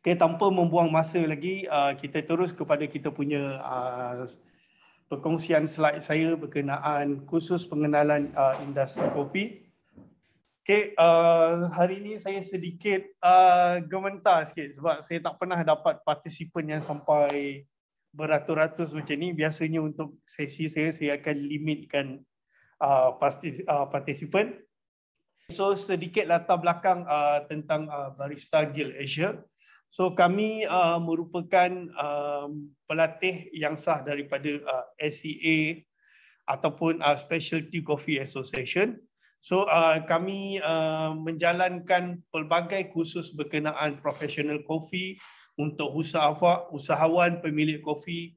Okay, tanpa membuang masa lagi, uh, kita terus kepada kita punya uh, perkongsian slide saya berkenaan khusus pengenalan uh, industri kopi. Okay, uh, hari ini saya sedikit uh, gementar sikit sebab saya tak pernah dapat partisipan yang sampai beratus-ratus macam ni. Biasanya untuk sesi saya, saya akan limitkan uh, uh partisipan. So, sedikit latar belakang uh, tentang uh, Barista Guild Asia. So kami uh, merupakan um, pelatih yang sah daripada uh, SCA ataupun uh, Specialty Coffee Association. So uh, kami uh, menjalankan pelbagai kursus berkenaan professional coffee untuk usahawan, usahawan pemilik kopi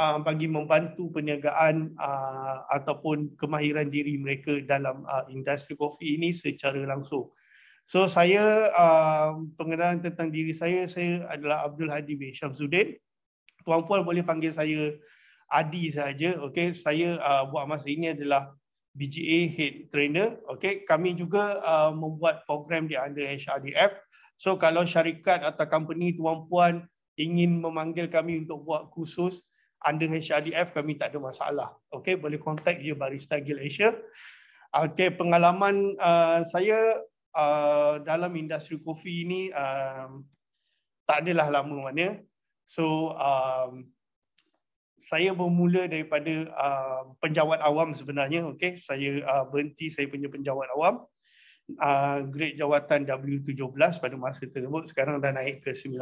uh, bagi membantu perniagaan uh, ataupun kemahiran diri mereka dalam uh, industri kopi ini secara langsung. So saya uh, pengenalan tentang diri saya saya adalah Abdul Hadi bin Syamsuddin. Tuan-puan boleh panggil saya Adi saja. Okey, saya uh, buat masa ini adalah BGA Head Trainer. Okey, kami juga uh, membuat program di under HRDF. So kalau syarikat atau company tuan-puan ingin memanggil kami untuk buat kursus under HRDF, kami tak ada masalah. Okey, boleh contact je Barista Guild Asia. Okey, pengalaman uh, saya uh, dalam industri kopi ini um, tak adalah lama mana. So um, saya bermula daripada uh, penjawat awam sebenarnya. Okay, saya uh, berhenti saya punya penjawat awam. Uh, grade jawatan W17 pada masa tersebut sekarang dah naik ke 19.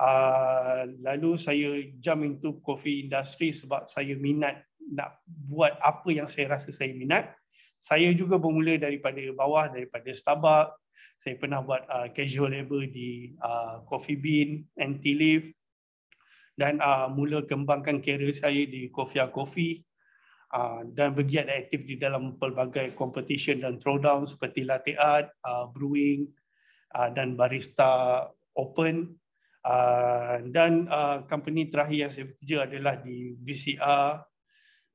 Uh, lalu saya jump into coffee industry sebab saya minat nak buat apa yang saya rasa saya minat saya juga bermula daripada bawah daripada Starbucks saya pernah buat uh, casual label di uh, Coffee Bean and Tea Leaf dan uh, mula kembangkan kerjaya saya di Kofia Coffee Uh, dan bergiat aktif di dalam pelbagai competition dan throwdown seperti latte art, uh, brewing uh, dan barista open. Uh, dan uh, company terakhir yang saya bekerja adalah di VCR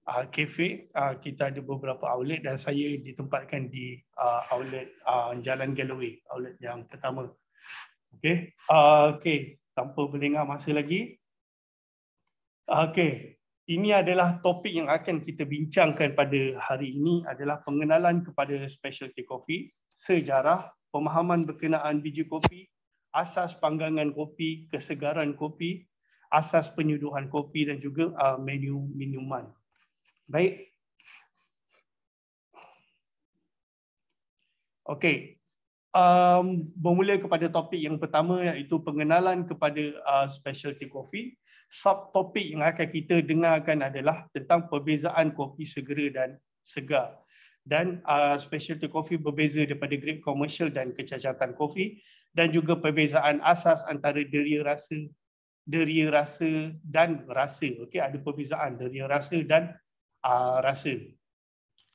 uh, kafe. Uh, kita ada beberapa outlet dan saya ditempatkan di uh, outlet uh, Jalan Galloway, outlet yang pertama. Okey. Uh, Okey, tanpa berlengah masa lagi. Uh, okey. Ini adalah topik yang akan kita bincangkan pada hari ini adalah pengenalan kepada specialty kopi, sejarah, pemahaman berkenaan biji kopi, asas panggangan kopi, kesegaran kopi, asas penyuduhan kopi dan juga uh, menu minuman. Baik. Okey. Um, bermula kepada topik yang pertama iaitu pengenalan kepada uh, specialty coffee. topik yang akan kita dengarkan adalah tentang perbezaan kopi segera dan segar. Dan uh, specialty coffee berbeza daripada grade commercial dan kecacatan kopi. Dan juga perbezaan asas antara deria rasa deria rasa dan rasa. Okey, ada perbezaan deria rasa dan uh, rasa.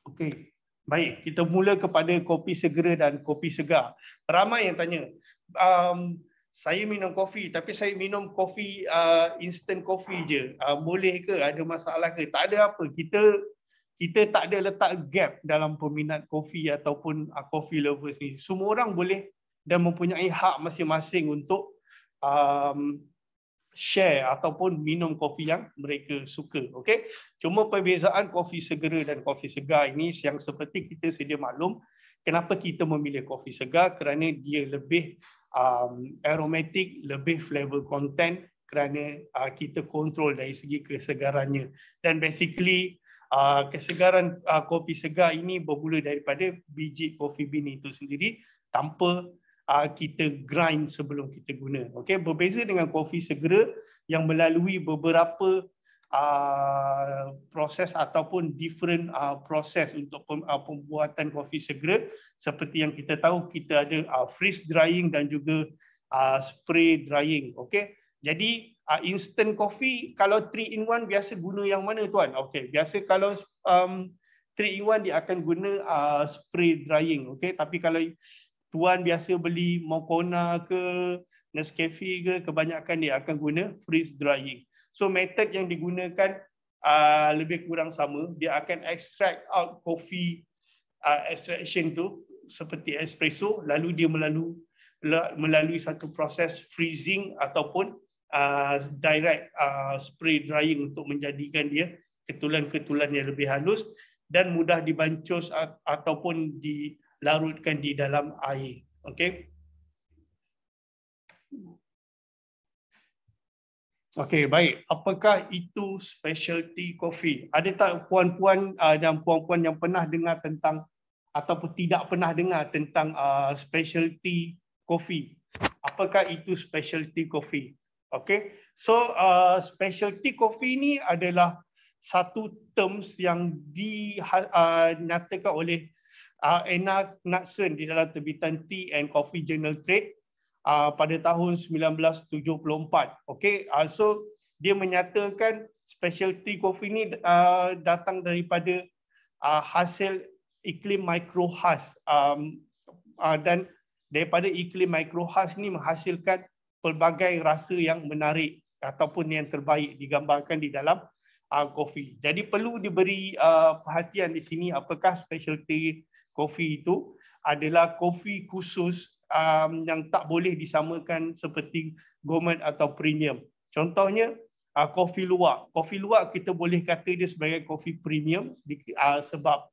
Okey. Baik, kita mula kepada kopi segera dan kopi segar. Ramai yang tanya, um, saya minum kopi tapi saya minum kopi uh, instant kopi je. Uh, boleh ke? Ada masalah ke? Tak ada apa. Kita kita tak ada letak gap dalam peminat kopi ataupun uh, ah, coffee lovers ni. Semua orang boleh dan mempunyai hak masing-masing untuk um, share ataupun minum kopi yang mereka suka. Okey. Cuma perbezaan kopi segera dan kopi segar ini yang seperti kita sedia maklum, kenapa kita memilih kopi segar? Kerana dia lebih um, aromatik, lebih flavor content kerana uh, kita kontrol dari segi kesegarannya. Dan basically uh, kesegaran uh, kopi segar ini bermula daripada biji kopi bean itu sendiri tanpa uh, kita grind sebelum kita guna. Okey, berbeza dengan kopi segera yang melalui beberapa uh, proses ataupun different uh, proses untuk pem, uh, pembuatan kopi segera seperti yang kita tahu kita ada uh, freeze drying dan juga uh, spray drying. Okey. Jadi uh, instant coffee kalau 3 in 1 biasa guna yang mana tuan? Okey, biasa kalau um, 3 in 1 dia akan guna uh, spray drying. Okey, tapi kalau tuan biasa beli Mokona ke Nescafe ke kebanyakan dia akan guna freeze drying. So method yang digunakan uh, lebih kurang sama, dia akan extract out coffee uh, extraction tu seperti espresso lalu dia melalui melalui satu proses freezing ataupun uh, direct uh, spray drying untuk menjadikan dia ketulan-ketulan yang lebih halus dan mudah dibancus ataupun di larutkan di dalam air. Okey. Okey, baik. Apakah itu specialty coffee? Ada tak puan-puan uh, dan puan-puan yang pernah dengar tentang ataupun tidak pernah dengar tentang uh, specialty coffee? Apakah itu specialty coffee? Okey. So, uh, specialty coffee ini adalah satu terms yang dinyatakan uh, oleh uh, ah, Anna Knudsen di dalam terbitan Tea and Coffee Journal Trade uh, pada tahun 1974. Okay, uh, so dia menyatakan specialty coffee ni uh, datang daripada uh, hasil iklim mikrohas um, uh, dan daripada iklim khas ni menghasilkan pelbagai rasa yang menarik ataupun yang terbaik digambarkan di dalam uh, kopi. Jadi perlu diberi uh, perhatian di sini apakah specialty kopi itu adalah kopi khusus um, yang tak boleh disamakan seperti gourmet atau premium. Contohnya uh, kopi luar. Kopi luar kita boleh kata dia sebagai kopi premium uh, sebab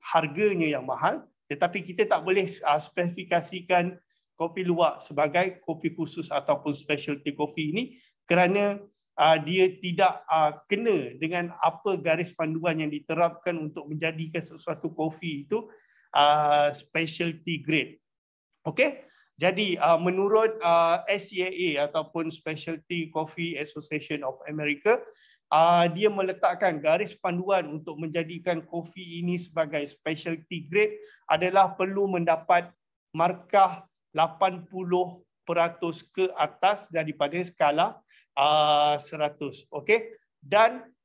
harganya yang mahal tetapi kita tak boleh uh, spesifikasikan kopi luar sebagai kopi khusus ataupun specialty kopi ini kerana uh, dia tidak uh, kena dengan apa garis panduan yang diterapkan untuk menjadikan sesuatu kopi itu uh, specialty grade. okay? Jadi uh, menurut uh, SCAA ataupun Specialty Coffee Association of America, uh, dia meletakkan garis panduan untuk menjadikan kopi ini sebagai specialty grade adalah perlu mendapat markah 80% ke atas daripada skala uh, 100. okay? Dan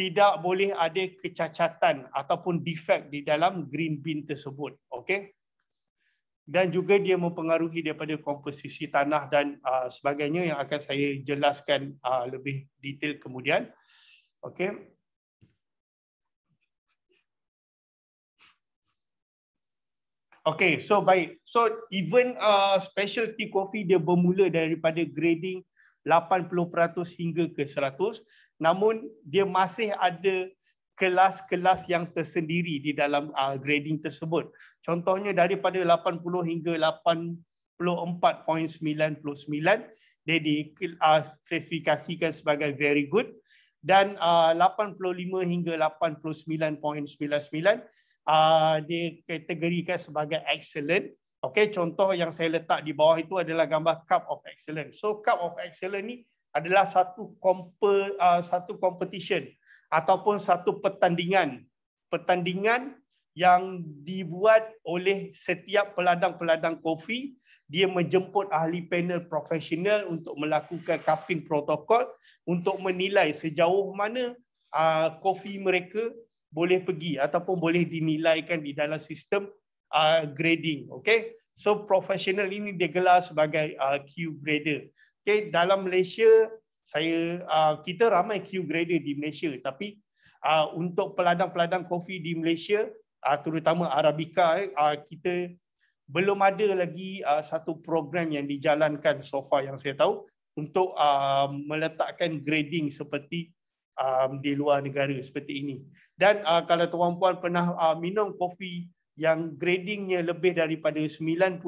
tidak boleh ada kecacatan ataupun defect di dalam green bean tersebut. okay? Dan juga dia mempengaruhi daripada komposisi tanah dan uh, sebagainya yang akan saya jelaskan uh, lebih detail kemudian. okay? Okay, so baik. So even uh, specialty coffee dia bermula daripada grading 80% hingga ke 100 namun dia masih ada kelas-kelas yang tersendiri di dalam uh, grading tersebut. Contohnya daripada 80 hingga 84.99 dia diklasifikasikan ah, uh, sebagai very good dan ah, uh, 85 hingga 89.99 uh, dia kategorikan sebagai excellent. Okey, contoh yang saya letak di bawah itu adalah gambar cup of excellence. So cup of excellence ni adalah satu kompe, uh, satu competition ataupun satu pertandingan pertandingan yang dibuat oleh setiap peladang-peladang kopi dia menjemput ahli panel profesional untuk melakukan cupping protokol untuk menilai sejauh mana uh, kopi mereka boleh pergi ataupun boleh dinilaikan di dalam sistem uh, grading okey so profesional ini digelar sebagai uh, Q grader Okay, dalam Malaysia saya uh, kita ramai Q grader di Malaysia tapi uh, untuk peladang-peladang kopi di Malaysia uh, terutama Arabica uh, kita belum ada lagi uh, satu program yang dijalankan so far yang saya tahu untuk uh, meletakkan grading seperti um, di luar negara seperti ini. Dan uh, kalau tuan-puan pernah uh, minum kopi yang gradingnya lebih daripada 90%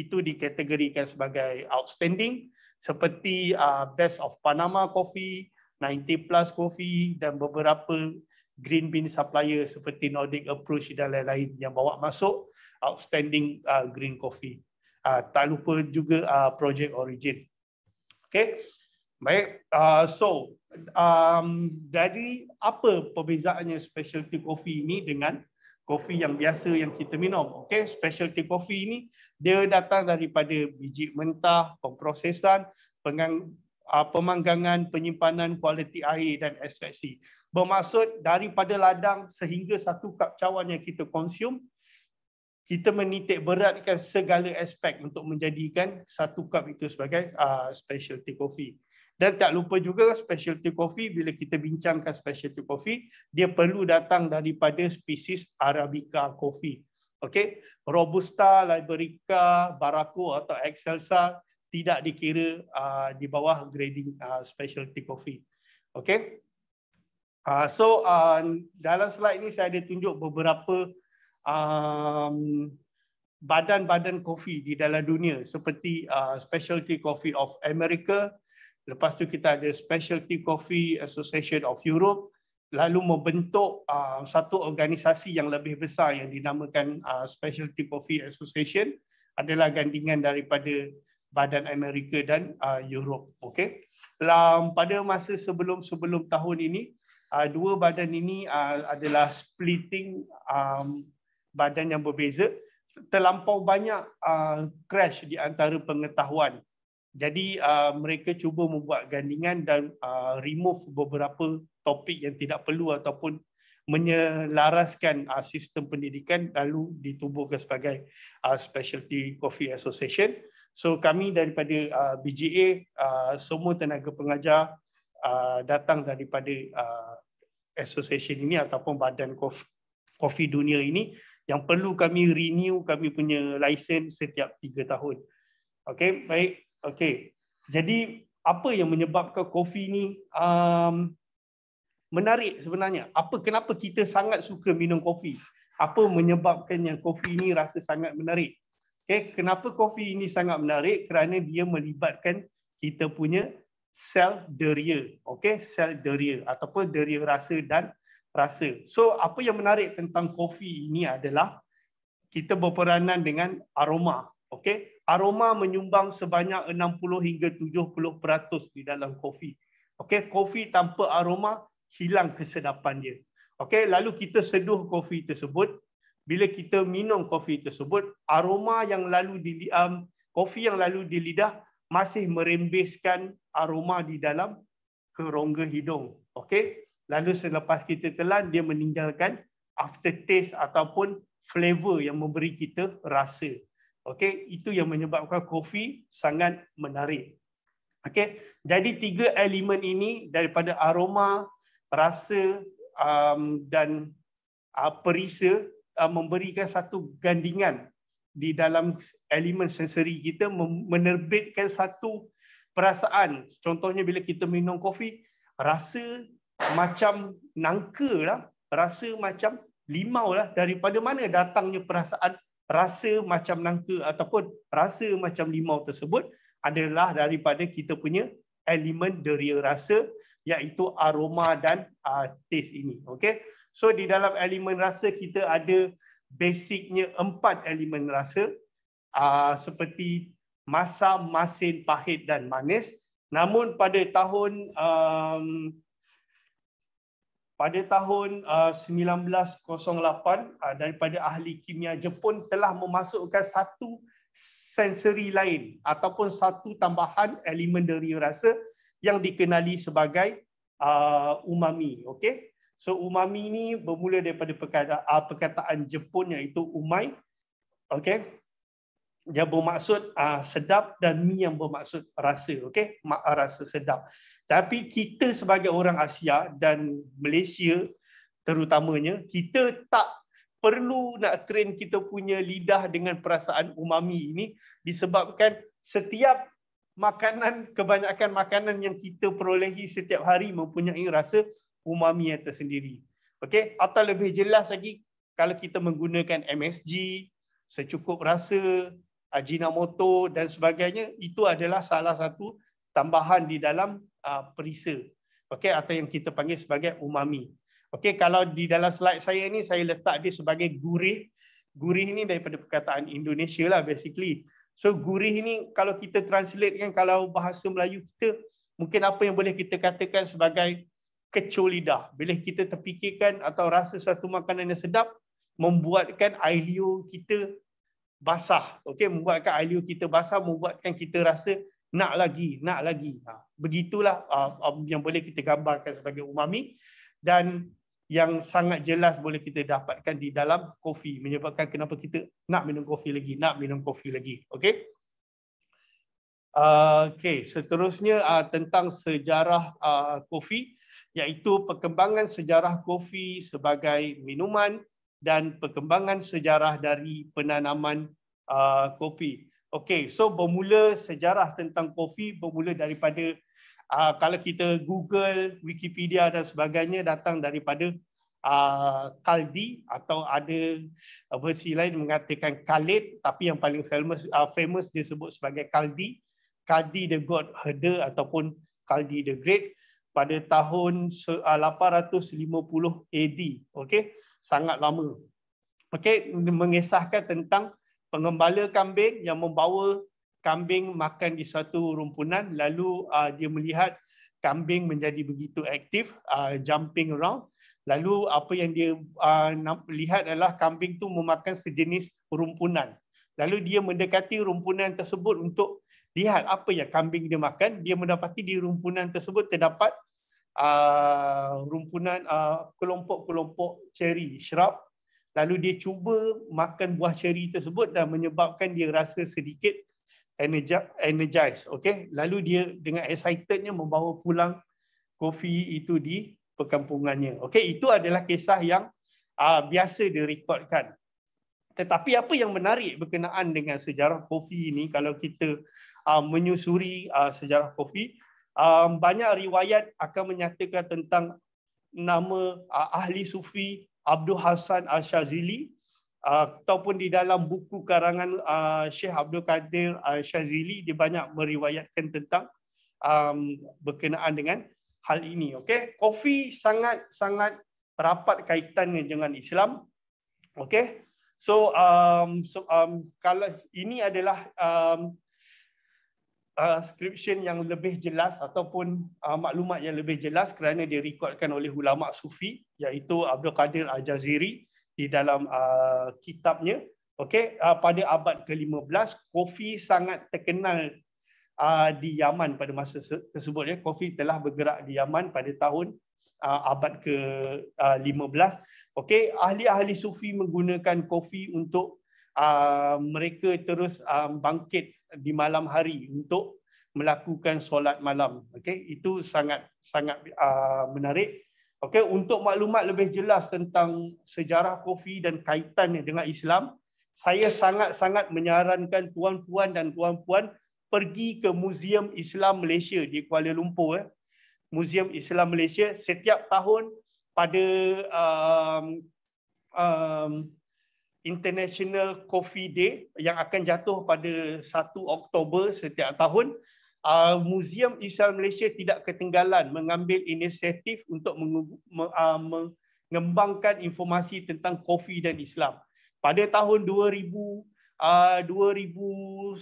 itu dikategorikan sebagai outstanding seperti uh, Best of Panama Coffee, 90 Plus Coffee dan beberapa green bean supplier seperti Nordic Approach dan lain-lain yang bawa masuk outstanding uh, green coffee. Uh, tak lupa juga uh, Project Origin. Okay. Baik, uh, so um, dari apa perbezaannya specialty coffee ini dengan kopi yang biasa yang kita minum. Okey, specialty kopi ini dia datang daripada biji mentah, pemprosesan, pengang, uh, pemanggangan, penyimpanan kualiti air dan ekstraksi. Bermaksud daripada ladang sehingga satu kap cawan yang kita konsum, kita menitik beratkan segala aspek untuk menjadikan satu kap itu sebagai uh, specialty coffee. Dan tak lupa juga specialty coffee, bila kita bincangkan specialty coffee, dia perlu datang daripada spesies Arabica coffee. Okay? Robusta, Liberica, Baraco atau Excelsa tidak dikira uh, di bawah grading uh, specialty coffee. Okay? Uh, ah, so uh, dalam slide ini saya ada tunjuk beberapa um, badan-badan kopi di dalam dunia seperti uh, Specialty Coffee of America, Lepas tu kita ada Specialty Coffee Association of Europe lalu membentuk uh, satu organisasi yang lebih besar yang dinamakan uh, Specialty Coffee Association adalah gandingan daripada badan Amerika dan uh, Europe Okay. Dalam pada masa sebelum-sebelum tahun ini uh, dua badan ini uh, adalah splitting um, badan yang berbeza terlampau banyak uh, crash di antara pengetahuan jadi uh, mereka cuba membuat gandingan dan uh, remove beberapa topik yang tidak perlu ataupun menyelaraskan uh, sistem pendidikan lalu ditubuhkan sebagai uh, Specialty Coffee Association. So kami daripada uh, BGA uh, semua tenaga pengajar uh, datang daripada uh, association ini ataupun badan kof, dunia ini yang perlu kami renew kami punya license setiap 3 tahun. Okay baik. Okey. Jadi apa yang menyebabkan kopi ni um, menarik sebenarnya? Apa kenapa kita sangat suka minum kopi? Apa menyebabkan yang kopi ni rasa sangat menarik? Okey, kenapa kopi ini sangat menarik? Kerana dia melibatkan kita punya sel deria. Okey, sel deria ataupun deria rasa dan rasa. So, apa yang menarik tentang kopi ini adalah kita berperanan dengan aroma. Okey, aroma menyumbang sebanyak 60 hingga 70% di dalam kopi. Okey, kopi tanpa aroma hilang kesedapan dia. Okey, lalu kita seduh kopi tersebut. Bila kita minum kopi tersebut, aroma yang lalu di um, kopi yang lalu di lidah masih merembeskan aroma di dalam kerongga hidung. Okey. Lalu selepas kita telan, dia meninggalkan aftertaste ataupun flavor yang memberi kita rasa. Okey, itu yang menyebabkan kopi sangat menarik. Okey, jadi tiga elemen ini daripada aroma, rasa um, dan uh, perisa uh, memberikan satu gandingan di dalam elemen sensori kita menerbitkan satu perasaan. Contohnya bila kita minum kopi, rasa macam nangka lah, rasa macam limau lah daripada mana datangnya perasaan rasa macam nangka ataupun rasa macam limau tersebut adalah daripada kita punya elemen deria rasa iaitu aroma dan uh, taste ini. Okay? So di dalam elemen rasa kita ada basicnya empat elemen rasa uh, seperti masam, masin, pahit dan manis. Namun pada tahun um, pada tahun uh, 1908 uh, daripada ahli kimia Jepun telah memasukkan satu sensory lain ataupun satu tambahan elemen deria rasa yang dikenali sebagai uh, umami Okay, so umami ni bermula daripada perkataan, uh, perkataan Jepun iaitu umai Okay, dia bermaksud uh, sedap dan mi yang bermaksud rasa Okay, rasa sedap tapi kita sebagai orang Asia dan Malaysia terutamanya, kita tak perlu nak train kita punya lidah dengan perasaan umami ini disebabkan setiap makanan, kebanyakan makanan yang kita perolehi setiap hari mempunyai rasa umami yang tersendiri. Okay? Atau lebih jelas lagi, kalau kita menggunakan MSG, secukup rasa, Ajinomoto dan sebagainya, itu adalah salah satu tambahan di dalam uh, perisa. Okey atau yang kita panggil sebagai umami. Okey kalau di dalam slide saya ni saya letak dia sebagai gurih. Gurih ni daripada perkataan Indonesia lah basically. So gurih ni kalau kita translate kan kalau bahasa Melayu kita mungkin apa yang boleh kita katakan sebagai kecoh lidah. Bila kita terfikirkan atau rasa satu makanan yang sedap membuatkan air liur kita basah. Okey membuatkan air liur kita basah membuatkan kita rasa nak lagi, nak lagi. Ha, begitulah ah, ah, yang boleh kita gambarkan sebagai umami dan yang sangat jelas boleh kita dapatkan di dalam kopi menyebabkan kenapa kita nak minum kopi lagi, nak minum kopi lagi. Okey. Ah, okay. seterusnya tentang sejarah kopi iaitu perkembangan sejarah kopi sebagai minuman dan perkembangan sejarah dari penanaman kopi. Okey, so bermula sejarah tentang kopi bermula daripada uh, kalau kita Google, Wikipedia dan sebagainya datang daripada ah, Kaldi atau ada versi lain mengatakan Khalid tapi yang paling famous uh, famous dia sebut sebagai Kaldi, Kaldi the God Herder ataupun Kaldi the Great pada tahun 850 AD. Okey, sangat lama. Okey, mengisahkan tentang pengembala kambing yang membawa kambing makan di satu rumpunan lalu uh, dia melihat kambing menjadi begitu aktif uh, jumping around lalu apa yang dia uh, lihat adalah kambing tu memakan sejenis rumpunan lalu dia mendekati rumpunan tersebut untuk lihat apa yang kambing dia makan dia mendapati di rumpunan tersebut terdapat uh, rumpunan uh, kelompok-kelompok cherry shrub lalu dia cuba makan buah ceri tersebut dan menyebabkan dia rasa sedikit energize okay? lalu dia dengan excitednya membawa pulang kopi itu di perkampungannya okay? itu adalah kisah yang uh, biasa direkodkan tetapi apa yang menarik berkenaan dengan sejarah kopi ini kalau kita uh, menyusuri uh, sejarah kopi uh, banyak riwayat akan menyatakan tentang nama uh, ahli sufi Abdul Hasan Al-Shazili uh, ataupun di dalam buku karangan uh, Syekh Abdul Kadir Al-Shazili dia banyak meriwayatkan tentang um, berkenaan dengan hal ini. Okey, kopi sangat-sangat rapat kaitannya dengan Islam. Okey. So, um, so um, kalau ini adalah um, Uh, scription yang lebih jelas ataupun uh, maklumat yang lebih jelas kerana direkodkan oleh ulama sufi iaitu Abdul Qadir Al-Jaziri di dalam uh, kitabnya okey uh, pada abad ke-15 kopi sangat terkenal uh, di Yaman pada masa tersebut ya kopi telah bergerak di Yaman pada tahun uh, abad ke-15 uh, okey ahli-ahli sufi menggunakan kopi untuk uh, mereka terus uh, bangkit di malam hari untuk melakukan solat malam. Okey, itu sangat sangat uh, menarik. Okey, untuk maklumat lebih jelas tentang sejarah kopi dan kaitannya dengan Islam, saya sangat-sangat menyarankan tuan-tuan dan puan-puan pergi ke Museum Islam Malaysia di Kuala Lumpur. Eh. Museum Islam Malaysia setiap tahun pada um, um, International Coffee Day yang akan jatuh pada 1 Oktober setiap tahun. Uh, Museum Islam Malaysia tidak ketinggalan mengambil inisiatif untuk ah, mengembangkan informasi tentang kopi dan Islam. Pada tahun 2000, uh, 2019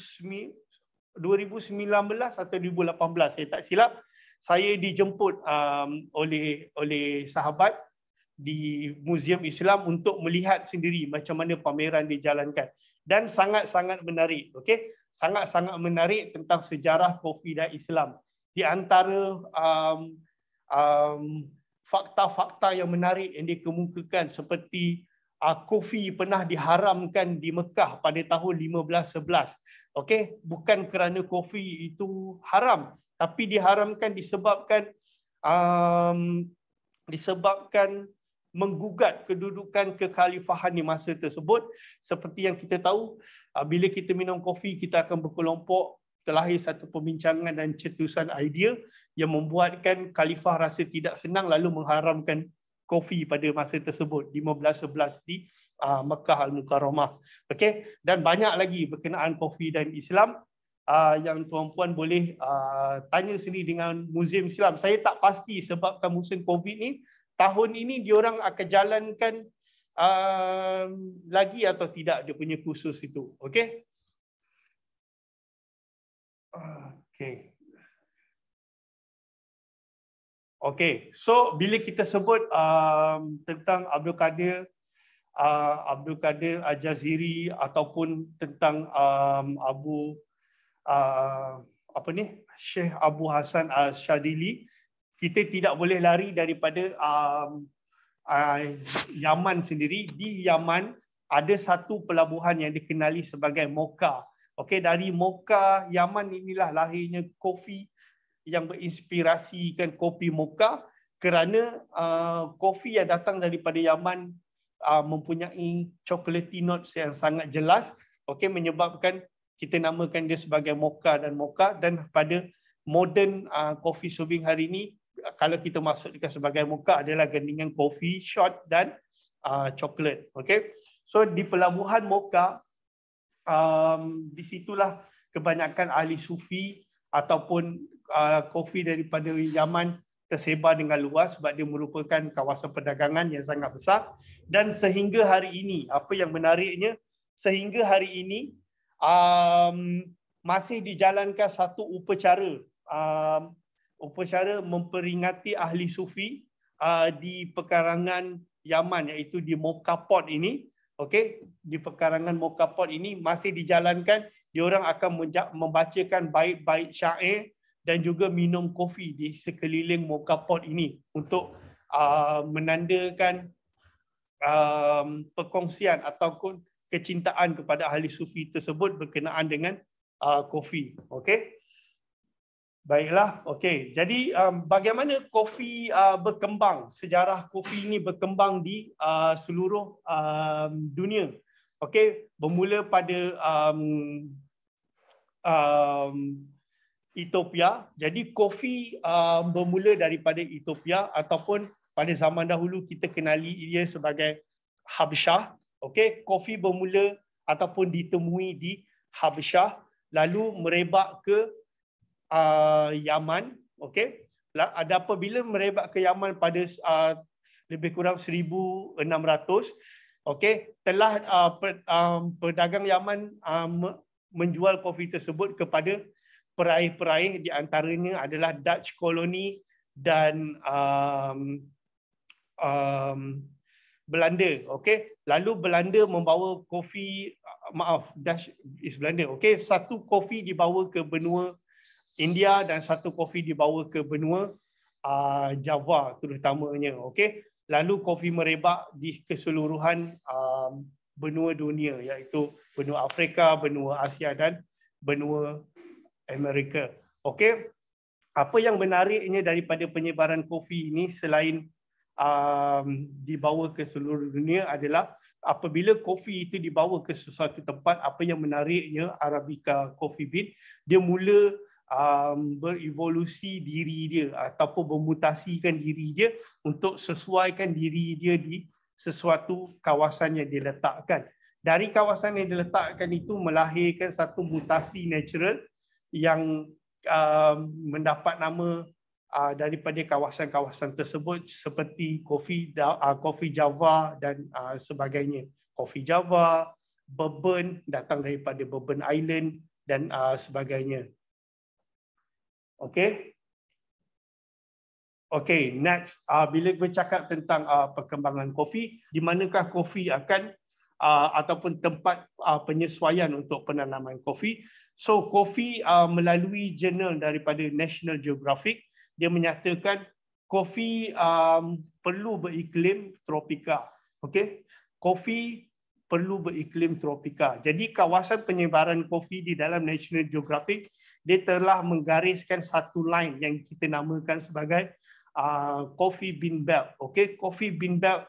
atau 2018 saya tak silap, saya dijemput um, oleh oleh sahabat di Museum Islam untuk melihat sendiri macam mana pameran dijalankan dan sangat-sangat menarik okey sangat-sangat menarik tentang sejarah kopi dan Islam di antara um, um, fakta-fakta yang menarik yang dikemukakan seperti uh, kopi pernah diharamkan di Mekah pada tahun 1511 okey bukan kerana kopi itu haram tapi diharamkan disebabkan um, disebabkan menggugat kedudukan kekhalifahan di masa tersebut seperti yang kita tahu uh, bila kita minum kopi kita akan berkelompok terlahir satu pembincangan dan cetusan idea yang membuatkan khalifah rasa tidak senang lalu mengharamkan kopi pada masa tersebut 1511 di uh, Mekah Al Mukarramah okey dan banyak lagi berkenaan kopi dan Islam Uh, yang tuan-puan boleh uh, tanya sendiri dengan Muzium Islam. Saya tak pasti sebabkan musim COVID ni tahun ini diorang akan jalankan uh, lagi atau tidak dia punya kursus itu. Okey. Okey. Okey. So bila kita sebut um, tentang Abdul Kadir uh, Abdul Kadir al ataupun tentang um, Abu uh, apa ni? Syekh Abu Hasan Al-Shadili, kita tidak boleh lari daripada um, uh, Yaman sendiri. Di Yaman ada satu pelabuhan yang dikenali sebagai Mocha. Okey, dari Mocha Yaman inilah lahirnya kopi yang menginspirasikan kopi Mocha kerana uh, kopi yang datang daripada Yaman uh, mempunyai chocolatey notes yang sangat jelas. Okey, menyebabkan kita namakan dia sebagai Mocha dan Mocha dan pada modern uh, coffee serving hari ini kalau kita masuk masukkan sebagai muka adalah gandingan kopi, shot dan uh, coklat. Okay. So di pelabuhan Moka, um, di situlah kebanyakan ahli sufi ataupun uh, kopi daripada Yaman tersebar dengan luas sebab dia merupakan kawasan perdagangan yang sangat besar. Dan sehingga hari ini, apa yang menariknya, sehingga hari ini um, masih dijalankan satu upacara um, upacara memperingati ahli sufi uh, di pekarangan Yaman iaitu di Mokapot ini okey di pekarangan Mokapot ini masih dijalankan dia orang akan membacakan baik-baik syair dan juga minum kopi di sekeliling Mokapot ini untuk uh, menandakan um, perkongsian ataupun kecintaan kepada ahli sufi tersebut berkenaan dengan uh, kopi okey Baiklah, okey. Jadi um, bagaimana kopi uh, berkembang? Sejarah kopi ini berkembang di uh, seluruh um, dunia. Okey, bermula pada um, um, Ethiopia. Jadi kopi um, bermula daripada Ethiopia ataupun pada zaman dahulu kita kenali ia sebagai Habshah. Okey, kopi bermula ataupun ditemui di Habshah, lalu merebak ke uh, Yaman. Okey. Lah, ada apabila merebak ke Yaman pada uh, lebih kurang 1600 okey telah uh, per, um, pedagang Yaman um, menjual kopi tersebut kepada peraih-peraih di antaranya adalah Dutch colony dan um, um, Belanda okey lalu Belanda membawa kopi uh, maaf Dutch is Belanda okey satu kopi dibawa ke benua India dan satu kopi dibawa ke benua uh, Java terutamanya. okay. Lalu kopi merebak di keseluruhan uh, benua dunia iaitu benua Afrika, benua Asia dan benua Amerika. okay. Apa yang menariknya daripada penyebaran kopi ini selain um, dibawa ke seluruh dunia adalah apabila kopi itu dibawa ke sesuatu tempat apa yang menariknya Arabica coffee bean dia mula um, berevolusi diri dia ataupun bermutasikan diri dia untuk sesuaikan diri dia di sesuatu kawasan yang diletakkan. Dari kawasan yang diletakkan itu melahirkan satu mutasi natural yang um, mendapat nama uh, daripada kawasan-kawasan tersebut seperti kopi uh, coffee java dan uh, sebagainya. kopi java, bourbon datang daripada bourbon island dan uh, sebagainya. Okay. Okay, next. Uh, bila bercakap tentang uh, perkembangan kopi, di manakah kopi akan uh, ataupun tempat uh, penyesuaian untuk penanaman kopi. So, kopi uh, melalui jurnal daripada National Geographic, dia menyatakan kopi um, perlu beriklim tropika. Okay. Kopi perlu beriklim tropika. Jadi, kawasan penyebaran kopi di dalam National Geographic dia telah menggariskan satu line yang kita namakan sebagai uh, Coffee Bean Belt. Okey, Coffee Bean Belt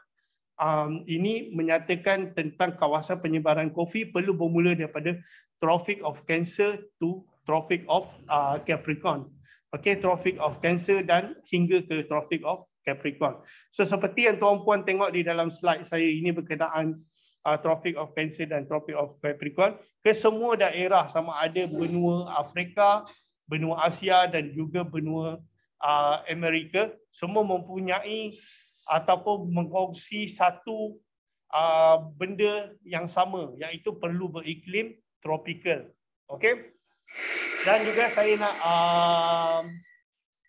um, ini menyatakan tentang kawasan penyebaran kopi perlu bermula daripada Tropic of Cancer to Tropic of uh, Capricorn. Okey, Tropic of Cancer dan hingga ke Tropic of Capricorn. So seperti yang tuan puan tengok di dalam slide saya ini berkenaan uh, Trophic of Cancer dan Tropic of Capricorn, ke semua daerah sama ada benua Afrika, benua Asia dan juga benua uh, Amerika semua mempunyai ataupun mengkongsi satu uh, benda yang sama iaitu perlu beriklim tropikal. Okey. Dan juga saya nak uh,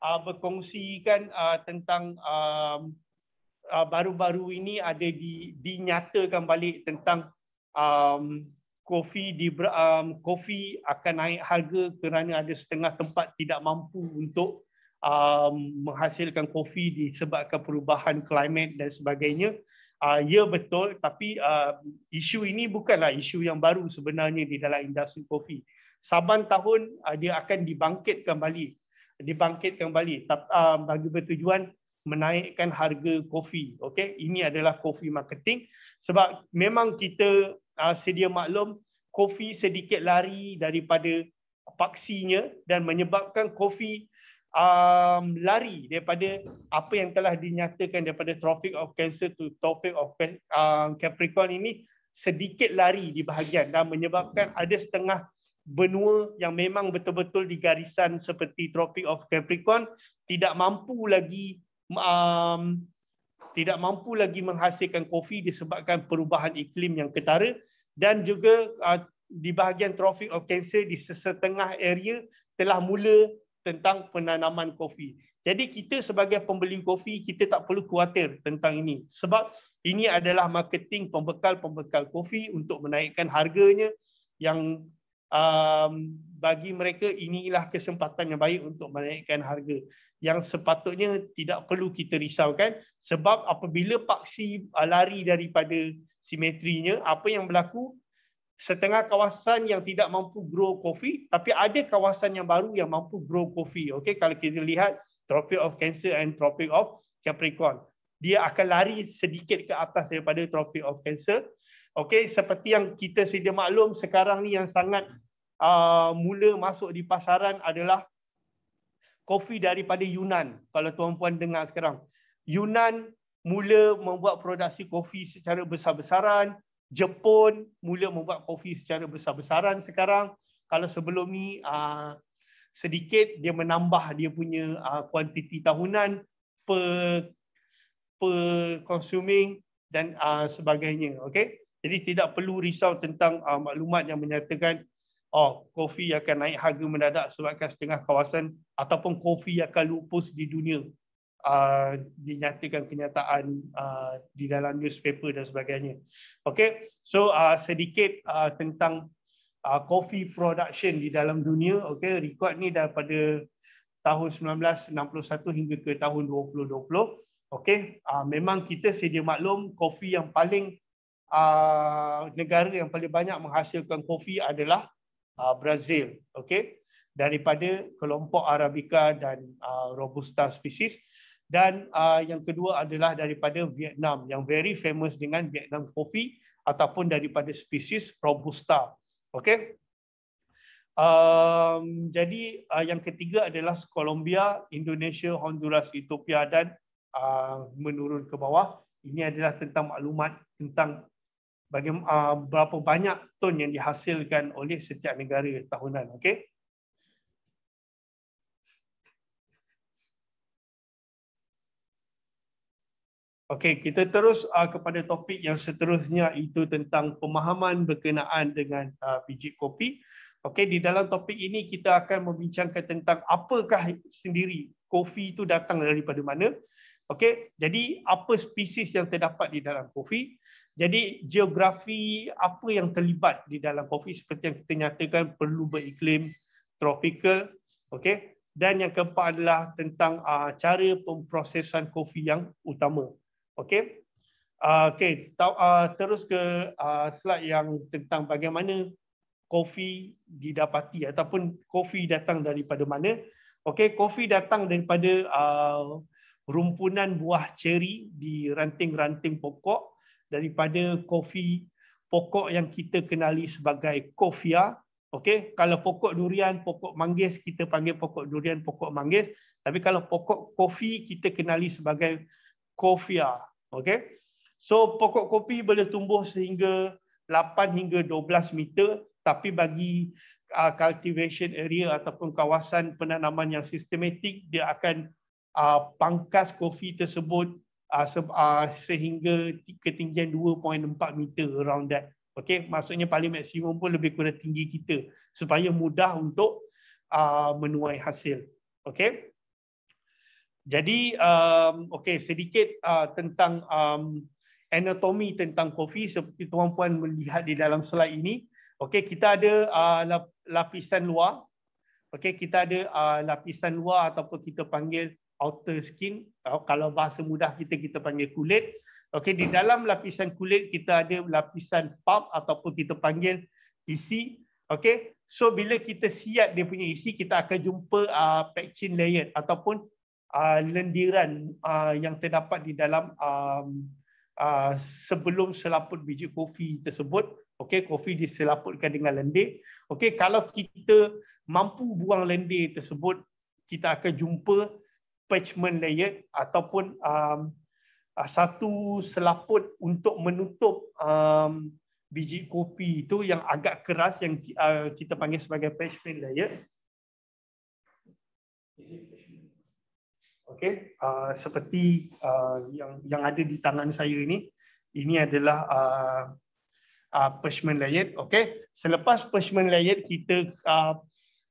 uh, berkongsikan uh, tentang uh, uh, baru-baru ini ada di, dinyatakan balik tentang um, kopi di um, kopi akan naik harga kerana ada setengah tempat tidak mampu untuk um, menghasilkan kopi disebabkan perubahan klimat dan sebagainya. Uh, ya betul tapi uh, isu ini bukanlah isu yang baru sebenarnya di dalam industri kopi. Saban tahun uh, dia akan dibangkitkan kembali, Dibangkitkan kembali. uh, bagi bertujuan menaikkan harga kopi. Okey, ini adalah kopi marketing sebab memang kita uh, sedia maklum kopi sedikit lari daripada paksinya dan menyebabkan kopi um, lari daripada apa yang telah dinyatakan daripada Tropic of Cancer to Tropic of um, Capricorn ini sedikit lari di bahagian dan menyebabkan ada setengah benua yang memang betul-betul di garisan seperti Tropic of Capricorn tidak mampu lagi um, tidak mampu lagi menghasilkan kopi disebabkan perubahan iklim yang ketara dan juga uh, di bahagian Trophic of Cancer di setengah area telah mula tentang penanaman kopi. Jadi kita sebagai pembeli kopi, kita tak perlu khawatir tentang ini. Sebab ini adalah marketing pembekal-pembekal kopi untuk menaikkan harganya yang um, bagi mereka inilah kesempatan yang baik untuk menaikkan harga yang sepatutnya tidak perlu kita risaukan sebab apabila paksi ah, lari daripada simetrinya apa yang berlaku setengah kawasan yang tidak mampu grow kopi tapi ada kawasan yang baru yang mampu grow kopi. okey kalau kita lihat tropic of cancer and tropic of capricorn dia akan lari sedikit ke atas daripada tropic of cancer okey seperti yang kita sedia maklum sekarang ni yang sangat uh, mula masuk di pasaran adalah kopi daripada Yunan kalau tuan-tuan dengar sekarang Yunan mula membuat produksi kopi secara besar-besaran. Jepun mula membuat kopi secara besar-besaran sekarang. Kalau sebelum ni uh, sedikit dia menambah dia punya uh, kuantiti tahunan per per consuming dan uh, sebagainya. Okay? Jadi tidak perlu risau tentang uh, maklumat yang menyatakan oh kopi akan naik harga mendadak sebabkan setengah kawasan ataupun kopi akan lupus di dunia. Uh, dinyatakan kenyataan uh, di dalam newspaper dan sebagainya. Okay, so uh, sedikit uh, tentang uh, coffee production di dalam dunia. Okay, rekod ni daripada tahun 1961 hingga ke tahun 2020. Okay, uh, memang kita sedia maklum kopi yang paling uh, negara yang paling banyak menghasilkan kopi adalah uh, Brazil. Okay, daripada kelompok Arabica dan uh, Robusta species dan uh, yang kedua adalah daripada Vietnam yang very famous dengan Vietnam kopi ataupun daripada spesies robusta. Okey. Um, jadi uh, yang ketiga adalah Colombia, Indonesia, Honduras, Ethiopia dan uh, menurun ke bawah. Ini adalah tentang maklumat tentang bagaimana uh, berapa banyak ton yang dihasilkan oleh setiap negara tahunan. Okey. Okey, kita terus uh, kepada topik yang seterusnya itu tentang pemahaman berkenaan dengan uh, biji kopi. Okey, di dalam topik ini kita akan membincangkan tentang apakah sendiri kopi itu datang daripada mana. Okey, jadi apa spesies yang terdapat di dalam kopi? Jadi geografi apa yang terlibat di dalam kopi seperti yang kita nyatakan perlu beriklim tropikal. Okey, dan yang keempat adalah tentang uh, cara pemprosesan kopi yang utama. Okey. Uh, ah, okay, Ta- uh, ah, terus ke uh, slide yang tentang bagaimana kopi didapati ataupun kopi datang daripada mana. Okey, kopi datang daripada uh, rumpunan buah ceri di ranting-ranting pokok daripada kopi pokok yang kita kenali sebagai kofia. Okey, kalau pokok durian, pokok manggis kita panggil pokok durian, pokok manggis. Tapi kalau pokok kopi kita kenali sebagai kofia. Okey. So pokok kopi boleh tumbuh sehingga 8 hingga 12 meter tapi bagi uh, cultivation area ataupun kawasan penanaman yang sistematik dia akan uh, pangkas kopi tersebut uh, se- uh, sehingga ketinggian 2.4 meter around that. Okey, maksudnya paling maksimum pun lebih kurang tinggi kita supaya mudah untuk uh, menuai hasil. Okey. Jadi um, okey sedikit uh, tentang um, anatomi tentang kopi seperti tuan-puan melihat di dalam slide ini. Okey kita ada uh, lapisan luar. Okey kita ada uh, lapisan luar ataupun kita panggil outer skin atau uh, kalau bahasa mudah kita kita panggil kulit. Okey di dalam lapisan kulit kita ada lapisan pulp ataupun kita panggil isi. Okey so bila kita siat dia punya isi kita akan jumpa uh, pectin layer ataupun Uh, lendiran uh, yang terdapat di dalam um, uh, sebelum selaput biji kopi tersebut. Okey, kopi diselaputkan dengan lendir. Okey, kalau kita mampu buang lendir tersebut, kita akan jumpa parchment layer ataupun um, satu selaput untuk menutup um, biji kopi itu yang agak keras yang uh, kita panggil sebagai parchment layer. Okey, uh, ah, seperti uh, yang yang ada di tangan saya ini, ini adalah uh, ah, uh, Persian layer. Okey, selepas parchment layer kita uh,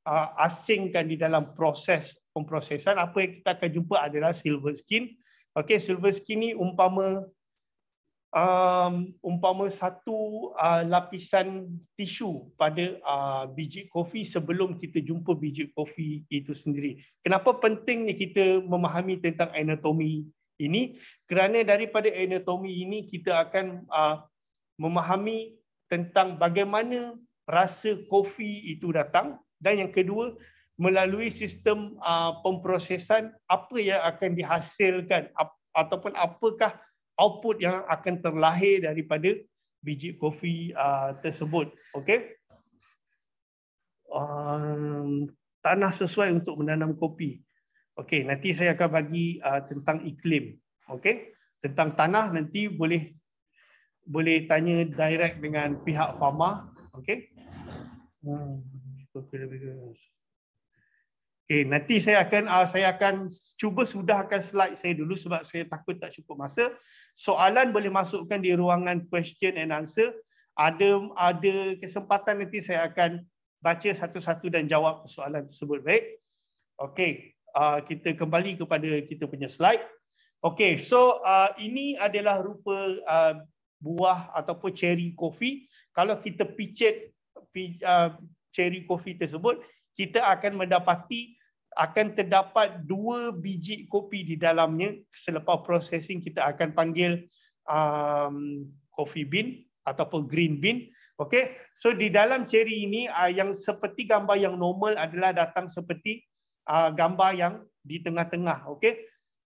uh, asingkan di dalam proses pemprosesan, apa yang kita akan jumpa adalah silver skin. Okey, silver skin ni umpama um umpama satu uh, lapisan tisu pada uh, biji kopi sebelum kita jumpa biji kopi itu sendiri. Kenapa pentingnya kita memahami tentang anatomi ini? Kerana daripada anatomi ini kita akan uh, memahami tentang bagaimana rasa kopi itu datang dan yang kedua melalui sistem uh, pemprosesan apa yang akan dihasilkan ap- ataupun apakah output yang akan terlahir daripada biji kopi uh, tersebut. Okey. Um, tanah sesuai untuk menanam kopi. Okey, nanti saya akan bagi uh, tentang iklim. Okey. Tentang tanah nanti boleh boleh tanya direct dengan pihak farma. Okey. Okey, nanti saya akan uh, saya akan cuba sudahkan slide saya dulu sebab saya takut tak cukup masa soalan boleh masukkan di ruangan question and answer. Ada ada kesempatan nanti saya akan baca satu-satu dan jawab soalan tersebut. Baik. Okey, uh, kita kembali kepada kita punya slide. Okey, so uh, ini adalah rupa uh, buah ataupun cherry coffee. Kalau kita picit uh, cherry coffee tersebut, kita akan mendapati akan terdapat dua biji kopi di dalamnya selepas processing kita akan panggil um, coffee bean ataupun green bean okey so di dalam cherry ini uh, yang seperti gambar yang normal adalah datang seperti uh, gambar yang di tengah-tengah okey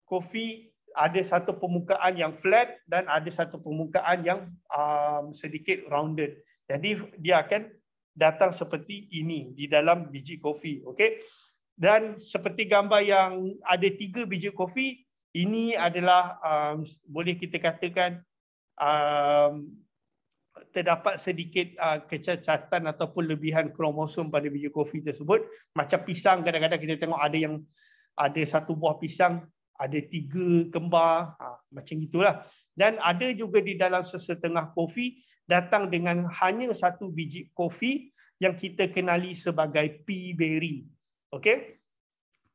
kopi ada satu permukaan yang flat dan ada satu permukaan yang um, sedikit rounded jadi dia akan datang seperti ini di dalam biji kopi okey dan seperti gambar yang ada tiga biji kopi ini adalah um, boleh kita katakan um, terdapat sedikit uh, kecacatan ataupun lebihan kromosom pada biji kopi tersebut macam pisang kadang-kadang kita tengok ada yang ada satu buah pisang ada tiga kembar ha, macam gitulah dan ada juga di dalam sesetengah kopi datang dengan hanya satu biji kopi yang kita kenali sebagai pea berry Okay,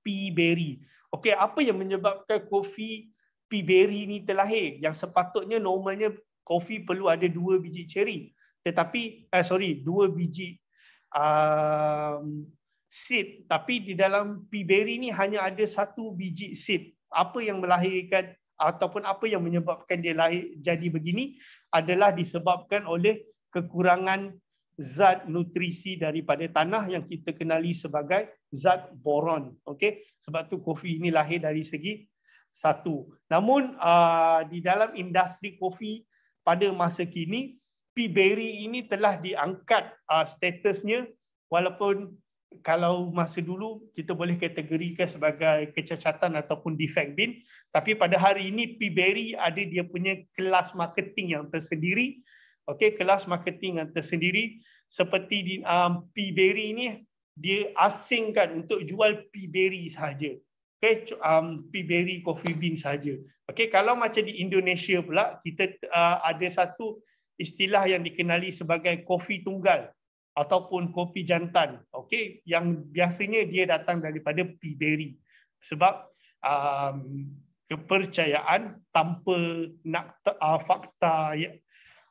P berry. Okay, apa yang menyebabkan kopi P berry ni terlahir yang sepatutnya normalnya kopi perlu ada dua biji cherry. Tetapi eh sorry, dua biji um, seed tapi di dalam P berry ni hanya ada satu biji seed. Apa yang melahirkan ataupun apa yang menyebabkan dia lahir jadi begini adalah disebabkan oleh kekurangan zat nutrisi daripada tanah yang kita kenali sebagai zat boron. Okey, sebab tu kopi ini lahir dari segi satu. Namun uh, di dalam industri kopi pada masa kini, P. Berry ini telah diangkat uh, statusnya walaupun kalau masa dulu kita boleh kategorikan sebagai kecacatan ataupun defect bin tapi pada hari ini P. Berry ada dia punya kelas marketing yang tersendiri okey kelas marketing yang tersendiri seperti di um, ah, P. Berry ini dia asingkan untuk jual piberi sahaja. Okay, um, piberi coffee bean sahaja. Okay, kalau macam di Indonesia pula, kita uh, ada satu istilah yang dikenali sebagai kopi tunggal ataupun kopi jantan. Okay, yang biasanya dia datang daripada piberi. Sebab um, kepercayaan tanpa nak, uh, fakta, ya-,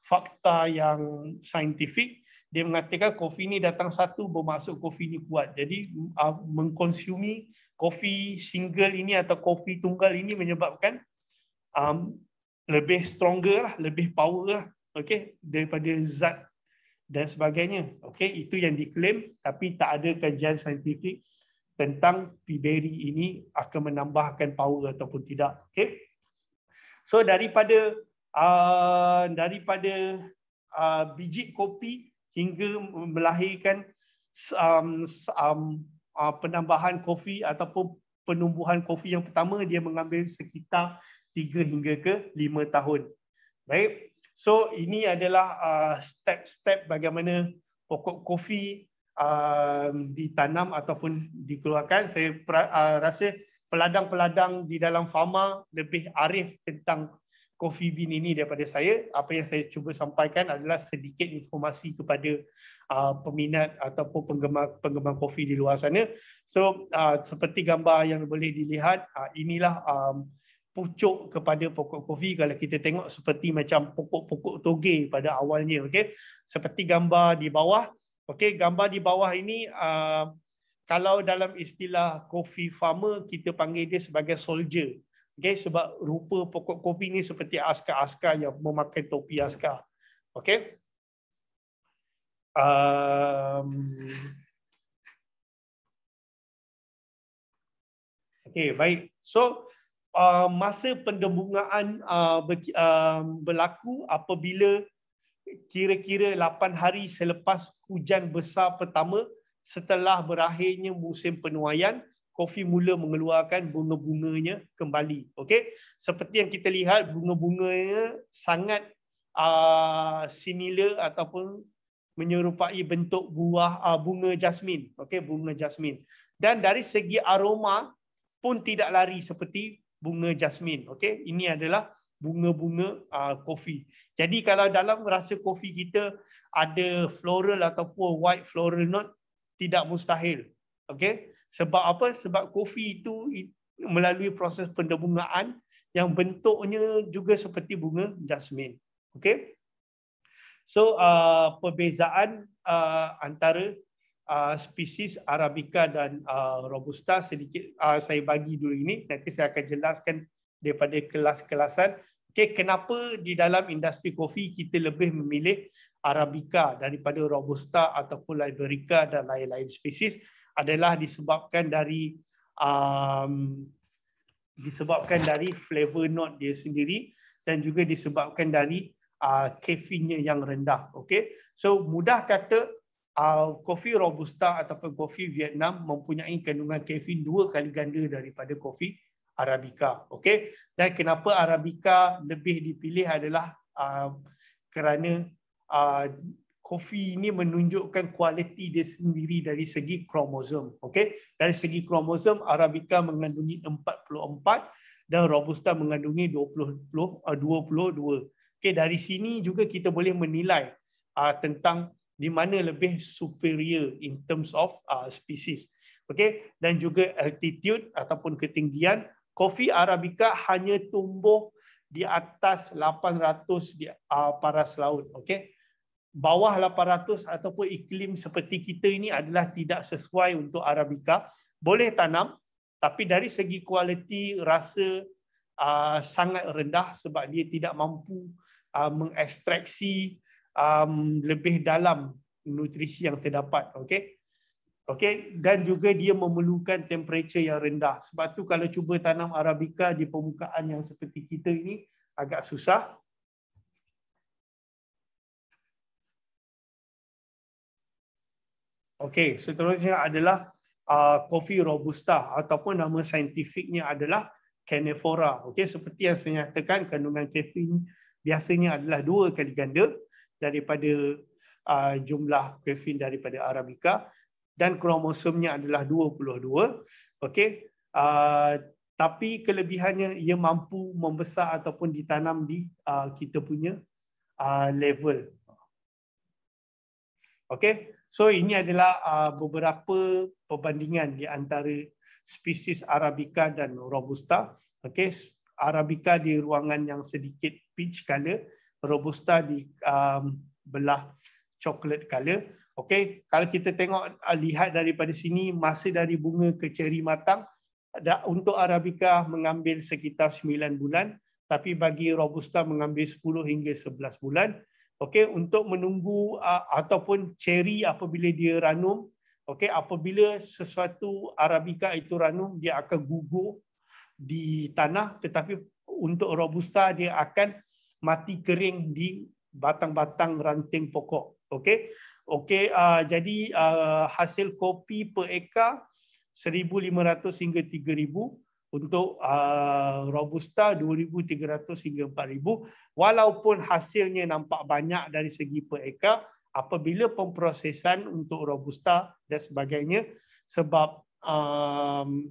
fakta yang saintifik dia mengatakan kopi ni datang satu bermaksud kopi ni kuat. Jadi uh, mengkonsumi kopi single ini atau kopi tunggal ini menyebabkan um, lebih stronger lah, lebih power lah, okay, daripada zat dan sebagainya. Okay, itu yang diklaim tapi tak ada kajian saintifik tentang piberi ini akan menambahkan power ataupun tidak. Okay. So daripada uh, daripada uh, biji kopi hingga melahirkan um, um, uh, penambahan kopi ataupun penumbuhan kopi yang pertama dia mengambil sekitar 3 hingga ke 5 tahun. Baik. So ini adalah uh, step-step bagaimana pokok kopi uh, ditanam ataupun dikeluarkan. Saya uh, rasa peladang-peladang di dalam farma lebih arif tentang Coffee Bean ini daripada saya. Apa yang saya cuba sampaikan adalah sedikit informasi kepada uh, peminat ataupun penggemar-penggemar kopi di luar sana. So uh, seperti gambar yang boleh dilihat, uh, inilah um, pucuk kepada pokok kopi kalau kita tengok seperti macam pokok-pokok toge pada awalnya. Okay? Seperti gambar di bawah. Okay, gambar di bawah ini uh, kalau dalam istilah kopi farmer kita panggil dia sebagai soldier. Okay, sebab rupa pokok kopi ni seperti askar-askar yang memakai topi askar. Okay. Um, okay, baik. So, uh, masa pendembungaan uh, ber, uh, um, berlaku apabila kira-kira 8 hari selepas hujan besar pertama setelah berakhirnya musim penuaian, kopi mula mengeluarkan bunga-bunganya kembali. Okey. Seperti yang kita lihat bunga-bunganya sangat uh, similar ataupun menyerupai bentuk buah uh, bunga jasmin. Okey, bunga jasmin. Dan dari segi aroma pun tidak lari seperti bunga jasmin. Okey, ini adalah bunga-bunga uh, kopi. Jadi kalau dalam rasa kopi kita ada floral ataupun white floral note tidak mustahil. Okey. Sebab apa? Sebab kopi itu melalui proses pendebungaan yang bentuknya juga seperti bunga jasmine. Okay? So uh, perbezaan uh, antara uh, spesies arabica dan uh, robusta sedikit uh, saya bagi dulu ini nanti saya akan jelaskan daripada kelas-kelasan. Okay? kenapa di dalam industri kopi kita lebih memilih arabica daripada robusta ataupun liberica dan lain-lain spesies? adalah disebabkan dari um, disebabkan dari flavor note dia sendiri dan juga disebabkan dari uh, kafeinnya yang rendah. Okay, so mudah kata uh, kopi robusta ataupun kopi Vietnam mempunyai kandungan caffeine dua kali ganda daripada kopi Arabica. Okay, dan kenapa Arabica lebih dipilih adalah uh, kerana uh, kofi ini menunjukkan kualiti dia sendiri dari segi kromosom. Okey, dari segi kromosom Arabica mengandungi 44 dan Robusta mengandungi 20, 22. Okey, dari sini juga kita boleh menilai uh, tentang di mana lebih superior in terms of uh, species. Okey, dan juga altitude ataupun ketinggian kofi Arabica hanya tumbuh di atas 800 di uh, paras laut. Okey, bawah 800 ataupun iklim seperti kita ini adalah tidak sesuai untuk arabica boleh tanam tapi dari segi kualiti rasa uh, sangat rendah sebab dia tidak mampu uh, ah, mengekstraksi um, lebih dalam nutrisi yang terdapat Okay, okay dan juga dia memerlukan temperature yang rendah sebab tu kalau cuba tanam arabica di permukaan yang seperti kita ini agak susah Okey, seterusnya adalah uh, kopi robusta ataupun nama saintifiknya adalah Canephora. Okey, seperti yang saya nyatakan kandungan kafein biasanya adalah dua kali ganda daripada uh, jumlah kafein daripada arabica dan kromosomnya adalah 22. Okey. Uh, tapi kelebihannya ia mampu membesar ataupun ditanam di uh, kita punya uh, level Okay, so ini adalah uh, beberapa perbandingan di antara spesies Arabica dan Robusta. Okay, Arabica di ruangan yang sedikit peach color, Robusta di um, belah coklat color. Okay, kalau kita tengok uh, lihat daripada sini masih dari bunga ke ceri matang, dah, untuk Arabica mengambil sekitar 9 bulan, tapi bagi Robusta mengambil 10 hingga 11 bulan okey untuk menunggu uh, ataupun cherry apabila dia ranum okey apabila sesuatu arabica itu ranum dia akan gugur di tanah tetapi untuk robusta dia akan mati kering di batang-batang ranting pokok okey okey uh, jadi uh, hasil kopi per ekar 1500 hingga 3000 untuk uh, robusta 2300 hingga 4000 walaupun hasilnya nampak banyak dari segi per ekar apabila pemprosesan untuk robusta dan sebagainya sebab um,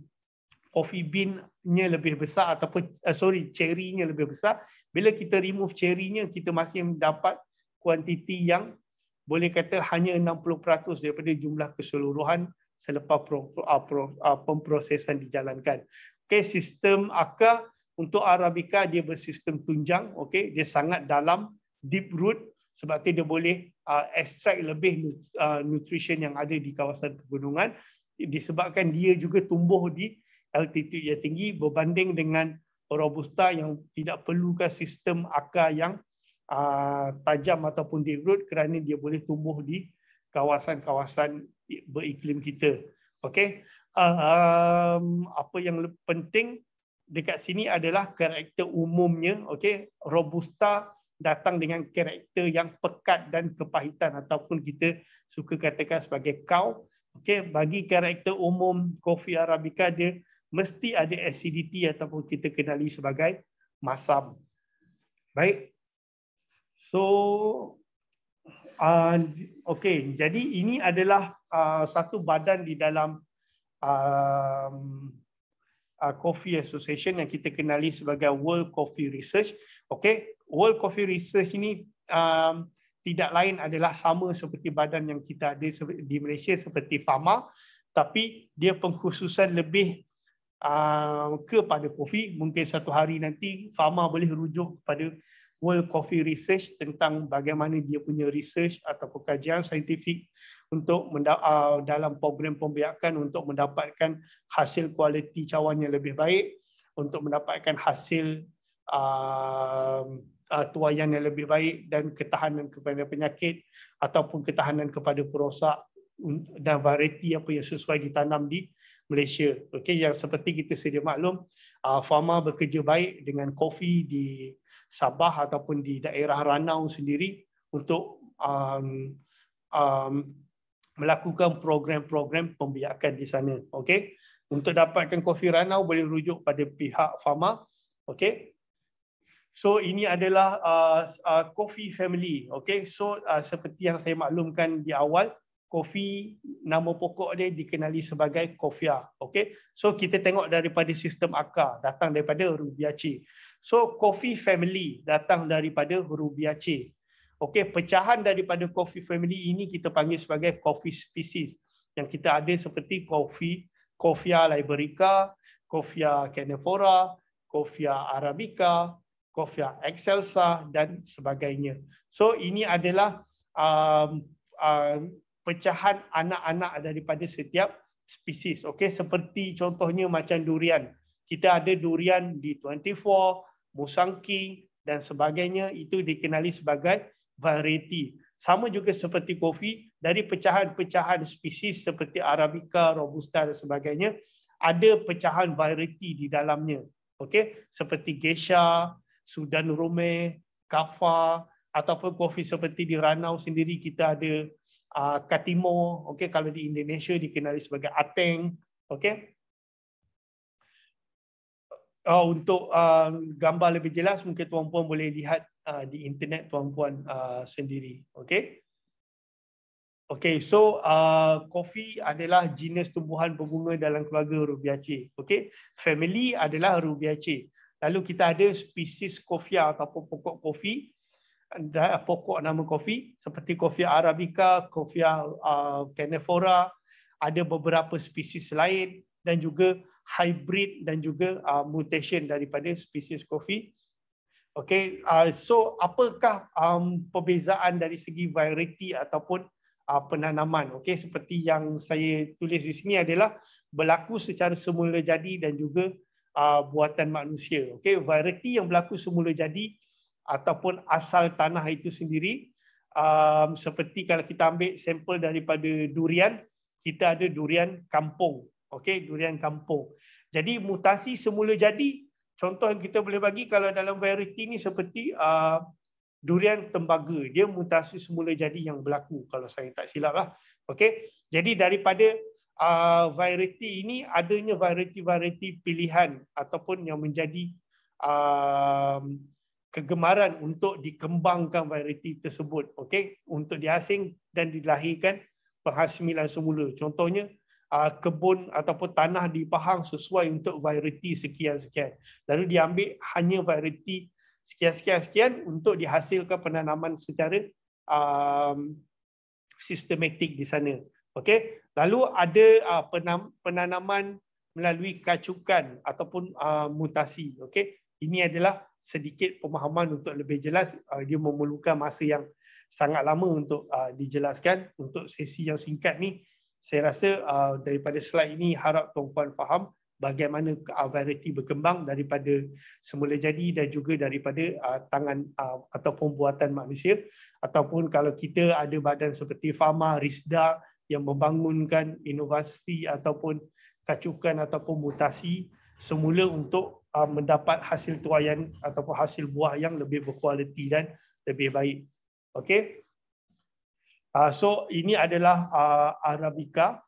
coffee bean-nya lebih besar ataupun uh, sorry cherry-nya lebih besar bila kita remove cherry-nya kita masih dapat kuantiti yang boleh kata hanya 60% daripada jumlah keseluruhan selepas pro, uh, pro, uh, pemprosesan dijalankan. Okay, sistem akar untuk Arabica dia bersistem tunjang, okey, dia sangat dalam deep root sebab tu dia boleh uh, extract lebih uh, nutrition yang ada di kawasan pegunungan disebabkan dia juga tumbuh di altitude yang tinggi berbanding dengan robusta yang tidak perlukan sistem akar yang uh, tajam ataupun deep root kerana dia boleh tumbuh di kawasan-kawasan beriklim kita. Okey. Um, apa yang penting dekat sini adalah karakter umumnya okey robusta datang dengan karakter yang pekat dan kepahitan ataupun kita suka katakan sebagai kau okey bagi karakter umum kopi arabica dia mesti ada acidity ataupun kita kenali sebagai masam baik so uh, okey jadi ini adalah uh, satu badan di dalam uh, uh, Coffee Association yang kita kenali sebagai World Coffee Research. Okey, World Coffee Research ini um, tidak lain adalah sama seperti badan yang kita ada di Malaysia seperti FAMA, tapi dia pengkhususan lebih uh, kepada kopi. Mungkin satu hari nanti FAMA boleh rujuk kepada World Coffee Research tentang bagaimana dia punya research atau pekajian saintifik untuk ah, dalam program pembiakan untuk mendapatkan hasil kualiti cawan yang lebih baik untuk mendapatkan hasil uh, ah, uh, ah, tuayan yang lebih baik dan ketahanan kepada penyakit ataupun ketahanan kepada perosak dan variti apa yang sesuai ditanam di Malaysia. Okey yang seperti kita sedia maklum uh, Pharma bekerja baik dengan kopi di Sabah ataupun di daerah Ranau sendiri untuk um, um, melakukan program-program pembiakan di sana. Okey. Untuk dapatkan kopi ranau boleh rujuk pada pihak Pharma. Okey. So ini adalah uh, uh, Family. Okey. So uh, seperti yang saya maklumkan di awal, kopi nama pokok dia dikenali sebagai kofia, Okey. So kita tengok daripada sistem akar datang daripada Rubiaceae. So Coffee Family datang daripada Rubiaceae. Okey, pecahan daripada coffee family ini kita panggil sebagai coffee species. Yang kita ada seperti coffee, Coffea liberica, Coffea canephora, Coffea arabica, Coffea excelsa dan sebagainya. So ini adalah um, um, pecahan anak-anak daripada setiap species. Okey, seperti contohnya macam durian. Kita ada durian D24, Musang King dan sebagainya itu dikenali sebagai variety. Sama juga seperti kopi, dari pecahan-pecahan spesies seperti Arabica, Robusta dan sebagainya, ada pecahan variety di dalamnya. okay? seperti Geisha, Sudan Rome, Kaffa ataupun kopi seperti di Ranau sendiri kita ada uh, Katimo, okay? kalau di Indonesia dikenali sebagai Ateng, okay? Uh, ah, untuk uh, gambar lebih jelas mungkin tuan-tuan boleh lihat uh, di internet tuan-puan uh, sendiri. Okay. Okay, so uh, kopi adalah jenis tumbuhan berbunga dalam keluarga Rubiaceae. Okay, family adalah Rubiaceae. Lalu kita ada spesies kopi atau pokok kopi pokok nama kopi seperti kopi arabica, kopi uh, canephora, ada beberapa spesies lain dan juga hybrid dan juga uh, mutation daripada spesies kopi. Okay, uh, so apakah um, perbezaan dari segi variety ataupun uh, penanaman? Okay, seperti yang saya tulis di sini adalah berlaku secara semula jadi dan juga uh, buatan manusia. Okay, variety yang berlaku semula jadi ataupun asal tanah itu sendiri um, seperti kalau kita ambil sampel daripada durian, kita ada durian kampung. Okay, durian kampung. Jadi mutasi semula jadi Contoh yang kita boleh bagi kalau dalam variety ini seperti uh, durian tembaga. Dia mutasi semula jadi yang berlaku kalau saya tak silap lah. Okay. Jadi daripada uh, variety ini adanya variety-variety pilihan ataupun yang menjadi uh, kegemaran untuk dikembangkan variety tersebut. Okay. Untuk diasing dan dilahirkan penghasilan semula. Contohnya Ah, kebun ataupun tanah di Pahang sesuai untuk variety sekian-sekian. Lalu diambil hanya variety sekian sekian untuk dihasilkan penanaman secara um, sistematik di sana. Okay. Lalu ada uh, penam, penanaman melalui kacukan ataupun uh, mutasi. Okay. Ini adalah sedikit pemahaman untuk lebih jelas. Uh, dia memerlukan masa yang sangat lama untuk uh, dijelaskan untuk sesi yang singkat ni saya rasa uh, daripada slide ini harap tuan-tuan faham bagaimana uh, variety berkembang daripada semula jadi dan juga daripada uh, tangan uh, atau pembuatan manusia ataupun kalau kita ada badan seperti FAMA, RISDA yang membangunkan inovasi ataupun kacukan ataupun mutasi semula untuk uh, mendapat hasil tuayan ataupun hasil buah yang lebih berkualiti dan lebih baik. Okey. Uh, so ini adalah uh, Arabica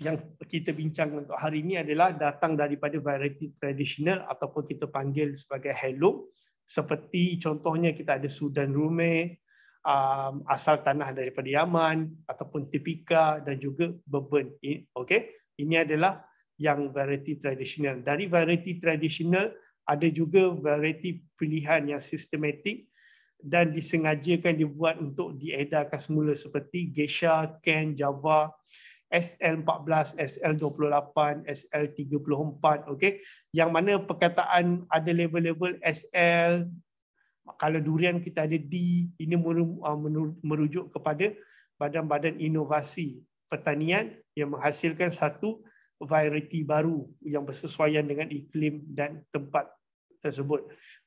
yang kita bincang untuk hari ini adalah datang daripada variety tradisional ataupun kita panggil sebagai heirloom. Seperti contohnya kita ada Sudan Rume, um, asal tanah daripada Yaman ataupun Tipika dan juga Bourbon. Okay. Ini adalah yang variety tradisional. Dari variety tradisional ada juga variety pilihan yang sistematik dan disengajakan dibuat untuk diedarkan semula seperti Geisha, Ken, Java, SL14, SL28, SL34, okay? Yang mana perkataan ada level-level SL kalau durian kita ada D, ini ah, merujuk kepada badan-badan inovasi pertanian yang menghasilkan satu variety baru yang bersesuaian dengan iklim dan tempat tersebut.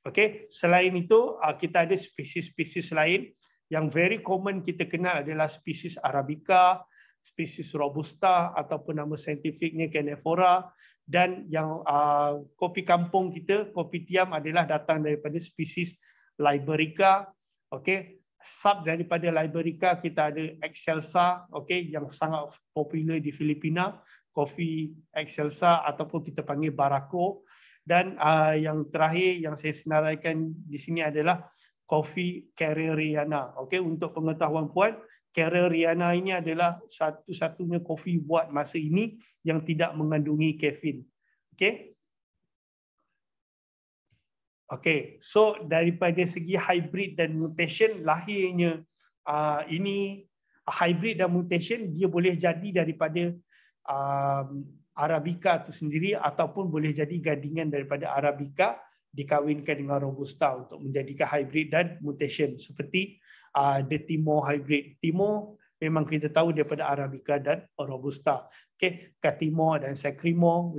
Okey, selain itu uh, kita ada spesies-spesies lain yang very common kita kenal adalah spesies arabica, spesies robusta ataupun nama saintifiknya Canephora dan yang uh, kopi kampung kita, kopi tiam adalah datang daripada spesies Liberica. Okey, sub daripada Liberica kita ada Excelsa, okey yang sangat popular di Filipina, kopi Excelsa ataupun kita panggil Barako. Dan uh, yang terakhir yang saya senaraikan di sini adalah Kofi Carrier Rihanna. Okay, untuk pengetahuan puan, Carrier Rihanna ini adalah satu-satunya kopi buat masa ini yang tidak mengandungi kafein. Okay. Okay. so daripada segi hybrid dan mutation lahirnya uh, ini hybrid dan mutation dia boleh jadi daripada uh, Arabica itu sendiri ataupun boleh jadi gadingan daripada Arabica dikawinkan dengan Robusta untuk menjadikan hybrid dan mutation seperti uh, the Timo hybrid. Timo memang kita tahu daripada Arabica dan Robusta. Okay. Katimo dan Sacrimo,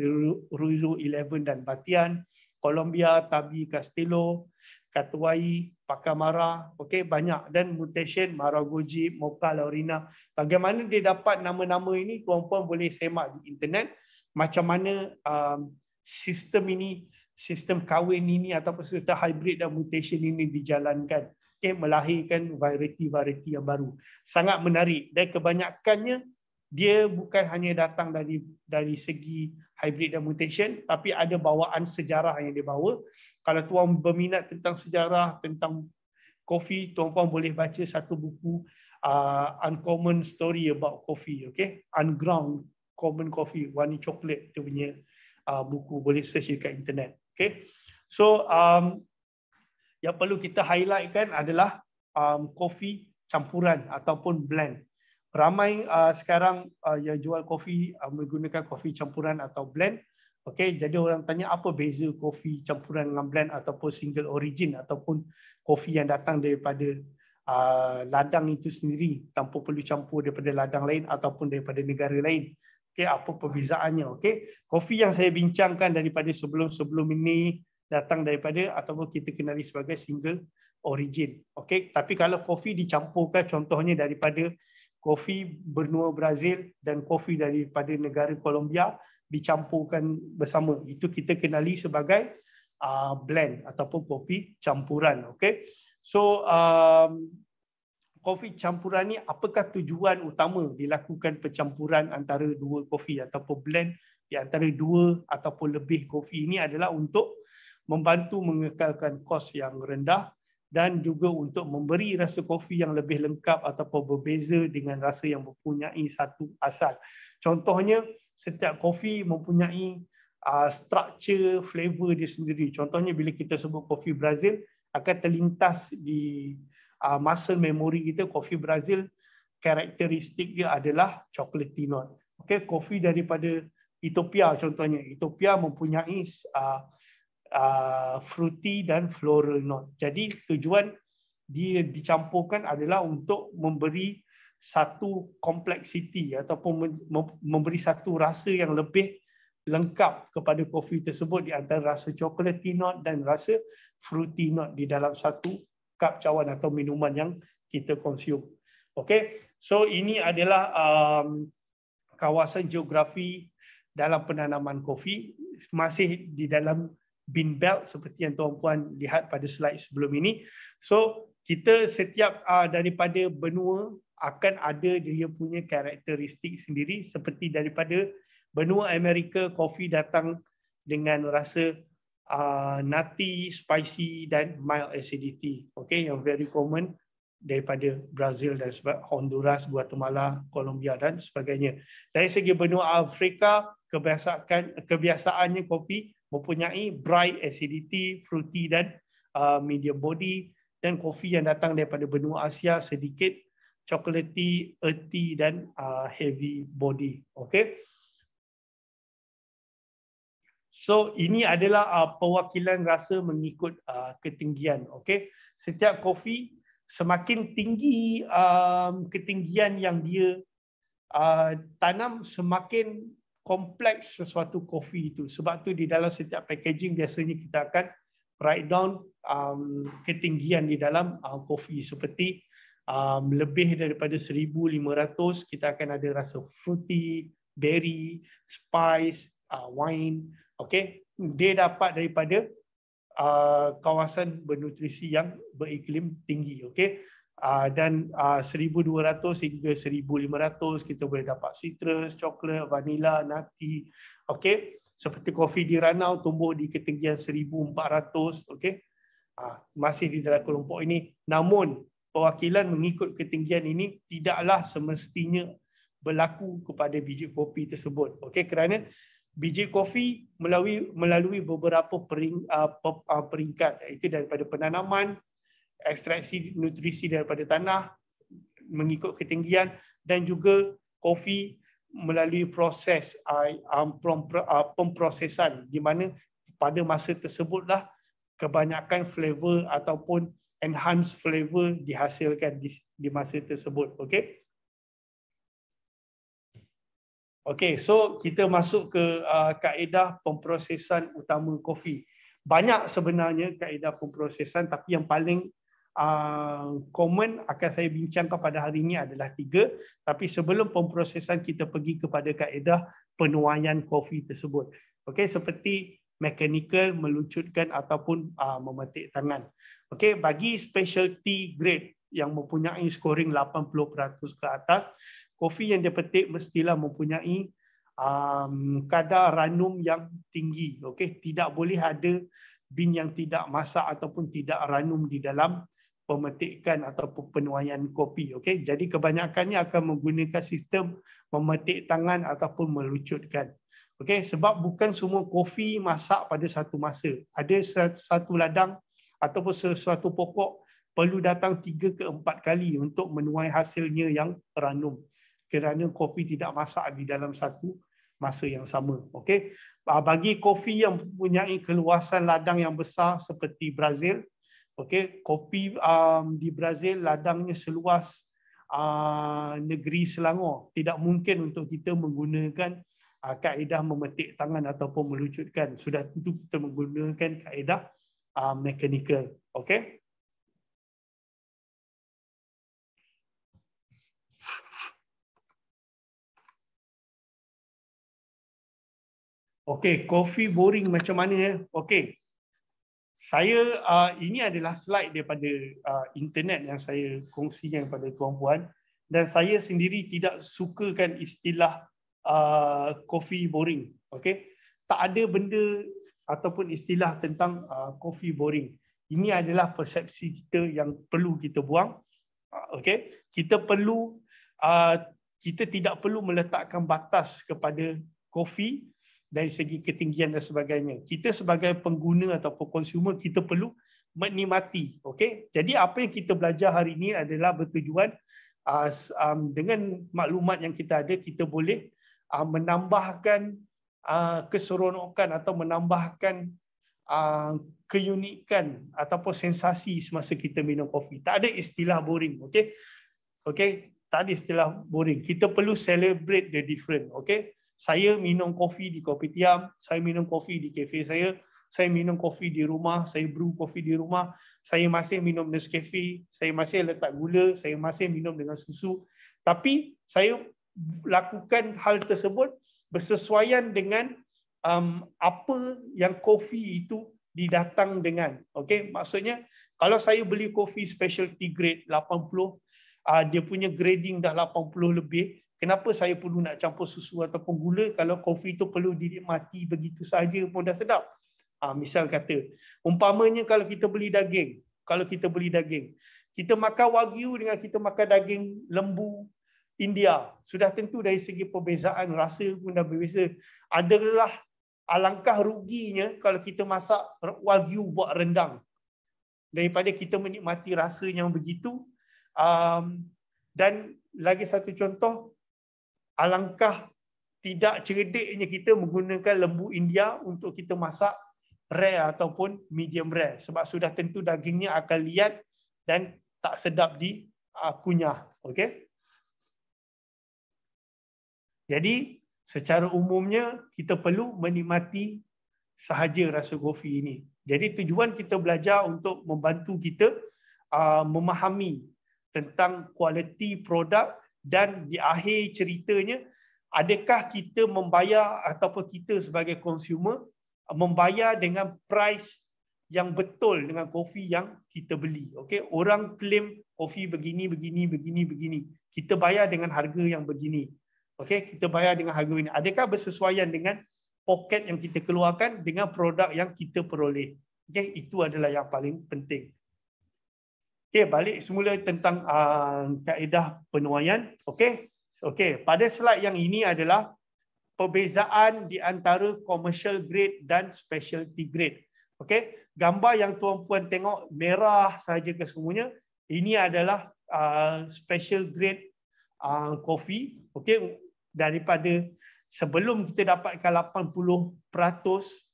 Ruizu 11 dan Batian, Colombia, Tabi, Castillo, Katuai, Pakamara, okay, banyak. Dan mutation Maragoji, Moka, Laurina. Bagaimana dia dapat nama-nama ini, tuan-tuan boleh semak di internet macam mana um, sistem ini sistem kahwin ini ataupun sistem hybrid dan mutation ini dijalankan okay, eh, melahirkan variety-variety yang baru sangat menarik dan kebanyakannya dia bukan hanya datang dari dari segi hybrid dan mutation tapi ada bawaan sejarah yang dia bawa kalau tuan berminat tentang sejarah tentang kopi tuan puan boleh baca satu buku uh, uncommon story about coffee okey Underground. Common Coffee, Wani Coklat tu punya uh, buku. Boleh search dekat internet. Okay. So, um, yang perlu kita highlightkan adalah um, kopi campuran ataupun blend. Ramai uh, sekarang uh, yang jual kopi uh, menggunakan kopi campuran atau blend. Okay, jadi orang tanya apa beza kopi campuran dengan blend ataupun single origin ataupun kopi yang datang daripada uh, ladang itu sendiri tanpa perlu campur daripada ladang lain ataupun daripada negara lain okey apa perbezaannya okey kopi yang saya bincangkan daripada sebelum-sebelum ini datang daripada ataupun kita kenali sebagai single origin okey tapi kalau kopi dicampurkan contohnya daripada kopi bernuah Brazil dan kopi daripada negara Colombia dicampurkan bersama itu kita kenali sebagai uh, blend ataupun kopi campuran okey so um, kopi campuran ni apakah tujuan utama dilakukan pencampuran antara dua kopi ataupun blend di antara dua ataupun lebih kopi ini adalah untuk membantu mengekalkan kos yang rendah dan juga untuk memberi rasa kopi yang lebih lengkap ataupun berbeza dengan rasa yang mempunyai satu asal. Contohnya setiap kopi mempunyai uh, struktur flavor dia sendiri. Contohnya bila kita sebut kopi Brazil akan terlintas di uh, muscle memory kita kopi Brazil karakteristik dia adalah chocolatey note. Okey, kopi daripada Ethiopia contohnya. Ethiopia mempunyai uh, uh, fruity dan floral note. Jadi tujuan dia dicampurkan adalah untuk memberi satu kompleksiti ataupun memberi satu rasa yang lebih lengkap kepada kopi tersebut di antara rasa chocolatey note dan rasa fruity note di dalam satu cup cawan atau minuman yang kita consume. Okey. So ini adalah um, kawasan geografi dalam penanaman kopi masih di dalam bin belt seperti yang tuan-puan lihat pada slide sebelum ini. So kita setiap uh, daripada benua akan ada dia punya karakteristik sendiri seperti daripada benua Amerika kopi datang dengan rasa uh, nutty, spicy dan mild acidity. Okay, yang very common daripada Brazil dan Honduras, Guatemala, Colombia dan sebagainya. Dari segi benua Afrika, kebiasaan kebiasaannya kopi mempunyai bright acidity, fruity dan uh, medium body dan kopi yang datang daripada benua Asia sedikit chocolatey, earthy dan uh, heavy body. Okay. So ini adalah uh, perwakilan rasa mengikut uh, ketinggian. Okay, setiap kopi semakin tinggi um, ketinggian yang dia uh, tanam semakin kompleks sesuatu kopi itu. Sebab tu di dalam setiap packaging biasanya kita akan write down um, ketinggian di dalam uh, kopi uh, seperti um, lebih daripada 1,500 kita akan ada rasa fruity, berry, spice, uh, wine okey dia dapat daripada uh, kawasan bernutrisi yang beriklim tinggi okey uh, dan uh, 1200 hingga 1500 kita boleh dapat citrus coklat vanila nati okey seperti kopi di ranau tumbuh di ketinggian 1400 okey uh, masih di dalam kelompok ini namun perwakilan mengikut ketinggian ini tidaklah semestinya berlaku kepada biji kopi tersebut okey kerana biji kopi melalui melalui beberapa pering, uh, uh, peringkat iaitu daripada penanaman ekstraksi nutrisi daripada tanah mengikut ketinggian dan juga kopi melalui proses uh, um, uh, pemprosesan di mana pada masa tersebutlah kebanyakan flavor ataupun enhanced flavor dihasilkan di, di masa tersebut okey Okay, so kita masuk ke uh, kaedah pemprosesan utama kopi. Banyak sebenarnya kaedah pemprosesan tapi yang paling uh, common akan saya bincangkan pada hari ini adalah tiga. Tapi sebelum pemprosesan kita pergi kepada kaedah penuaian kopi tersebut. Okay, seperti mechanical melucutkan ataupun uh, memetik tangan. Okay, bagi specialty grade yang mempunyai scoring 80% ke atas, kopi yang dia petik mestilah mempunyai um, kadar ranum yang tinggi. Okey, tidak boleh ada bin yang tidak masak ataupun tidak ranum di dalam pemetikan ataupun penuaian kopi. Okey, jadi kebanyakannya akan menggunakan sistem memetik tangan ataupun melucutkan. Okey, sebab bukan semua kopi masak pada satu masa. Ada satu ladang ataupun sesuatu pokok perlu datang tiga ke empat kali untuk menuai hasilnya yang ranum kerana kopi tidak masak di dalam satu masa yang sama. Okey. Ah, bagi kopi yang mempunyai keluasan ladang yang besar seperti Brazil, okey, kopi um, di Brazil ladangnya seluas uh, negeri Selangor. Tidak mungkin untuk kita menggunakan uh, kaedah memetik tangan ataupun melucutkan. Sudah tentu kita menggunakan kaedah uh, mekanikal. Okey. Okey, kopi boring macam mana ya? Okey. Saya uh, ini adalah slide daripada uh, internet yang saya kongsikan kepada tuan-puan dan saya sendiri tidak sukakan istilah kopi uh, ah, boring. Okey. Tak ada benda ataupun istilah tentang kopi uh, boring. Ini adalah persepsi kita yang perlu kita buang. Okey. Kita perlu uh, kita tidak perlu meletakkan batas kepada kopi dari segi ketinggian dan sebagainya. Kita sebagai pengguna atau consumer kita perlu menikmati. Okey. Jadi apa yang kita belajar hari ini adalah bertujuan ah, dengan maklumat yang kita ada kita boleh ah, menambahkan ah, keseronokan atau menambahkan keunikan ataupun sensasi semasa kita minum kopi. Tak ada istilah boring. Okey. Okey. Tak ada istilah boring. Kita perlu celebrate the different. Okey saya minum kopi di kopi kopitiam, saya minum kopi di kafe saya, saya minum kopi di rumah, saya brew kopi di rumah, saya masih minum Nescafe, saya masih letak gula, saya masih minum dengan susu. Tapi saya lakukan hal tersebut bersesuaian dengan um, apa yang kopi itu didatang dengan. Okey, maksudnya kalau saya beli kopi specialty grade 80, uh, dia punya grading dah 80 lebih, kenapa saya perlu nak campur susu ataupun gula kalau kopi tu perlu diri mati begitu saja pun dah sedap. Ah ha, misal kata, umpamanya kalau kita beli daging, kalau kita beli daging, kita makan wagyu dengan kita makan daging lembu India, sudah tentu dari segi perbezaan rasa pun dah berbeza. Adalah alangkah ruginya kalau kita masak wagyu buat rendang daripada kita menikmati rasa yang begitu um, dan lagi satu contoh alangkah tidak cerdiknya kita menggunakan lembu India untuk kita masak rare ataupun medium rare sebab sudah tentu dagingnya akan liat dan tak sedap di uh, kunyah. Okay? Jadi secara umumnya kita perlu menikmati sahaja rasa kopi ini. Jadi tujuan kita belajar untuk membantu kita uh, memahami tentang kualiti produk dan di akhir ceritanya adakah kita membayar ataupun kita sebagai consumer uh, membayar dengan price yang betul dengan kopi yang kita beli. Okey, orang claim kopi begini begini begini begini. Kita bayar dengan harga yang begini. Okey, kita bayar dengan harga ini. Adakah bersesuaian dengan poket yang kita keluarkan dengan produk yang kita peroleh? Okey, itu adalah yang paling penting. Okey, balik semula tentang uh, kaedah penuaian. Okey. Okey, pada slide yang ini adalah perbezaan di antara commercial grade dan specialty grade. Okey, gambar yang tuan-puan tengok merah saja ke semuanya, ini adalah uh, special grade uh, coffee. Okey, daripada sebelum kita dapatkan 80%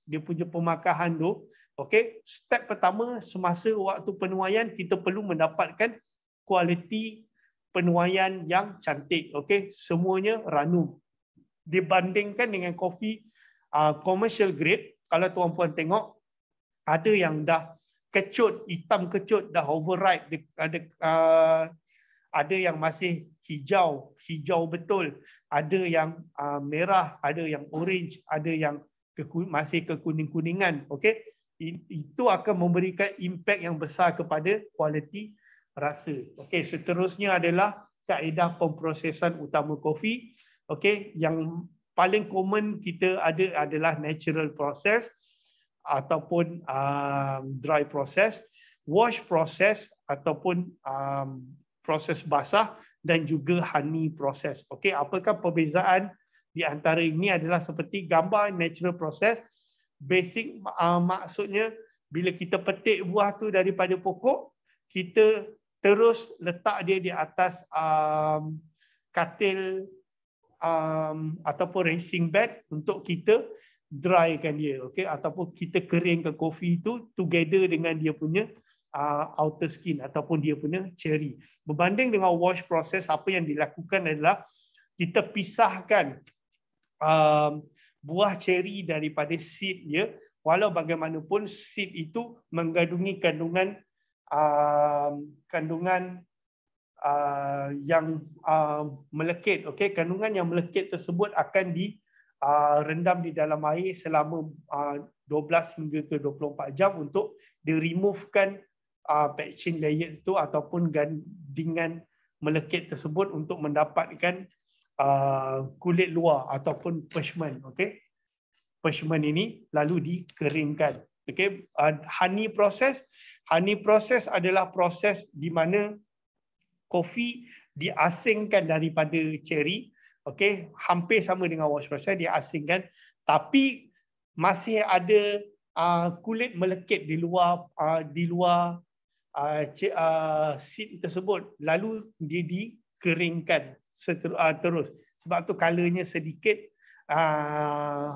dia punya pemakaian tu, Okey, step pertama semasa waktu penuaian kita perlu mendapatkan kualiti penuaian yang cantik. Okey, semuanya ranum. Dibandingkan dengan kopi uh, commercial grade, kalau tuan puan tengok ada yang dah kecut, hitam kecut, dah override, ada ada, uh, ada yang masih hijau, hijau betul, ada yang uh, merah, ada yang orange, ada yang masih kekuning-kuningan. Okey itu akan memberikan impak yang besar kepada kualiti rasa. Okey, seterusnya adalah kaedah pemprosesan utama kopi. Okey, yang paling common kita ada adalah natural process ataupun um, dry process, wash process ataupun um, proses basah dan juga honey process. Okey, apakah perbezaan di antara ini adalah seperti gambar natural process basic uh, maksudnya bila kita petik buah tu daripada pokok kita terus letak dia di atas um, katil um, ataupun racing bed untuk kita drykan dia okey ataupun kita keringkan kopi itu together dengan dia punya uh, outer skin ataupun dia punya cherry berbanding dengan wash process apa yang dilakukan adalah kita pisahkan um, buah ceri daripada seed ya walau bagaimanapun seed itu mengandungi kandungan um, kandungan uh, yang uh, melekit okey kandungan yang melekit tersebut akan di uh, rendam di dalam air selama uh, 12 hingga ke 24 jam untuk di removekan uh, patching layer itu ataupun gandingan melekit tersebut untuk mendapatkan Uh, kulit luar ataupun parchment okey parchment ini lalu dikeringkan okey uh, honey process honey process adalah proses di mana kopi diasingkan daripada ceri okey hampir sama dengan wash process diasingkan tapi masih ada uh, kulit melekit di luar uh, di luar uh, uh, seed tersebut lalu dia dikeringkan seteru, uh, ah, terus. Sebab tu kalanya sedikit uh, ah,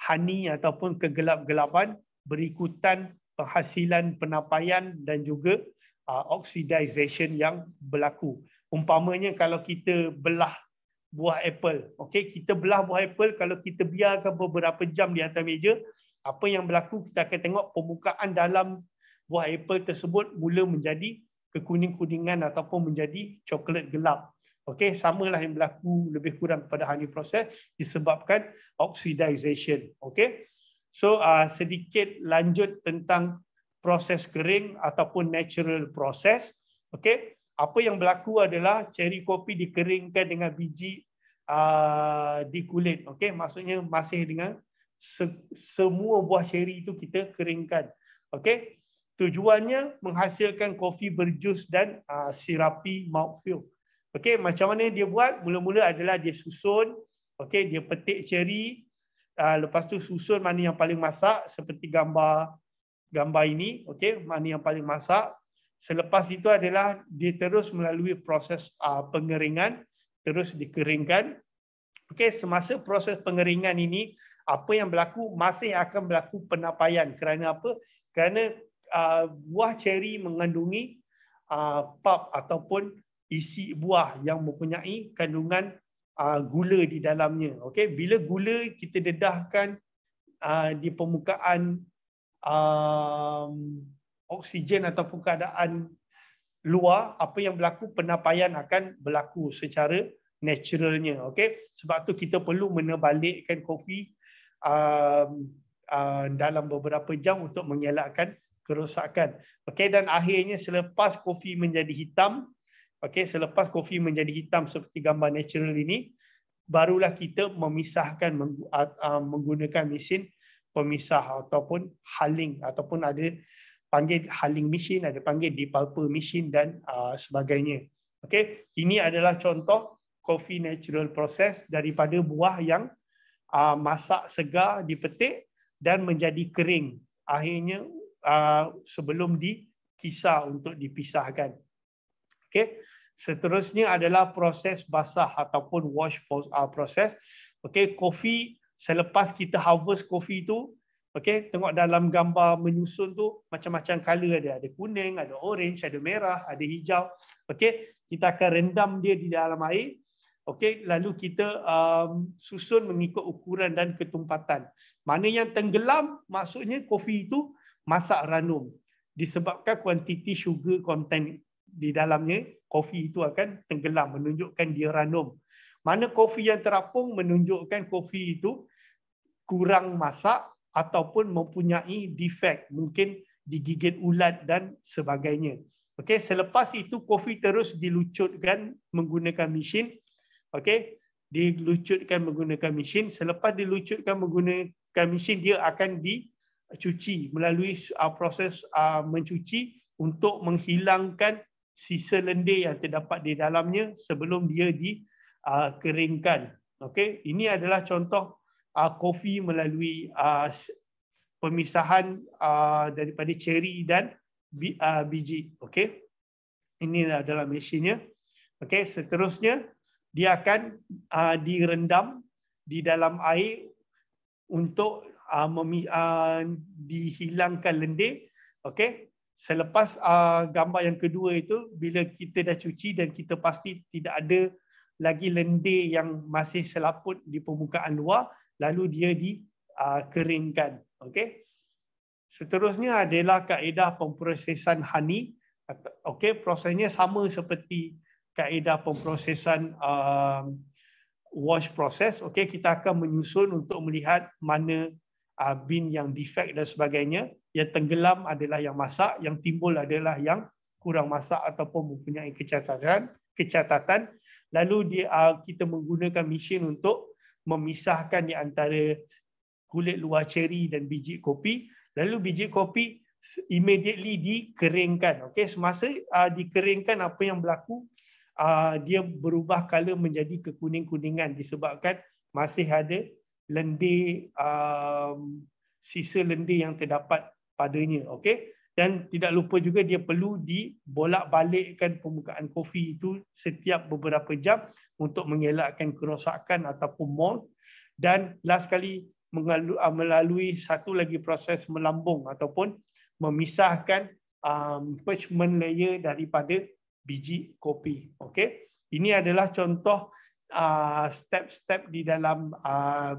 hani ataupun kegelap-gelapan berikutan penghasilan penapaian dan juga uh, oxidization yang berlaku. Umpamanya kalau kita belah buah apple, okay? kita belah buah apple kalau kita biarkan beberapa jam di atas meja, apa yang berlaku kita akan tengok permukaan dalam buah apple tersebut mula menjadi kekuning-kuningan ataupun menjadi coklat gelap. Okey, samalah yang berlaku lebih kurang pada honey proses disebabkan oxidization. Okey. So uh, sedikit lanjut tentang proses kering ataupun natural proses. Okey. Apa yang berlaku adalah cherry kopi dikeringkan dengan biji uh, di kulit. Okey, maksudnya masih dengan se semua buah cherry itu kita keringkan. Okey. Tujuannya menghasilkan kopi berjus dan uh, sirapi mouthfeel. Okey, macam mana dia buat? Mula-mula adalah dia susun, okey, dia petik ceri, uh, lepas tu susun mana yang paling masak seperti gambar gambar ini, okey, mana yang paling masak. Selepas itu adalah dia terus melalui proses uh, pengeringan, terus dikeringkan. Okey, semasa proses pengeringan ini, apa yang berlaku masih akan berlaku penapaian. Kerana apa? Kerana uh, buah ceri mengandungi uh, pap ataupun isi buah yang mempunyai kandungan uh, gula di dalamnya. Okey, bila gula kita dedahkan uh, di permukaan um, oksigen ataupun keadaan luar, apa yang berlaku penapaian akan berlaku secara naturalnya. Okey, sebab tu kita perlu menebalikkan kopi um, uh, dalam beberapa jam untuk mengelakkan kerosakan. Okey, dan akhirnya selepas kopi menjadi hitam, Okey, selepas kopi menjadi hitam seperti gambar natural ini, barulah kita memisahkan menggunakan mesin pemisah ataupun haling ataupun ada panggil haling mesin, ada panggil depulper mesin dan uh, sebagainya. Okey, ini adalah contoh kopi natural proses daripada buah yang uh, masak segar dipetik dan menjadi kering akhirnya uh, sebelum dikisar untuk dipisahkan. Okey. Seterusnya adalah proses basah ataupun wash uh, process. Okey, kopi selepas kita harvest kopi tu, okey, tengok dalam gambar menyusun tu macam-macam color dia, ada kuning, ada orange, ada merah, ada hijau. Okey, kita akan rendam dia di dalam air. Okey, lalu kita um, susun mengikut ukuran dan ketumpatan. Mana yang tenggelam maksudnya kopi itu masak ranum disebabkan kuantiti sugar content di dalamnya kopi itu akan tenggelam menunjukkan dia ranum. Mana kopi yang terapung menunjukkan kopi itu kurang masak ataupun mempunyai defek mungkin digigit ulat dan sebagainya. Okey, selepas itu kopi terus dilucutkan menggunakan mesin. Okey, dilucutkan menggunakan mesin. Selepas dilucutkan menggunakan mesin dia akan dicuci melalui ah, proses ah, mencuci untuk menghilangkan sisa lendir yang terdapat di dalamnya sebelum dia dikeringkan. Ah, Okey, ini adalah contoh uh, kopi melalui uh, pemisahan uh, daripada ceri dan bi, uh, biji. Okey, ini adalah mesinnya. Okey, seterusnya dia akan uh, direndam di dalam air untuk uh, memi, uh, dihilangkan lendir. Okey, selepas uh, gambar yang kedua itu bila kita dah cuci dan kita pasti tidak ada lagi lendir yang masih selaput di permukaan luar lalu dia dikeringkan ah, uh, okey seterusnya adalah kaedah pemprosesan honey okey prosesnya sama seperti kaedah pemprosesan uh, wash process okey kita akan menyusun untuk melihat mana uh, bin yang defek dan sebagainya. Yang tenggelam adalah yang masak, yang timbul adalah yang kurang masak ataupun mempunyai kecatatan. kecatatan. Lalu dia, uh, kita menggunakan mesin untuk memisahkan di antara kulit luar ceri dan biji kopi. Lalu biji kopi immediately dikeringkan. Okay, semasa uh, dikeringkan apa yang berlaku, uh, dia berubah color menjadi kekuning-kuningan disebabkan masih ada lendir um, sisa lendir yang terdapat padanya okey dan tidak lupa juga dia perlu dibolak-balikkan permukaan kopi itu setiap beberapa jam untuk mengelakkan kerosakan ataupun mold dan last kali uh, melalui satu lagi proses melambung ataupun memisahkan um, parchment layer daripada biji kopi okey ini adalah contoh Uh, step-step uh, di dalam uh,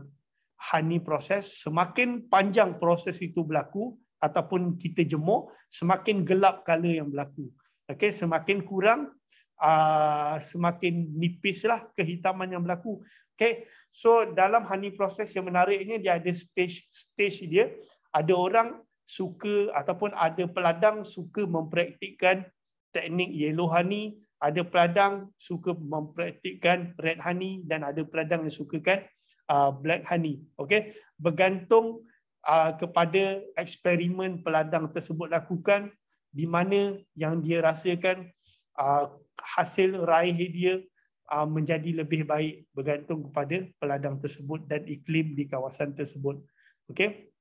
honey proses, semakin panjang proses itu berlaku ataupun kita jemur, semakin gelap color yang berlaku. Okay, semakin kurang, uh, semakin nipislah kehitaman yang berlaku. Okay, so dalam honey proses yang menariknya dia ada stage-stage dia. Ada orang suka ataupun ada peladang suka mempraktikkan teknik yellow honey ada peladang suka mempraktikkan red honey dan ada peladang yang sukakan uh, black honey. Okey, bergantung uh, kepada eksperimen peladang tersebut lakukan di mana yang dia rasakan uh, hasil raih dia uh, menjadi lebih baik bergantung kepada peladang tersebut dan iklim di kawasan tersebut. Okey.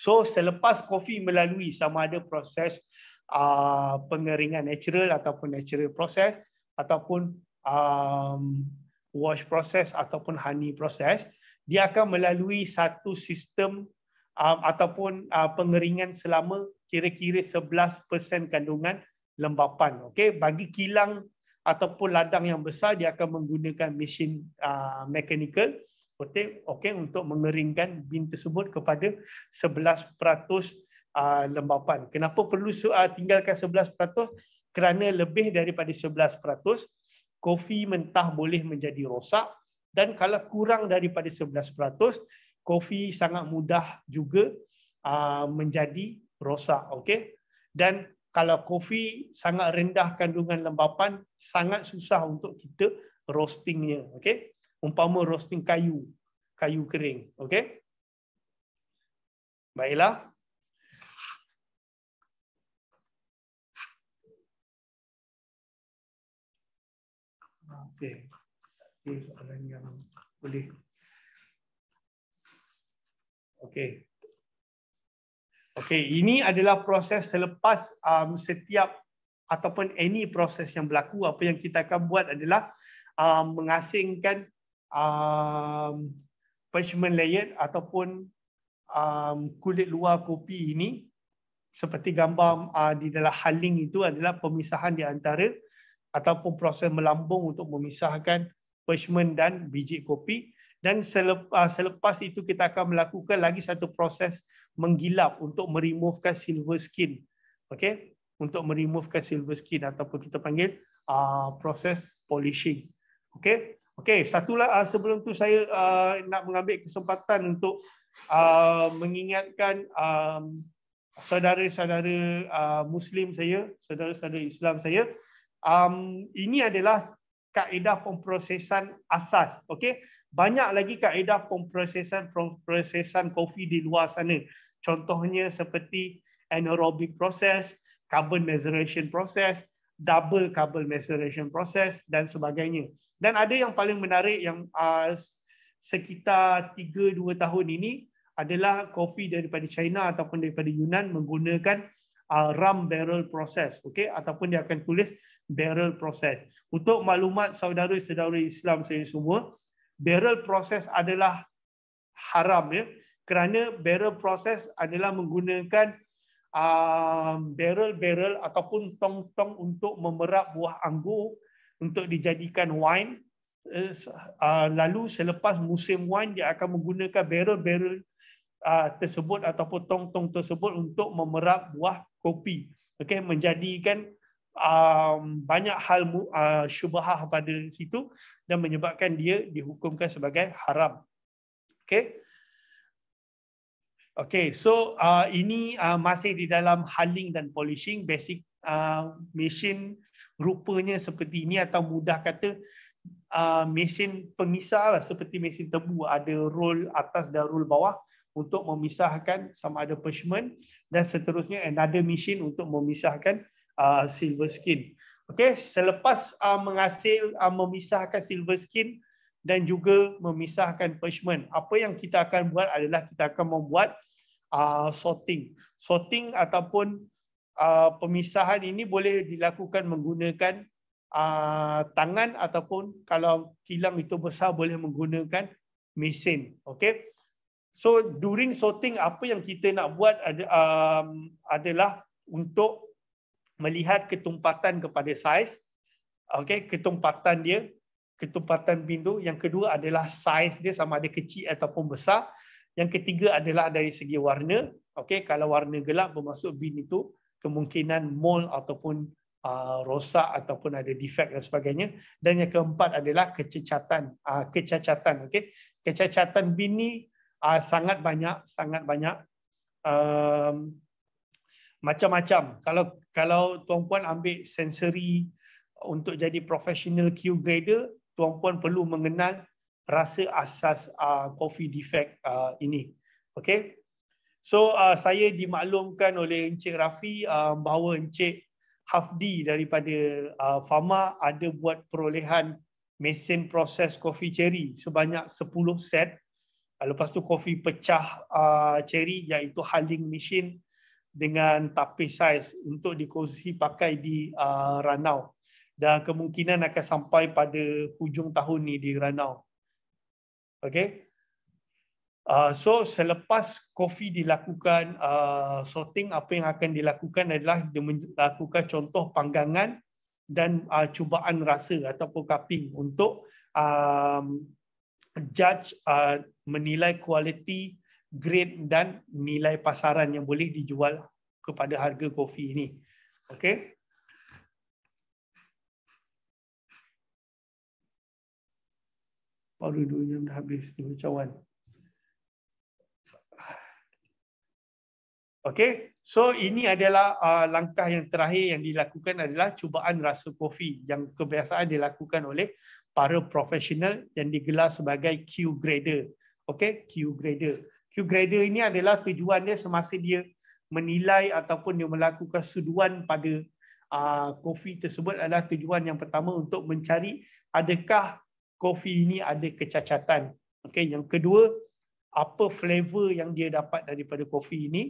So selepas kopi melalui sama ada proses Uh, pengeringan natural ataupun natural proses ataupun um, wash proses ataupun honey proses dia akan melalui satu sistem um, ataupun uh, pengeringan selama kira-kira 11% kandungan lembapan okey bagi kilang ataupun ladang yang besar dia akan menggunakan mesin uh, mechanical okey okey untuk mengeringkan bin tersebut kepada 11% uh, lembapan. Kenapa perlu uh, tinggalkan 11%? Kerana lebih daripada 11%, kopi mentah boleh menjadi rosak dan kalau kurang daripada 11%, kopi sangat mudah juga uh, menjadi rosak. Okay? Dan kalau kopi sangat rendah kandungan lembapan, sangat susah untuk kita roastingnya. Okay? Umpama roasting kayu, kayu kering. Okay? Baiklah. Okey. Okey, soalan yang boleh. Okey. Okey, ini adalah proses selepas um, setiap ataupun any proses yang berlaku. Apa yang kita akan buat adalah um, mengasingkan um, parchment layer ataupun um, kulit luar kopi ini seperti gambar uh, di dalam haling itu adalah pemisahan di antara ataupun proses melambung untuk memisahkan persimmon dan biji kopi dan selepas, ah, selepas itu kita akan melakukan lagi satu proses menggilap untuk meremovekan silver skin. okay? untuk meremovekan silver skin ataupun kita panggil uh, proses polishing. okay? Okey, satulah uh, sebelum tu saya uh, nak mengambil kesempatan untuk uh, mengingatkan um, saudara-saudara uh, muslim saya, saudara-saudara Islam saya um, ini adalah kaedah pemprosesan asas. Okay, banyak lagi kaedah pemprosesan pemprosesan kopi di luar sana. Contohnya seperti anaerobic process, carbon maceration process, double carbon maceration process dan sebagainya. Dan ada yang paling menarik yang uh, sekitar 3 2 tahun ini adalah kopi daripada China ataupun daripada Yunan menggunakan uh, barrel process. okay? ataupun dia akan tulis barrel process. Untuk maklumat saudara-saudari Islam saya semua, barrel process adalah haram ya. Kerana barrel process adalah menggunakan um, barrel-barrel uh, ataupun tong-tong untuk memerap buah anggur untuk dijadikan wine. Eh, uh, lalu selepas musim wine dia akan menggunakan barrel-barrel uh, tersebut ataupun tong-tong tersebut untuk memerap buah kopi. Okey, menjadikan um, banyak hal uh, syubhah pada situ dan menyebabkan dia dihukumkan sebagai haram. Okey. Okey, so uh, ini uh, masih di dalam haling dan polishing basic uh, mesin rupanya seperti ini atau mudah kata uh, mesin pengisar lah seperti mesin tebu ada roll atas dan roll bawah untuk memisahkan sama ada parchment dan seterusnya another machine untuk memisahkan uh, silver skin. Okey, selepas uh, menghasil uh, memisahkan silver skin dan juga memisahkan parchment, apa yang kita akan buat adalah kita akan membuat uh, sorting. Sorting ataupun uh, pemisahan ini boleh dilakukan menggunakan uh, tangan ataupun kalau kilang itu besar boleh menggunakan mesin. Okey. So during sorting apa yang kita nak buat um, adalah untuk melihat ketumpatan kepada saiz. okay, ketumpatan dia, ketumpatan pintu. Yang kedua adalah saiz dia sama ada kecil ataupun besar. Yang ketiga adalah dari segi warna. okay, kalau warna gelap bermaksud bin itu kemungkinan mold ataupun uh, rosak ataupun ada defect dan sebagainya. Dan yang keempat adalah kecacatan. Uh, ah, kecacatan, okay, Kecacatan bin uh, sangat banyak sangat banyak um, macam-macam kalau kalau tuan puan ambil sensory untuk jadi professional Q grader tuan puan perlu mengenal rasa asas uh, coffee defect uh, ini okey so uh, saya dimaklumkan oleh encik Rafi uh, bahawa encik Hafdi daripada uh, Pharma ada buat perolehan mesin proses coffee cherry sebanyak 10 set Ah, lepas tu kopi pecah uh, cherry iaitu halding machine dengan tapis size untuk dikongsi pakai di uh, Ranau dan kemungkinan akan sampai pada hujung tahun ni di Ranau. Okay. Uh, so selepas kopi dilakukan uh, sorting, apa yang akan dilakukan adalah melakukan contoh panggangan dan uh, cubaan rasa ataupun cupping untuk um, judge uh, menilai kualiti grade dan nilai pasaran yang boleh dijual kepada harga kopi ini. Okey. Baru dua yang dah habis dua cawan. Okey, so ini adalah uh, langkah yang terakhir yang dilakukan adalah cubaan rasa kopi yang kebiasaan dilakukan oleh para profesional yang digelar sebagai Q grader. Okey, Q grader. Q grader ini adalah tujuan dia semasa dia menilai ataupun dia melakukan suduan pada uh, kopi tersebut adalah tujuan yang pertama untuk mencari adakah kopi ini ada kecacatan. Okey, yang kedua apa flavor yang dia dapat daripada kopi ini.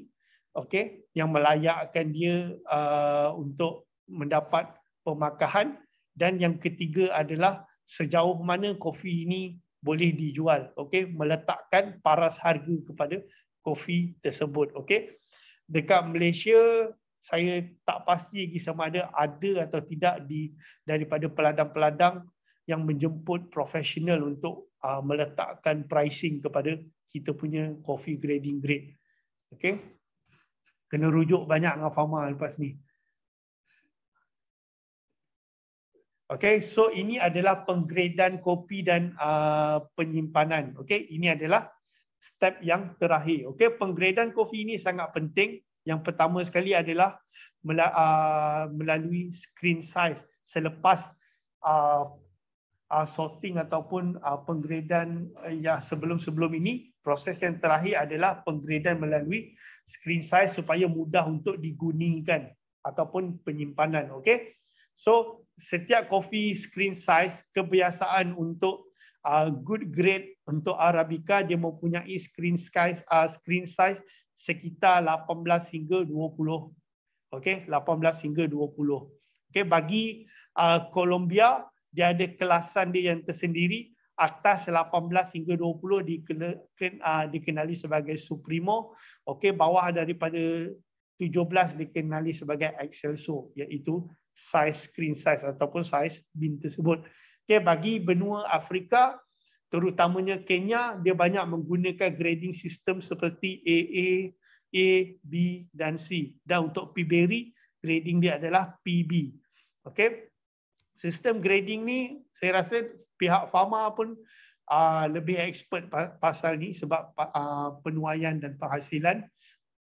Okey, yang melayakkan dia uh, untuk mendapat pemakahan dan yang ketiga adalah sejauh mana kopi ini boleh dijual okey meletakkan paras harga kepada kopi tersebut okey dekat Malaysia saya tak pasti lagi sama ada ada atau tidak di daripada peladang-peladang yang menjemput profesional untuk uh, meletakkan pricing kepada kita punya coffee grading grade. Okey. Kena rujuk banyak dengan farmer lepas ni. Okay, so ini adalah penggradan kopi dan uh, penyimpanan. Okay, ini adalah step yang terakhir. Okay, penggradan kopi ini sangat penting. Yang pertama sekali adalah uh, melalui screen size selepas uh, uh, sorting ataupun uh, penggradan uh, yang sebelum-sebelum ini. Proses yang terakhir adalah penggradan melalui screen size supaya mudah untuk digunakan ataupun penyimpanan. Okay, so setiap coffee screen size kebiasaan untuk uh, good grade untuk arabica dia mempunyai screen size uh, screen size sekitar 18 hingga 20. Okey, 18 hingga 20. Okey, bagi uh, Colombia dia ada kelasan dia yang tersendiri atas 18 hingga 20 dikenali, uh, dikenali sebagai supremo. Okey, bawah daripada 17 dikenali sebagai excelso iaitu size screen size ataupun size bin tersebut. Okey bagi benua Afrika terutamanya Kenya dia banyak menggunakan grading system seperti AA, A, B dan C. Dan untuk PBERI grading dia adalah PB. Okey. Sistem grading ni saya rasa pihak Pharma pun uh, lebih expert pasal ni sebab uh, penuaian dan penghasilan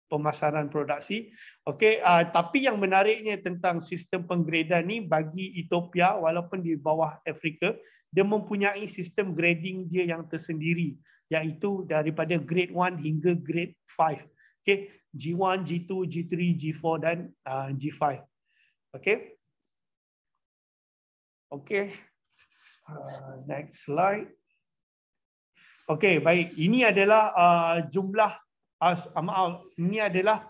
pemasaran produksi. Okey, uh, tapi yang menariknya tentang sistem penggradean ni bagi Ethiopia walaupun di bawah Afrika, dia mempunyai sistem grading dia yang tersendiri iaitu daripada grade 1 hingga grade 5. Okey, G1, G2, G3, G4 dan uh, ah, G5. Okey. Okey. Uh, next slide. Okey, baik. Ini adalah uh, jumlah maaf, ini adalah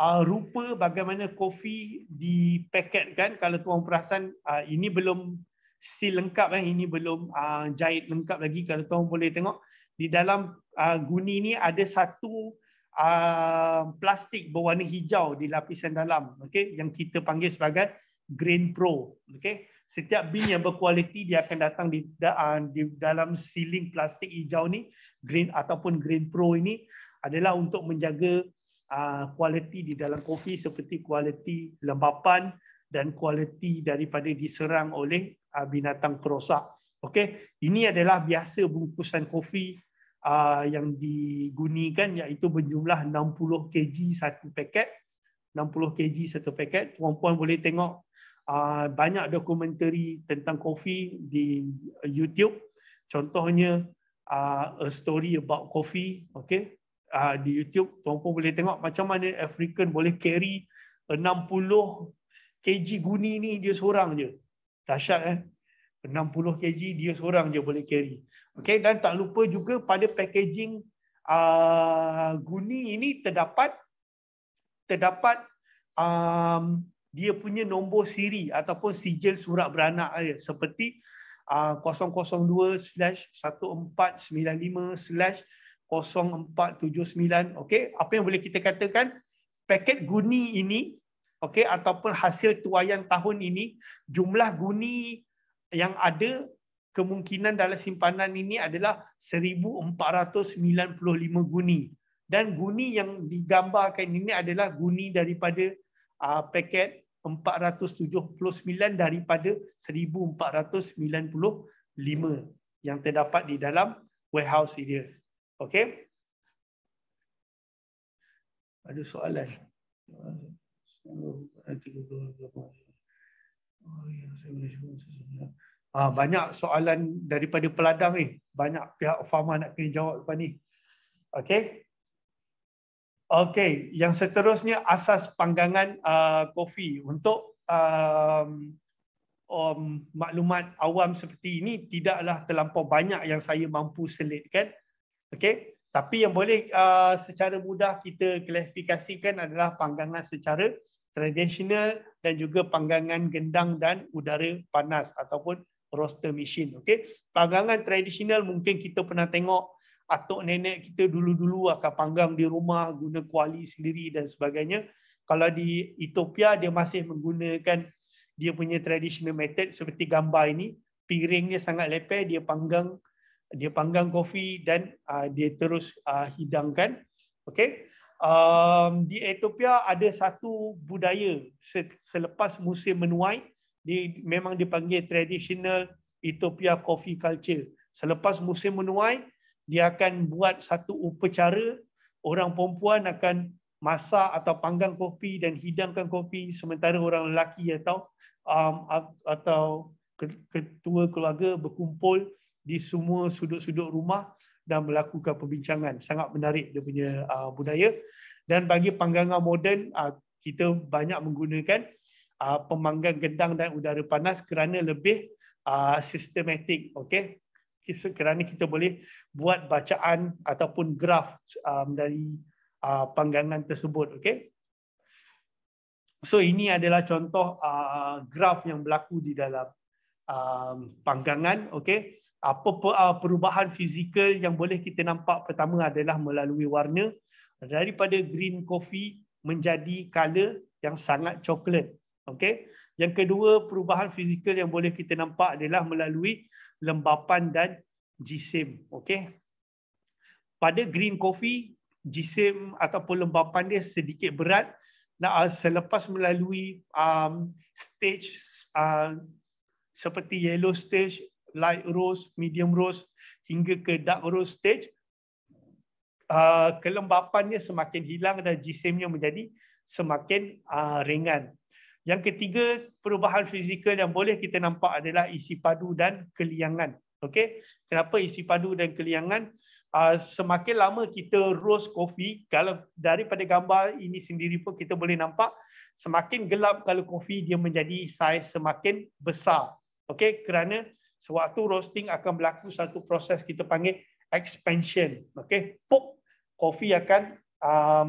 uh, rupa bagaimana kopi dipaketkan. Kalau tuan perasan, uh, ini belum seal lengkap. Eh. Ini belum uh, jahit lengkap lagi. Kalau tuan boleh tengok, di dalam uh, guni ini ada satu uh, plastik berwarna hijau di lapisan dalam. Okay, yang kita panggil sebagai Green Pro. Okay. Setiap bin yang berkualiti dia akan datang di, da, uh, di dalam siling plastik hijau ni, green ataupun green pro ini adalah untuk menjaga ah, kualiti di dalam kopi seperti kualiti lembapan dan kualiti daripada diserang oleh ah, binatang perosak. Okey, ini adalah biasa bungkusan kopi ah, yang digunakan iaitu berjumlah 60 kg satu paket. 60 kg satu paket. Tuan-puan boleh tengok banyak dokumentari tentang kopi di YouTube. Contohnya a story about coffee, okey uh, di YouTube tuan pun boleh tengok macam mana African boleh carry 60 kg guni ni dia seorang je. Dahsyat eh. 60 kg dia seorang je boleh carry. Okey dan tak lupa juga pada packaging uh, guni ini terdapat terdapat um, dia punya nombor siri ataupun sijil surat beranak dia seperti uh, ah, 002/1495/ 0479 okey apa yang boleh kita katakan paket guni ini okey ataupun hasil tuayan tahun ini jumlah guni yang ada kemungkinan dalam simpanan ini adalah 1495 guni dan guni yang digambarkan ini adalah guni daripada uh, paket 479 daripada 1495 yang terdapat di dalam warehouse dia. Okey. Ada soalan. Ah banyak soalan daripada peladang ni. Banyak pihak farmer nak kena jawab lepas ni. Okey. Okey, yang seterusnya asas panggangan uh, kopi untuk um, um, maklumat awam seperti ini tidaklah terlampau banyak yang saya mampu selitkan. Okey, tapi yang boleh uh, secara mudah kita klasifikasikan adalah panggangan secara tradisional dan juga panggangan gendang dan udara panas ataupun roaster machine. Okey, panggangan tradisional mungkin kita pernah tengok atuk nenek kita dulu-dulu akan panggang di rumah guna kuali sendiri dan sebagainya. Kalau di Ethiopia dia masih menggunakan dia punya traditional method seperti gambar ini, piringnya sangat lepeh dia panggang dia panggang kopi dan uh, dia terus uh, hidangkan okey um di Ethiopia ada satu budaya selepas musim menuai Dia memang dipanggil traditional Ethiopia coffee culture selepas musim menuai dia akan buat satu upacara orang perempuan akan masak atau panggang kopi dan hidangkan kopi sementara orang lelaki atau um, atau ketua keluarga berkumpul di semua sudut-sudut rumah dan melakukan perbincangan. Sangat menarik dia punya uh, budaya. Dan bagi panggangan moden, uh, kita banyak menggunakan uh, pemanggang gendang dan udara panas kerana lebih uh, sistematik. Okay? kerana kita boleh buat bacaan ataupun graf um, dari uh, panggangan tersebut. Okay? So ini adalah contoh uh, graf yang berlaku di dalam um, panggangan. Okay? apa ah, perubahan fizikal yang boleh kita nampak pertama adalah melalui warna daripada green coffee menjadi color yang sangat coklat. Okey. Yang kedua perubahan fizikal yang boleh kita nampak adalah melalui lembapan dan jisim. Okey. Pada green coffee, jisim ataupun lembapan dia sedikit berat dan ah, selepas melalui um, stage um, seperti yellow stage, light roast, medium roast hingga ke dark roast stage uh, kelembapannya semakin hilang dan jisimnya menjadi semakin uh, ringan. Yang ketiga, perubahan fizikal yang boleh kita nampak adalah isi padu dan keliangan. Okay, Kenapa isi padu dan keliangan? Uh, semakin lama kita roast kopi, kalau daripada gambar ini sendiri pun kita boleh nampak semakin gelap kalau kopi dia menjadi saiz semakin besar. Okay, kerana sewaktu roasting akan berlaku satu proses kita panggil expansion okey pop kopi akan um,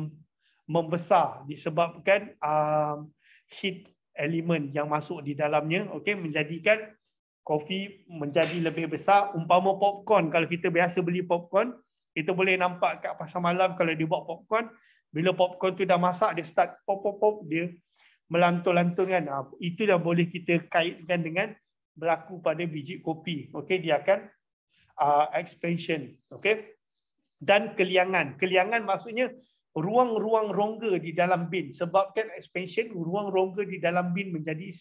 membesar disebabkan um, heat element yang masuk di dalamnya okey menjadikan kopi menjadi lebih besar umpama popcorn kalau kita biasa beli popcorn kita boleh nampak kat pasar malam kalau dia buat popcorn bila popcorn tu dah masak dia start pop pop pop dia melantun-lantun kan ah, itu dah boleh kita kaitkan dengan berlaku pada biji kopi. Okey, dia akan uh, expansion. Okey. Dan keliangan. Keliangan maksudnya ruang-ruang rongga di dalam bin. Sebabkan expansion, ruang rongga di dalam bin menjadi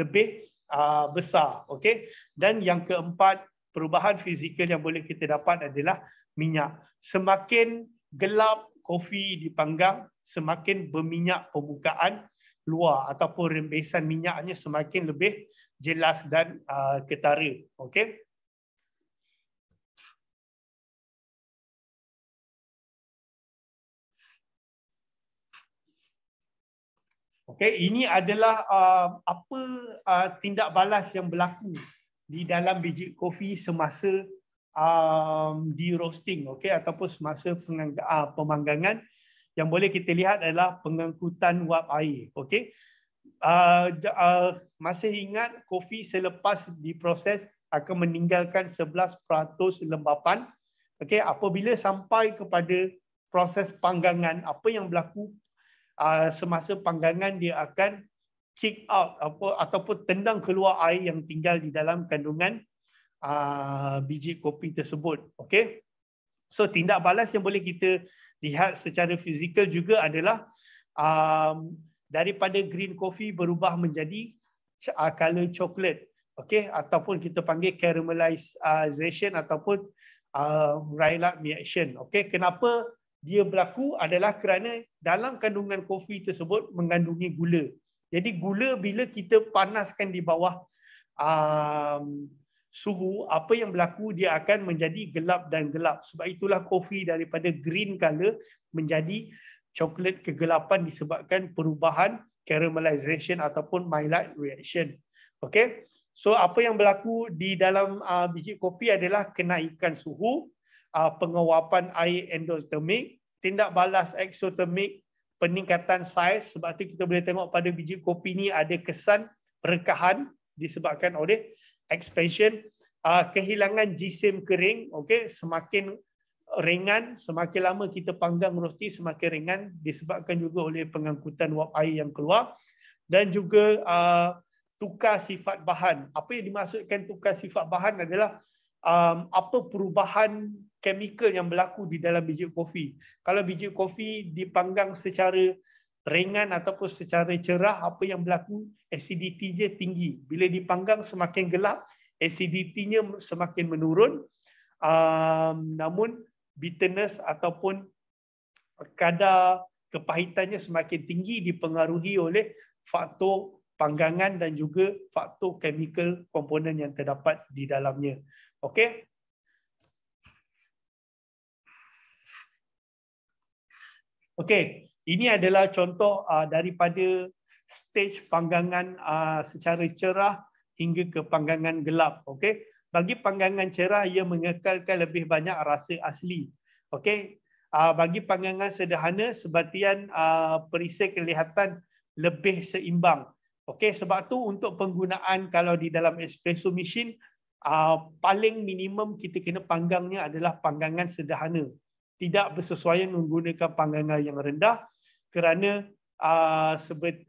lebih uh, besar. Okey. Dan yang keempat, perubahan fizikal yang boleh kita dapat adalah minyak. Semakin gelap kopi dipanggang, semakin berminyak pembukaan luar ataupun rembesan minyaknya semakin lebih jelas dan uh, ketara. Okey. Okey, ini adalah uh, apa uh, tindak balas yang berlaku di dalam biji kopi semasa um, di roasting okey ataupun semasa uh, pemanggangan yang boleh kita lihat adalah pengangkutan wap air okey uh, uh, masih ingat kopi selepas diproses akan meninggalkan 11% lembapan. Okey, apabila sampai kepada proses panggangan, apa yang berlaku uh, semasa panggangan dia akan kick out apa ataupun tendang keluar air yang tinggal di dalam kandungan uh, biji kopi tersebut. Okey. So tindak balas yang boleh kita lihat secara fizikal juga adalah um, daripada green coffee berubah menjadi uh, color coklat okey ataupun kita panggil caramelization ah, ataupun uh, ah, rilat reaction okay? kenapa dia berlaku adalah kerana dalam kandungan kopi tersebut mengandungi gula jadi gula bila kita panaskan di bawah um, suhu apa yang berlaku dia akan menjadi gelap dan gelap sebab itulah kopi daripada green color menjadi coklat kegelapan disebabkan perubahan caramelization ataupun maillard reaction. Okey. So apa yang berlaku di dalam uh, biji kopi adalah kenaikan suhu, uh, penguapan air endothermic, tindak balas exothermic, peningkatan saiz sebab tu kita boleh tengok pada biji kopi ni ada kesan perekahan disebabkan oleh expansion, uh, kehilangan jisim kering, okey, semakin ringan semakin lama kita panggang roti semakin ringan disebabkan juga oleh pengangkutan wap air yang keluar dan juga uh, tukar sifat bahan apa yang dimaksudkan tukar sifat bahan adalah um, apa perubahan kimia yang berlaku di dalam biji kopi kalau biji kopi dipanggang secara ringan ataupun secara cerah apa yang berlaku aciditynya tinggi bila dipanggang semakin gelap aciditynya semakin menurun um, namun bitterness ataupun kadar kepahitannya semakin tinggi dipengaruhi oleh faktor panggangan dan juga faktor chemical komponen yang terdapat di dalamnya. Okey. Okey, ini adalah contoh uh, daripada stage panggangan uh, secara cerah hingga ke panggangan gelap. Okey. Bagi panggangan cerah, ia mengekalkan lebih banyak rasa asli. Okey, uh, bagi panggangan sederhana, sebatian uh, ah, perisai kelihatan lebih seimbang. Okey, sebab tu untuk penggunaan kalau di dalam espresso machine, uh, paling minimum kita kena panggangnya adalah panggangan sederhana. Tidak bersesuaian menggunakan panggangan yang rendah kerana uh,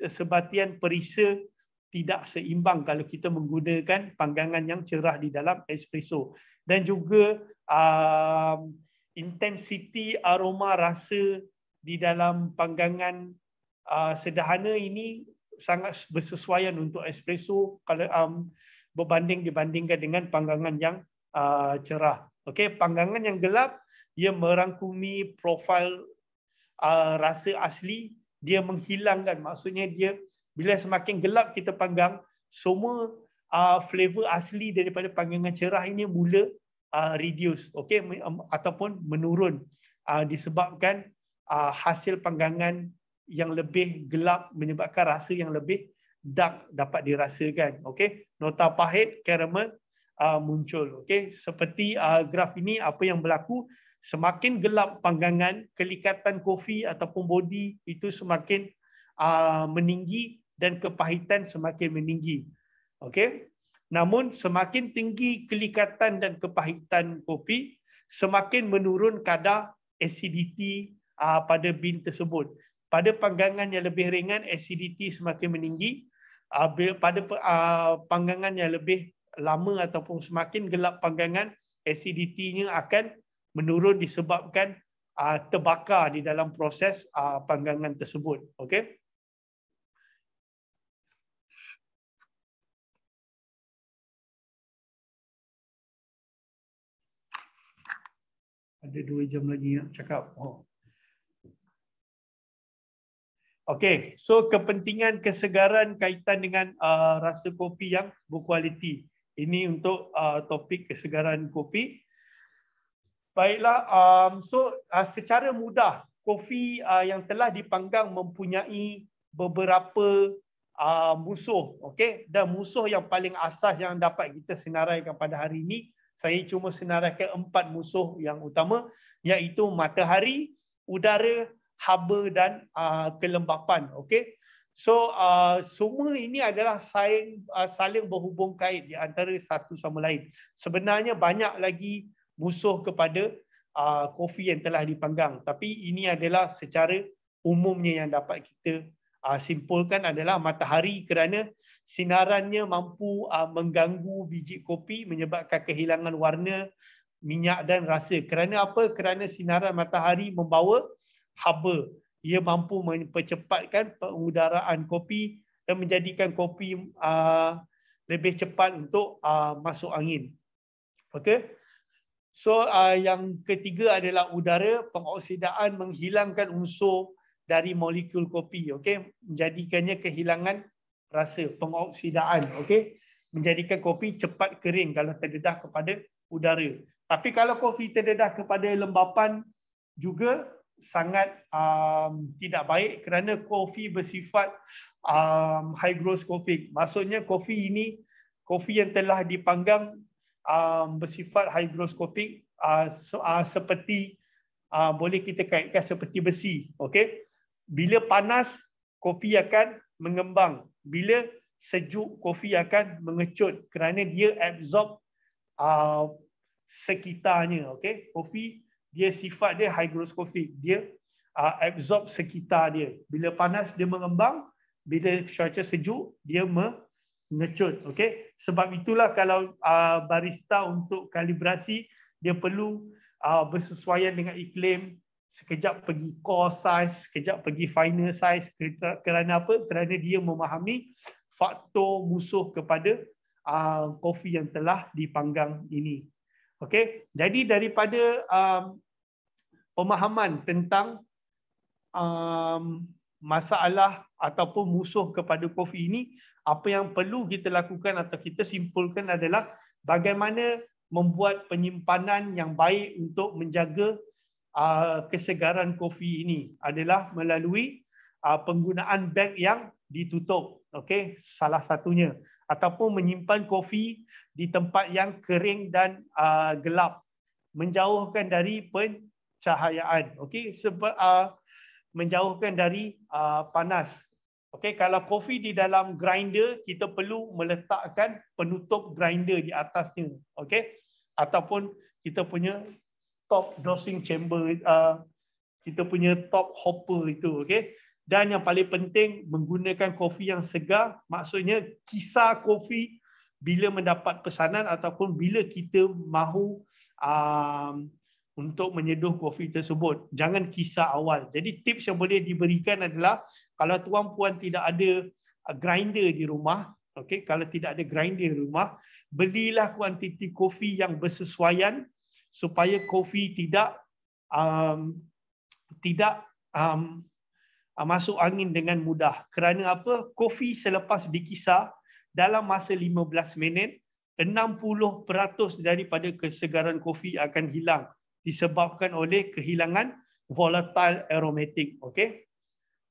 sebatian perisai tidak seimbang kalau kita menggunakan panggangan yang cerah di dalam espresso dan juga um, intensiti aroma rasa di dalam panggangan uh, sederhana ini sangat bersesuaian untuk espresso kalau um, berbanding dibandingkan dengan panggangan yang uh, cerah. Okey, panggangan yang gelap ia merangkumi profil uh, rasa asli, dia menghilangkan maksudnya dia bila semakin gelap kita panggang semua uh, flavor asli daripada panggangan cerah ini mula uh, reduce okay, um, ataupun menurun uh, disebabkan uh, hasil panggangan yang lebih gelap menyebabkan rasa yang lebih dark dapat dirasakan okay. nota pahit caramel uh, muncul okay. seperti uh, graf ini apa yang berlaku semakin gelap panggangan kelikatan kopi ataupun body itu semakin Uh, meninggi dan kepahitan semakin meninggi. Okey. Namun semakin tinggi kelikatan dan kepahitan kopi, semakin menurun kadar acidity uh, pada bin tersebut. Pada panggangan yang lebih ringan, acidity semakin meninggi. Uh, pada panggangan yang lebih lama ataupun semakin gelap panggangan, acidity akan menurun disebabkan uh, terbakar di dalam proses panggangan tersebut. Okey. Ada dua jam lagi nak cakap. Oh. Okay, so kepentingan kesegaran kaitan dengan uh, rasa kopi yang berkualiti. Ini untuk uh, topik kesegaran kopi. Baiklah, um, so uh, secara mudah, kopi uh, yang telah dipanggang mempunyai beberapa uh, musuh. Okay? Dan musuh yang paling asas yang dapat kita senaraikan pada hari ini saya cuma senaraikan empat musuh yang utama iaitu matahari, udara, haba dan uh, kelembapan. Okay? So uh, semua ini adalah saling uh, ah, saling berhubung kait di antara satu sama lain. Sebenarnya banyak lagi musuh kepada uh, kopi yang telah dipanggang tapi ini adalah secara umumnya yang dapat kita uh, simpulkan adalah matahari kerana sinarannya mampu uh, mengganggu biji kopi menyebabkan kehilangan warna minyak dan rasa kerana apa kerana sinaran matahari membawa haba ia mampu mempercepatkan pengudaraan kopi dan menjadikan kopi uh, lebih cepat untuk uh, masuk angin okey so uh, yang ketiga adalah udara pengoksidaan menghilangkan unsur dari molekul kopi okey menjadikannya kehilangan rasa pengoksidaan okey menjadikan kopi cepat kering kalau terdedah kepada udara tapi kalau kopi terdedah kepada lembapan juga sangat um, tidak baik kerana kopi bersifat um, hygroscopic maksudnya kopi ini kopi yang telah dipanggang um, bersifat hygroscopic uh, uh, seperti uh, boleh kita kaitkan seperti besi okey bila panas kopi akan mengembang bila sejuk kopi akan mengecut kerana dia absorb uh, sekitarnya okey kopi dia sifat dia hygroscopic dia uh, absorb sekitar dia bila panas dia mengembang bila cuaca sejuk dia mengecut okey sebab itulah kalau uh, barista untuk kalibrasi dia perlu uh, bersesuaian dengan iklim sekejap pergi core size, sekejap pergi final size kerana apa? Kerana dia memahami faktor musuh kepada uh, kopi yang telah dipanggang ini. Okey, jadi daripada um, pemahaman tentang um, masalah ataupun musuh kepada kopi ini, apa yang perlu kita lakukan atau kita simpulkan adalah bagaimana membuat penyimpanan yang baik untuk menjaga Ah, kesegaran kopi ini adalah melalui ah, penggunaan beg yang ditutup. Okey, salah satunya ataupun menyimpan kopi di tempat yang kering dan ah, gelap menjauhkan dari pencahayaan. Okey, sebab menjauhkan dari panas. Okey, kalau kopi di dalam grinder, kita perlu meletakkan penutup grinder di atasnya. Okey? Ataupun kita punya top dosing chamber uh, kita punya top hopper itu okey dan yang paling penting menggunakan kopi yang segar maksudnya kisar kopi bila mendapat pesanan ataupun bila kita mahu um, untuk menyeduh kopi tersebut jangan kisar awal jadi tips yang boleh diberikan adalah kalau tuan puan tidak ada uh, grinder di rumah okey kalau tidak ada grinder di rumah belilah kuantiti kopi yang bersesuaian supaya kopi tidak um, tidak um, uh, masuk angin dengan mudah. Kerana apa? Kopi selepas dikisar dalam masa 15 minit, 60% daripada kesegaran kopi akan hilang disebabkan oleh kehilangan volatile aromatic, okey?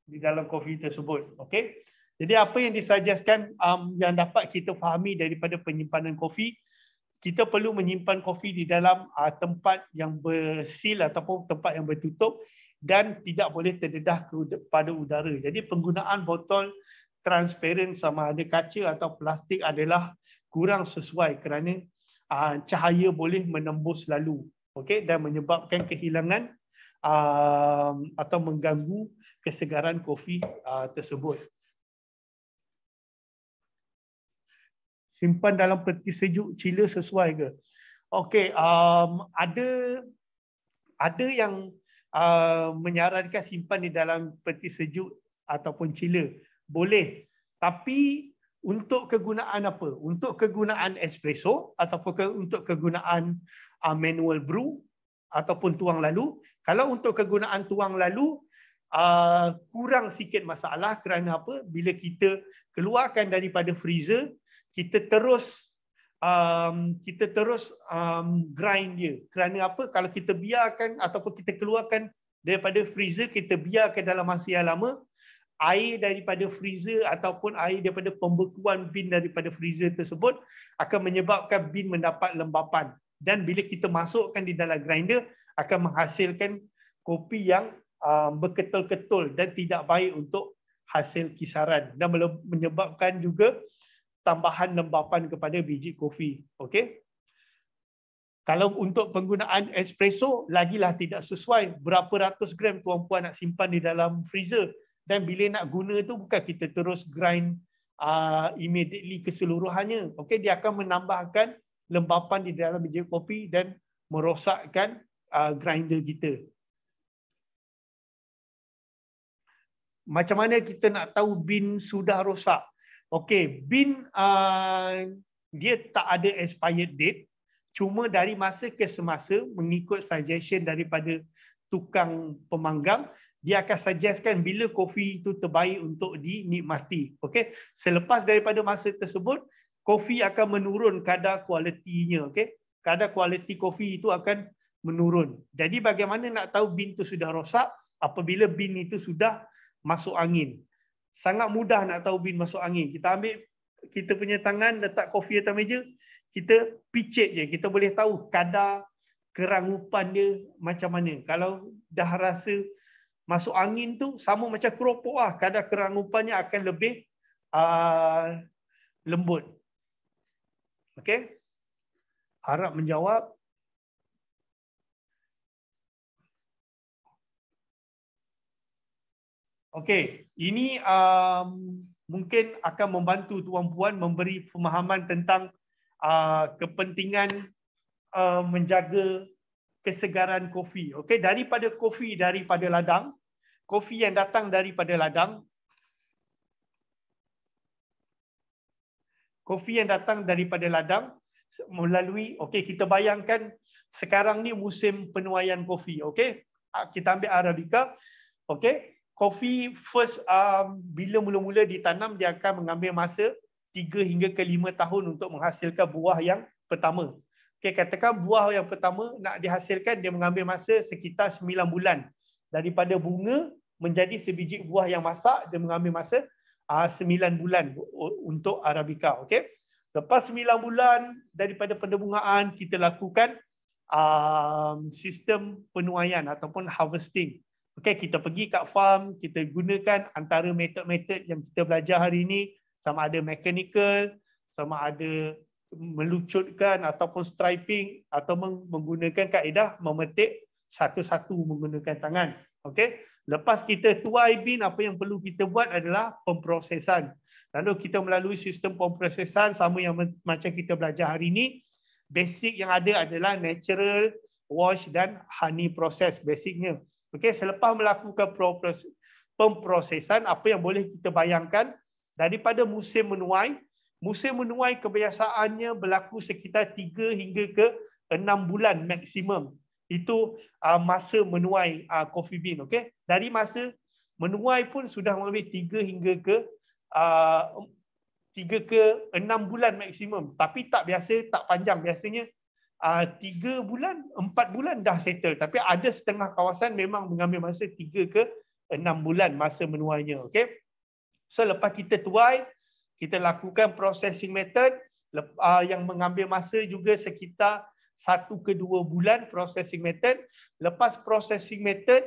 Di dalam kopi tersebut, okey? Jadi apa yang disuggestkan um, yang dapat kita fahami daripada penyimpanan kopi, kita perlu menyimpan kopi di dalam uh, tempat yang bersil ataupun tempat yang bertutup dan tidak boleh terdedah kepada udara. Jadi penggunaan botol transparent sama ada kaca atau plastik adalah kurang sesuai kerana uh, cahaya boleh menembus lalu okay? dan menyebabkan kehilangan uh, atau mengganggu kesegaran kopi uh, tersebut. simpan dalam peti sejuk chiller sesuai ke okey um, ada ada yang uh, menyarankan simpan di dalam peti sejuk ataupun chiller boleh tapi untuk kegunaan apa untuk kegunaan espresso ataupun ke, untuk kegunaan uh, manual brew ataupun tuang lalu kalau untuk kegunaan tuang lalu uh, kurang sikit masalah kerana apa bila kita keluarkan daripada freezer kita terus um, kita terus um, grind dia. Kerana apa? Kalau kita biarkan ataupun kita keluarkan daripada freezer, kita biarkan dalam masa yang lama, air daripada freezer ataupun air daripada pembekuan bin daripada freezer tersebut akan menyebabkan bin mendapat lembapan. Dan bila kita masukkan di dalam grinder, akan menghasilkan kopi yang um, berketul-ketul dan tidak baik untuk hasil kisaran. Dan menyebabkan juga tambahan lembapan kepada biji kopi. Okey. Kalau untuk penggunaan espresso, lagilah tidak sesuai berapa ratus gram tuan-puan nak simpan di dalam freezer. Dan bila nak guna tu bukan kita terus grind uh, immediately keseluruhannya. Okey, dia akan menambahkan lembapan di dalam biji kopi dan merosakkan uh, grinder kita. Macam mana kita nak tahu bin sudah rosak? Okey, bin uh, dia tak ada expired date. Cuma dari masa ke semasa mengikut suggestion daripada tukang pemanggang, dia akan suggestkan bila kopi itu terbaik untuk dinikmati. Okey, selepas daripada masa tersebut, kopi akan menurun kadar kualitinya. Okey, kadar kualiti kopi itu akan menurun. Jadi bagaimana nak tahu bin itu sudah rosak? Apabila bin itu sudah masuk angin sangat mudah nak tahu bin masuk angin. Kita ambil kita punya tangan letak kopi atas meja, kita picit je. Kita boleh tahu kadar kerangupan dia macam mana. Kalau dah rasa masuk angin tu sama macam keropok lah. Kadar kerangupannya akan lebih uh, lembut. Okay. Harap menjawab. Okay. Ini um, mungkin akan membantu tuan puan memberi pemahaman tentang uh, kepentingan uh, menjaga kesegaran kopi. Okey, daripada kopi daripada ladang, kopi yang datang daripada ladang kopi yang datang daripada ladang melalui okey kita bayangkan sekarang ni musim penuaian kopi okey ah, kita ambil arabica okey kopi first um, bila mula-mula ditanam dia akan mengambil masa 3 hingga ke 5 tahun untuk menghasilkan buah yang pertama. Okey katakan buah yang pertama nak dihasilkan dia mengambil masa sekitar 9 bulan daripada bunga menjadi sebiji buah yang masak dia mengambil masa uh, ah, 9 bulan untuk arabica okey. Lepas 9 bulan daripada pendebungaan kita lakukan um, sistem penuaian ataupun harvesting. Okey, kita pergi kat farm, kita gunakan antara method-method yang kita belajar hari ini sama ada mechanical, sama ada melucutkan ataupun striping atau menggunakan kaedah memetik satu-satu menggunakan tangan. Okey. Lepas kita tuai bin, apa yang perlu kita buat adalah pemprosesan. Lalu kita melalui sistem pemprosesan sama yang macam kita belajar hari ini. Basic yang ada adalah natural wash dan honey process basicnya. Okey, selepas melakukan proses pemprosesan, apa yang boleh kita bayangkan daripada musim menuai, musim menuai kebiasaannya berlaku sekitar 3 hingga ke 6 bulan maksimum. Itu uh, masa menuai uh, ah, coffee bean, okey. Dari masa menuai pun sudah lebih 3 hingga ke uh, ah, 3 ke 6 bulan maksimum. Tapi tak biasa, tak panjang. Biasanya Ah, tiga bulan, empat bulan dah settle. Tapi ada setengah kawasan memang mengambil masa tiga ke enam bulan masa menuainya. Okay? So lepas kita tuai, kita lakukan processing method uh, yang mengambil masa juga sekitar satu ke dua bulan processing method. Lepas processing method,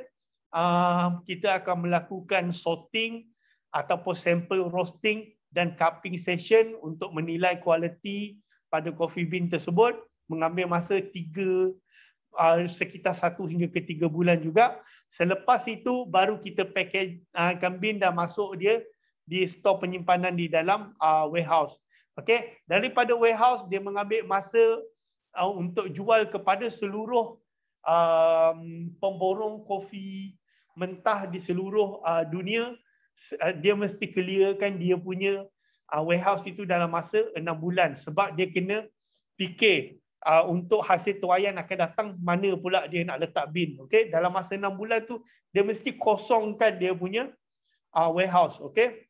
uh, kita akan melakukan sorting ataupun sample roasting dan cupping session untuk menilai kualiti pada coffee bean tersebut mengambil masa tiga ah, sekitar satu hingga ke 3 bulan juga. Selepas itu baru kita package ah, kambing dah masuk dia di stok penyimpanan di dalam ah, warehouse. Okey, daripada warehouse dia mengambil masa untuk jual kepada seluruh pemborong kopi mentah di seluruh dunia dia mesti clearkan dia punya warehouse itu dalam masa enam bulan sebab dia kena fikir uh, untuk hasil tuayan akan datang mana pula dia nak letak bin okey dalam masa enam bulan tu dia mesti kosongkan dia punya uh, warehouse okey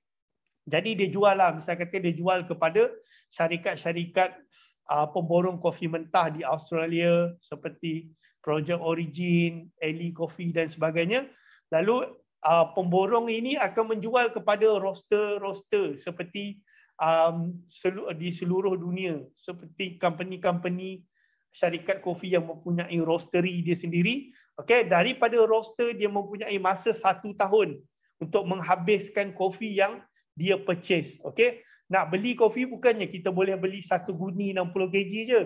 jadi dia jual lah misalnya kata dia jual kepada syarikat-syarikat uh, pemborong kopi mentah di Australia seperti Project Origin, Eli Coffee dan sebagainya. Lalu uh, pemborong ini akan menjual kepada roster-roster seperti um, seluruh, di seluruh dunia seperti company-company syarikat kopi yang mempunyai roastery dia sendiri okey daripada roaster dia mempunyai masa satu tahun untuk menghabiskan kopi yang dia purchase okey nak beli kopi bukannya kita boleh beli satu guni 60 kg je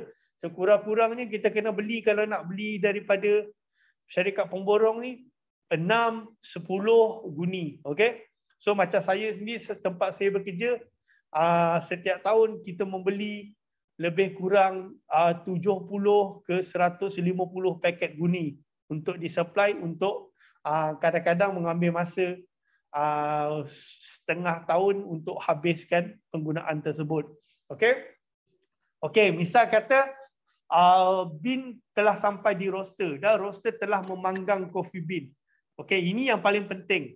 sekurang-kurangnya kita kena beli kalau nak beli daripada syarikat pemborong ni 6 10 guni okey so macam saya sendiri tempat saya bekerja uh, setiap tahun kita membeli lebih kurang ah, uh, 70 ke 150 paket guni untuk disupply untuk uh, kadang-kadang mengambil masa uh, setengah tahun untuk habiskan penggunaan tersebut. Okey. Okey, misal kata uh, bin telah sampai di roster dan roster telah memanggang coffee bean. Okey, ini yang paling penting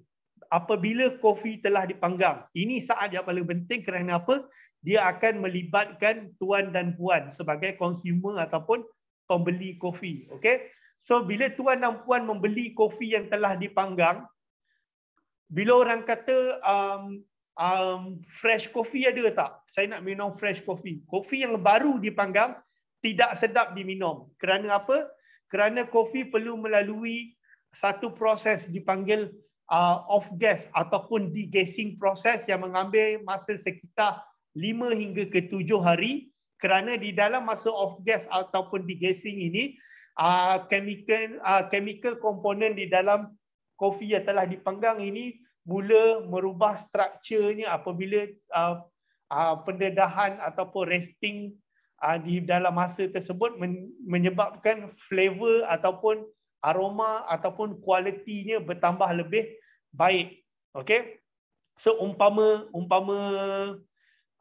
apabila kopi telah dipanggang. Ini saat yang paling penting kerana apa? Dia akan melibatkan tuan dan puan sebagai consumer ataupun pembeli kopi. Okay? So bila tuan dan puan membeli kopi yang telah dipanggang, bila orang kata um, um, fresh kopi ada tak? Saya nak minum fresh kopi. Kopi yang baru dipanggang tidak sedap diminum. Kerana apa? Kerana kopi perlu melalui satu proses dipanggil uh, off gas ataupun degassing proses yang mengambil masa sekitar 5 hingga ke 7 hari kerana di dalam masa off gas ataupun degassing ini uh, chemical uh, chemical komponen di dalam kopi yang telah dipanggang ini mula merubah strukturnya apabila uh, uh, pendedahan ataupun resting uh, di dalam masa tersebut men- menyebabkan flavor ataupun aroma ataupun kualitinya bertambah lebih baik. okay? So umpama umpama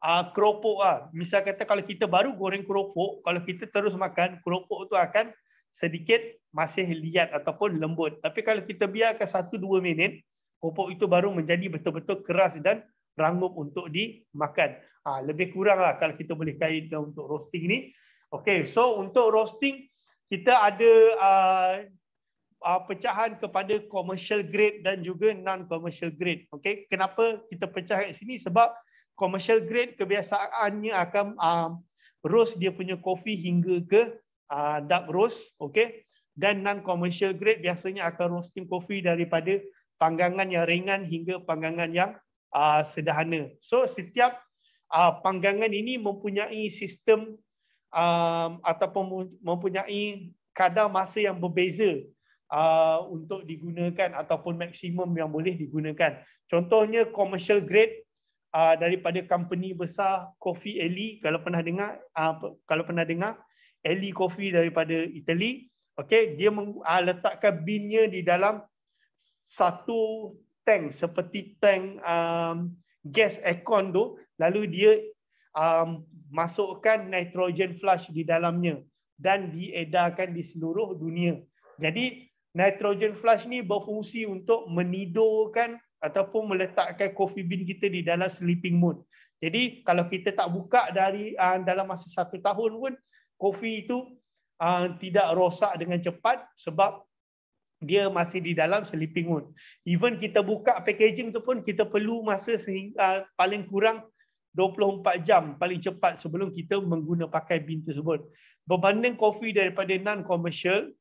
uh, keropok ah. Misal kata kalau kita baru goreng keropok, kalau kita terus makan keropok tu akan sedikit masih liat ataupun lembut. Tapi kalau kita biarkan satu dua minit, keropok itu baru menjadi betul-betul keras dan rangup untuk dimakan. Ah uh, lebih kuranglah kalau kita boleh kaitkan untuk roasting ni. Okay, so untuk roasting kita ada uh, uh, pecahan kepada commercial grade dan juga non commercial grade. Okey, kenapa kita pecah kat sini? Sebab commercial grade kebiasaannya akan uh, roast dia punya kopi hingga ke uh, dark roast, okey. Dan non commercial grade biasanya akan roasting kopi daripada panggangan yang ringan hingga panggangan yang uh, sederhana. So setiap uh, panggangan ini mempunyai sistem um, ataupun mempunyai kadar masa yang berbeza Uh, untuk digunakan ataupun maksimum yang boleh digunakan. Contohnya commercial grade uh, daripada company besar Coffee Eli kalau pernah dengar uh, kalau pernah dengar Eli Coffee daripada Itali, okey dia meng, uh, letakkan binnya di dalam satu tank seperti tank um, gas aircon tu lalu dia um, masukkan nitrogen flush di dalamnya dan diedarkan di seluruh dunia. Jadi nitrogen flush ni berfungsi untuk menidurkan ataupun meletakkan coffee bean kita di dalam sleeping mode. Jadi kalau kita tak buka dari uh, dalam masa satu tahun pun kopi itu uh, tidak rosak dengan cepat sebab dia masih di dalam sleeping mode. Even kita buka packaging tu pun kita perlu masa sehingga, uh, paling kurang 24 jam paling cepat sebelum kita menggunakan pakai bin tersebut. Berbanding kopi daripada non commercial,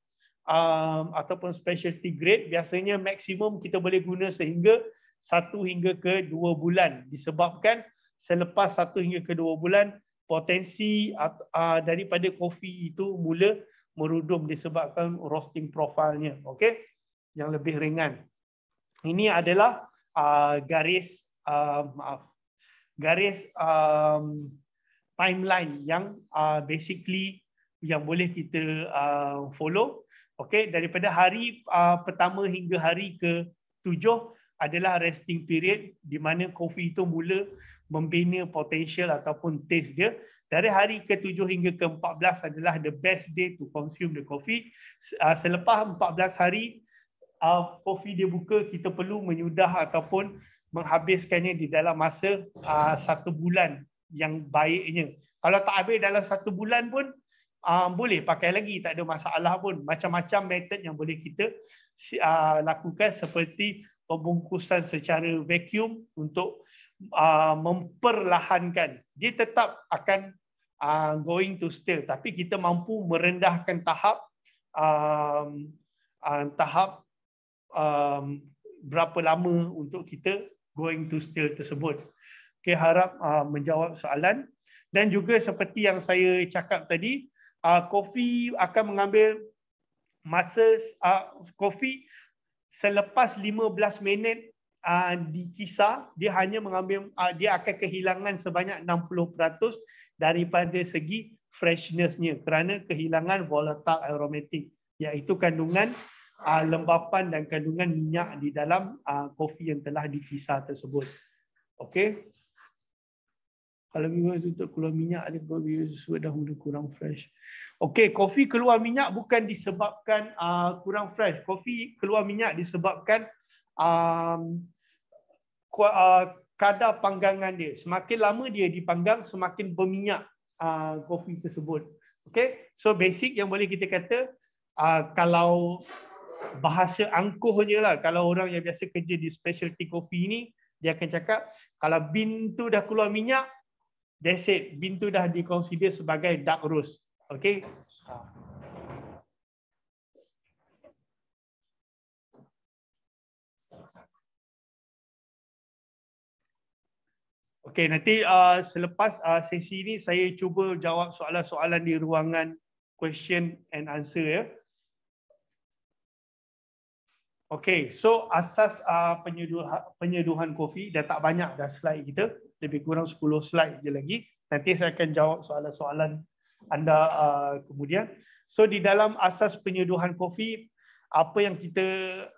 um, ataupun specialty grade biasanya maksimum kita boleh guna sehingga satu hingga ke dua bulan disebabkan selepas satu hingga ke dua bulan potensi uh, daripada kopi itu mula merudum disebabkan roasting profilnya okay? yang lebih ringan ini adalah uh, garis uh, maaf garis um, timeline yang uh, basically yang boleh kita uh, follow Okey, daripada hari uh, pertama hingga hari ke tujuh adalah resting period di mana kopi itu mula membina potensial ataupun taste dia. Dari hari ke tujuh hingga ke empat belas adalah the best day to consume the coffee. Uh, selepas belas hari uh, coffee dia buka, kita perlu menyudah ataupun menghabiskannya di dalam masa uh, satu bulan yang baiknya. Kalau tak habis dalam satu bulan pun, uh, boleh pakai lagi tak ada masalah pun macam-macam method yang boleh kita uh, lakukan seperti pembungkusan secara vacuum untuk uh, memperlahankan dia tetap akan uh, going to still tapi kita mampu merendahkan tahap um, uh, tahap um, berapa lama untuk kita going to still tersebut okay, harap uh, menjawab soalan dan juga seperti yang saya cakap tadi uh, kopi akan mengambil masa uh, kopi selepas 15 minit uh, dikisar dia hanya mengambil uh, dia akan kehilangan sebanyak 60% daripada segi freshnessnya kerana kehilangan volatile aromatic iaitu kandungan uh, lembapan dan kandungan minyak di dalam uh, kopi yang telah dikisar tersebut okey kalau minyak tutup keluar minyak ada dah dahulu kurang fresh. Okey, kopi keluar minyak bukan disebabkan uh, kurang fresh. Kopi keluar minyak disebabkan um, ah, ku, uh, ah, kadar panggangan dia. Semakin lama dia dipanggang, semakin berminyak uh, kopi tersebut. Okey, so basic yang boleh kita kata uh, kalau bahasa angkuhnya lah, kalau orang yang biasa kerja di specialty kopi ini, dia akan cakap kalau bin tu dah keluar minyak, That's it. Bin tu dah dikonsider sebagai dark rose. Okay. Okay, nanti uh, selepas uh, sesi ini saya cuba jawab soalan-soalan di ruangan question and answer ya. Okay, so asas uh, penyeduhan, penyeduhan kopi dah tak banyak dah slide kita lebih kurang 10 slide je lagi. Nanti saya akan jawab soalan-soalan anda uh, kemudian. So di dalam asas penyeduhan kopi, apa yang kita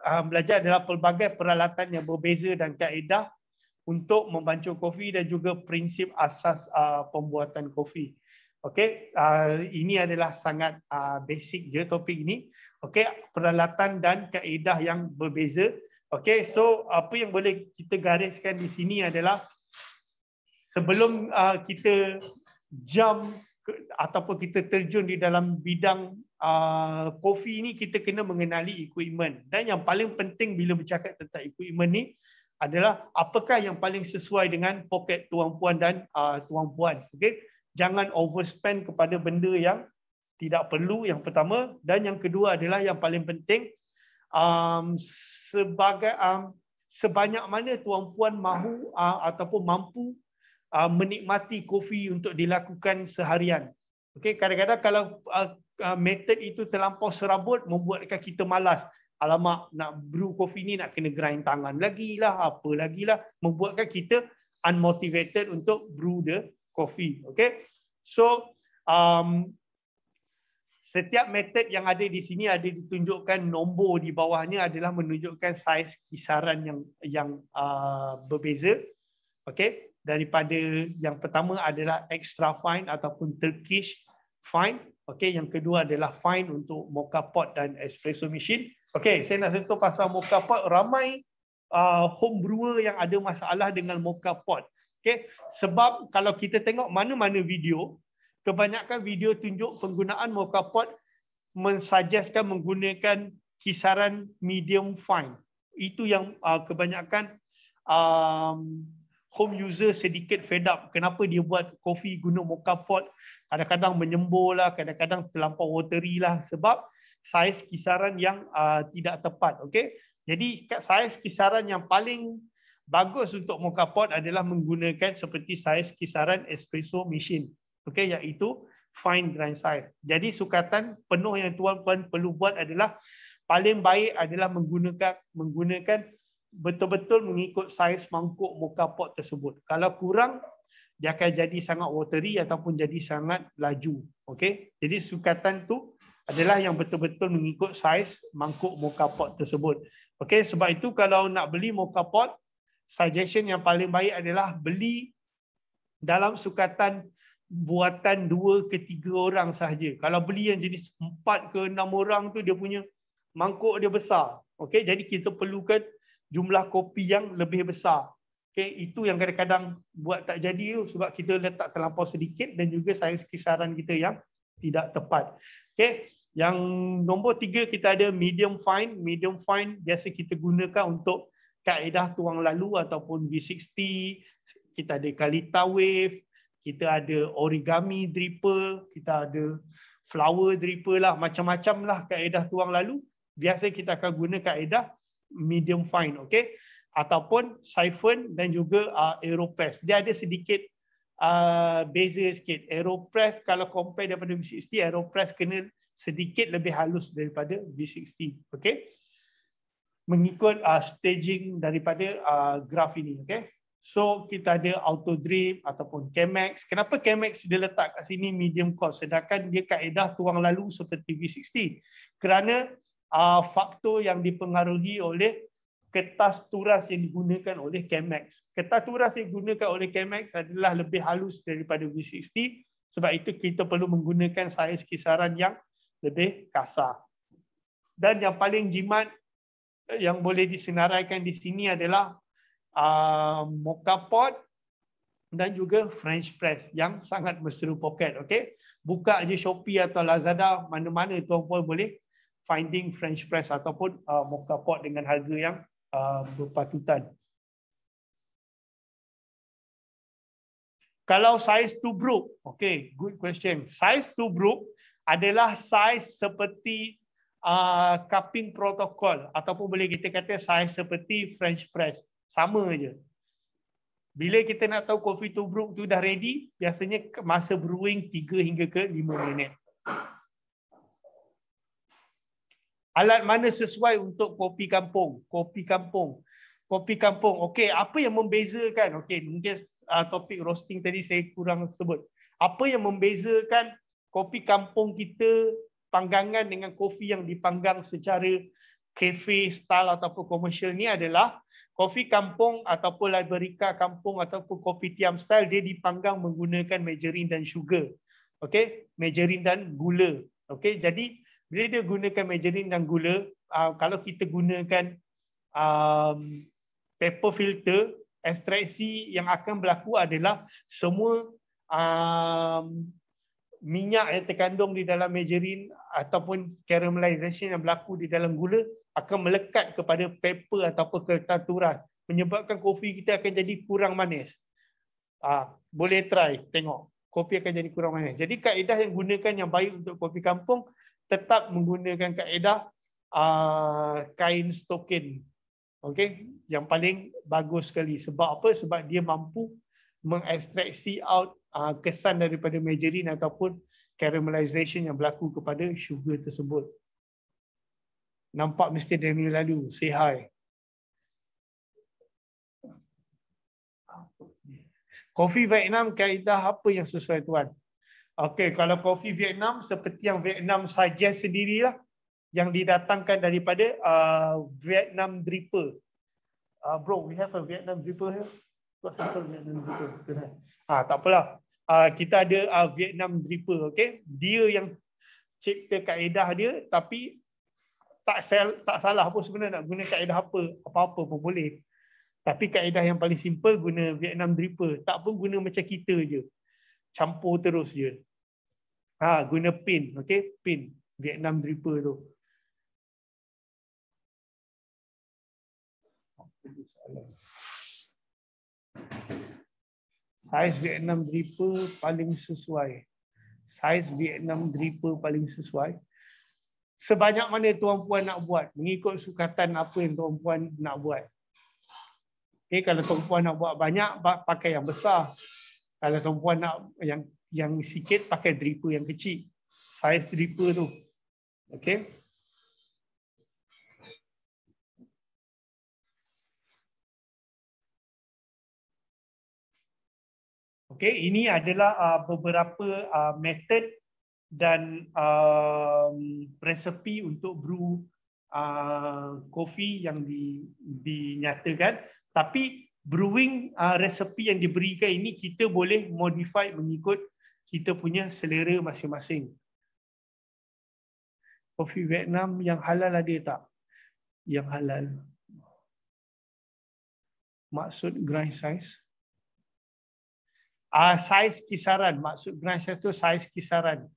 uh, belajar adalah pelbagai peralatan yang berbeza dan kaedah untuk membancuh kopi dan juga prinsip asas uh, pembuatan kopi. Okey, uh, ini adalah sangat uh, basic je topik ini. Okey, peralatan dan kaedah yang berbeza. Okey, so apa yang boleh kita gariskan di sini adalah sebelum uh, kita jump ke, ataupun kita terjun di dalam bidang uh, kopi uh, ini kita kena mengenali equipment dan yang paling penting bila bercakap tentang equipment ni adalah apakah yang paling sesuai dengan poket tuan puan dan uh, tuan puan Okay, jangan overspend kepada benda yang tidak perlu yang pertama dan yang kedua adalah yang paling penting um, sebagai um, sebanyak mana tuan puan mahu uh, ataupun mampu uh, menikmati kopi untuk dilakukan seharian. Okey, kadang-kadang kalau uh, uh, method itu terlampau serabut membuatkan kita malas. Alamak, nak brew kopi ni nak kena grind tangan lagi lah, apa lagi lah. Membuatkan kita unmotivated untuk brew the kopi. Okay? So, um, setiap method yang ada di sini ada ditunjukkan nombor di bawahnya adalah menunjukkan saiz kisaran yang yang uh, berbeza. Okay? daripada yang pertama adalah extra fine ataupun Turkish fine. Okey, yang kedua adalah fine untuk mocha pot dan espresso machine. Okey, saya nak sentuh pasal mocha pot. Ramai uh, home brewer yang ada masalah dengan mocha pot. Okey, sebab kalau kita tengok mana-mana video, kebanyakan video tunjuk penggunaan mocha pot mensuggestkan menggunakan kisaran medium fine. Itu yang uh, kebanyakan um, home user sedikit fed up kenapa dia buat kopi guna mocha pot kadang-kadang menyembur lah kadang-kadang terlampau watery lah sebab saiz kisaran yang uh, tidak tepat Okay. jadi saiz kisaran yang paling bagus untuk mocha pot adalah menggunakan seperti saiz kisaran espresso machine Okay. iaitu fine grind size jadi sukatan penuh yang tuan-tuan perlu buat adalah paling baik adalah menggunakan menggunakan betul-betul mengikut saiz mangkuk muka pot tersebut. Kalau kurang, dia akan jadi sangat watery ataupun jadi sangat laju. Okay, Jadi sukatan tu adalah yang betul-betul mengikut saiz mangkuk muka pot tersebut. Okay, sebab itu kalau nak beli muka pot, suggestion yang paling baik adalah beli dalam sukatan buatan dua ke tiga orang sahaja. Kalau beli yang jenis empat ke enam orang tu dia punya mangkuk dia besar. Okay, jadi kita perlukan jumlah kopi yang lebih besar. Okay, itu yang kadang-kadang buat tak jadi sebab kita letak terlampau sedikit dan juga saiz kisaran kita yang tidak tepat. Okay. Yang nombor tiga kita ada medium fine. Medium fine biasa kita gunakan untuk kaedah tuang lalu ataupun V60. Kita ada Kalita Wave. Kita ada origami dripper. Kita ada flower dripper lah. Macam-macam lah kaedah tuang lalu. Biasa kita akan guna kaedah medium fine okey ataupun siphon dan juga uh, aeropress dia ada sedikit uh, beza sikit aeropress kalau compare daripada V60 aeropress kena sedikit lebih halus daripada V60 okey mengikut uh, staging daripada uh, graf ini okey so kita ada auto drip ataupun Kemex kenapa Kemex dia letak kat sini medium cost sedangkan dia kaedah tuang lalu seperti V60 kerana uh, faktor yang dipengaruhi oleh kertas turas yang digunakan oleh Chemex. Kertas turas yang digunakan oleh Chemex adalah lebih halus daripada V60. Sebab itu kita perlu menggunakan saiz kisaran yang lebih kasar. Dan yang paling jimat yang boleh disenaraikan di sini adalah uh, mocha pot dan juga French press yang sangat mesra poket. Okay? Buka aja Shopee atau Lazada, mana-mana tuan-tuan boleh finding French press ataupun uh, mocha pot dengan harga yang uh, berpatutan. Kalau size to brook, okay, good question. Size to brook adalah size seperti uh, cupping protocol ataupun boleh kita kata size seperti French press. Sama aja. Bila kita nak tahu coffee to brew tu dah ready, biasanya masa brewing 3 hingga ke 5 minit. Alat mana sesuai untuk kopi kampung? Kopi kampung. Kopi kampung. Okey, apa yang membezakan? Okey, mungkin uh, topik roasting tadi saya kurang sebut. Apa yang membezakan kopi kampung kita panggangan dengan kopi yang dipanggang secara kafe style ataupun komersial ni adalah kopi kampung ataupun liberica kampung ataupun kopi tiam style dia dipanggang menggunakan margarin dan sugar. Okey, margarin dan gula. Okey, jadi bila dia gunakan margarin dan gula uh, kalau kita gunakan um, paper filter ekstraksi yang akan berlaku adalah semua um, minyak yang terkandung di dalam margarin ataupun caramelization yang berlaku di dalam gula akan melekat kepada paper ataupun kertas turas menyebabkan kopi kita akan jadi kurang manis. Uh, boleh try tengok kopi akan jadi kurang manis. Jadi kaedah yang gunakan yang baik untuk kopi kampung tetap menggunakan kaedah uh, kain stokin. okay? yang paling bagus sekali sebab apa? Sebab dia mampu mengekstraksi out uh, kesan daripada margarine ataupun caramelization yang berlaku kepada sugar tersebut. Nampak Mr. Daniel lalu. Say hi. Kopi Vietnam kaedah apa yang sesuai tuan? Okey, kalau kopi Vietnam seperti yang Vietnam saja sendirilah yang didatangkan daripada uh, Vietnam dripper. Uh, bro, we have a Vietnam dripper here. Tak sampai Vietnam dripper. Eh? Ah, tak apalah. Uh, kita ada uh, Vietnam dripper, okay? Dia yang cipta kaedah dia tapi tak sel tak salah pun sebenarnya nak guna kaedah apa, apa-apa pun boleh. Tapi kaedah yang paling simple guna Vietnam dripper, tak pun guna macam kita je campur terus je. Ha, guna pin, okey, pin Vietnam dripper tu. Saiz Vietnam dripper paling sesuai. Saiz Vietnam dripper paling sesuai. Sebanyak mana tuan puan nak buat, mengikut sukatan apa yang tuan puan nak buat. Okay, kalau tuan puan nak buat banyak, pakai yang besar kalau perempuan nak yang yang sikit pakai dripper yang kecil saiz dripper tu okey okey ini adalah uh, beberapa uh, method dan um, resepi untuk brew uh, kopi yang di, dinyatakan tapi brewing uh, ah, recipe yang diberikan ini kita boleh modify mengikut kita punya selera masing-masing. Kopi Vietnam yang halal ada tak? Yang halal. Maksud grind size? Ah uh, size kisaran. Maksud grind size tu size kisaran.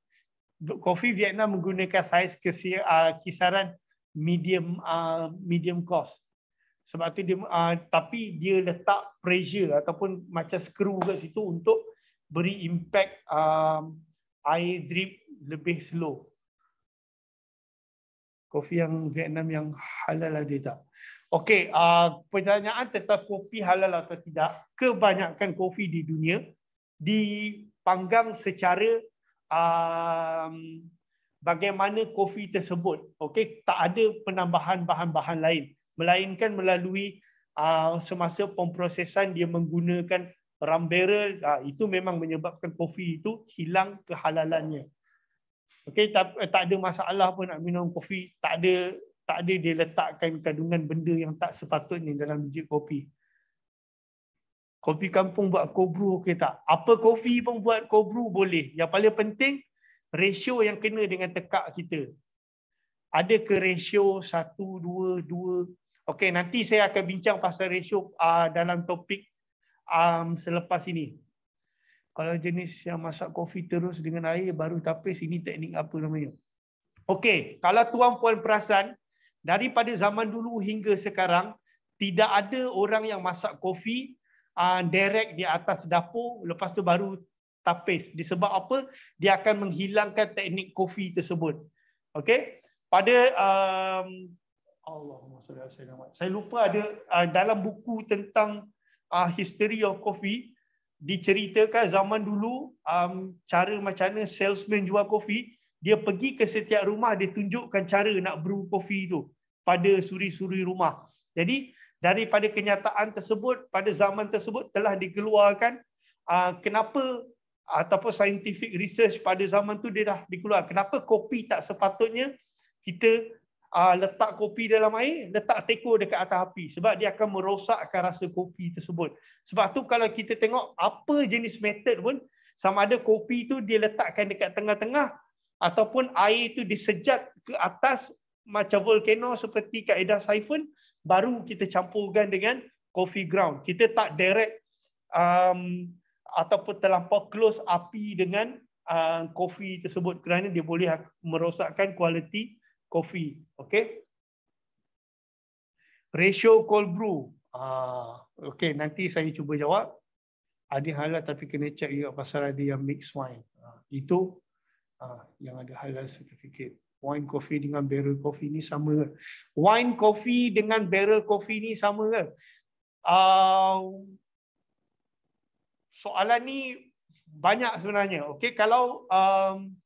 Kopi Vietnam menggunakan size ah, kisaran medium uh, medium cost sebab tu dia uh, tapi dia letak pressure ataupun macam skru kat situ untuk beri impact um, air drip lebih slow. Kopi yang Vietnam yang halal ada tak? Okey, uh, pertanyaan tentang kopi halal atau tidak. Kebanyakan kopi di dunia dipanggang secara um, bagaimana kopi tersebut. Okey, tak ada penambahan bahan-bahan lain melainkan melalui uh, semasa pemprosesan dia menggunakan ram barrel uh, itu memang menyebabkan kopi itu hilang kehalalannya. Okey tak, eh, tak ada masalah pun nak minum kopi, tak ada tak ada dia letakkan kandungan benda yang tak sepatutnya dalam biji kopi. Kopi kampung buat kobru okey tak? Apa kopi pun buat kobru boleh. Yang paling penting ratio yang kena dengan tekak kita. Ada ke ratio 1 2 2 Okey, nanti saya akan bincang pasal ratio uh, dalam topik um, selepas ini. Kalau jenis yang masak kopi terus dengan air baru tapis, ini teknik apa namanya. Okey, kalau tuan-puan perasan, daripada zaman dulu hingga sekarang, tidak ada orang yang masak kopi uh, direct di atas dapur, lepas tu baru tapis. Disebab apa? Dia akan menghilangkan teknik kopi tersebut. Okey, pada... Um, Allahumma salli ala sayyidina Muhammad. Saya lupa ada uh, dalam buku tentang uh, history of coffee diceritakan zaman dulu um, cara macam mana salesman jual kopi dia pergi ke setiap rumah dia tunjukkan cara nak brew kopi tu pada suri-suri rumah. Jadi daripada kenyataan tersebut pada zaman tersebut telah dikeluarkan uh, kenapa ataupun scientific research pada zaman tu dia dah dikeluarkan kenapa kopi tak sepatutnya kita uh, letak kopi dalam air, letak teko dekat atas api sebab dia akan merosakkan rasa kopi tersebut. Sebab tu kalau kita tengok apa jenis method pun sama ada kopi tu dia letakkan dekat tengah-tengah ataupun air tu disejat ke atas macam volcano seperti kaedah siphon baru kita campurkan dengan kopi ground. Kita tak direct um, ataupun terlampau close api dengan uh, tersebut kerana dia boleh merosakkan kualiti kopi. Okay. Ratio cold brew. Uh, okay, nanti saya cuba jawab. Ada halal lah, tapi kena check juga pasal ada yang mix wine. Uh, itu uh, yang ada halal lah, certificate. Wine coffee dengan barrel coffee ni sama ke? Wine coffee dengan barrel coffee ni sama ke? Uh, soalan ni banyak sebenarnya. Okay, kalau um,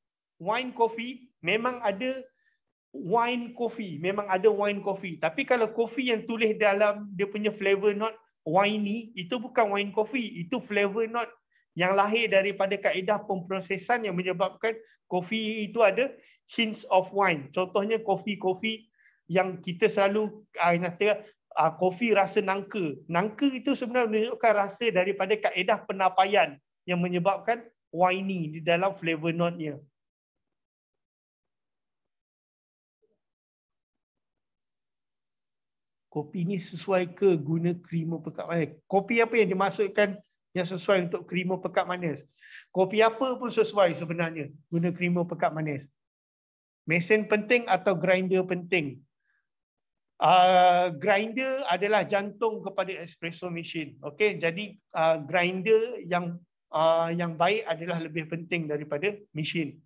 wine coffee memang ada wine coffee. Memang ada wine coffee. Tapi kalau coffee yang tulis dalam dia punya flavor not winey, itu bukan wine coffee. Itu flavor not yang lahir daripada kaedah pemprosesan yang menyebabkan kopi itu ada hints of wine. Contohnya kopi-kopi yang kita selalu ah, kata kopi ah, rasa nangka. Nangka itu sebenarnya menunjukkan rasa daripada kaedah penapaian yang menyebabkan winey di dalam flavor note kopi ni sesuai ke guna krimo pekat manis? Kopi apa yang dimasukkan yang sesuai untuk krimo pekat manis? Kopi apa pun sesuai sebenarnya guna krimo pekat manis. Mesin penting atau grinder penting? Uh, grinder adalah jantung kepada espresso machine. Okey, jadi uh, grinder yang uh, yang baik adalah lebih penting daripada machine.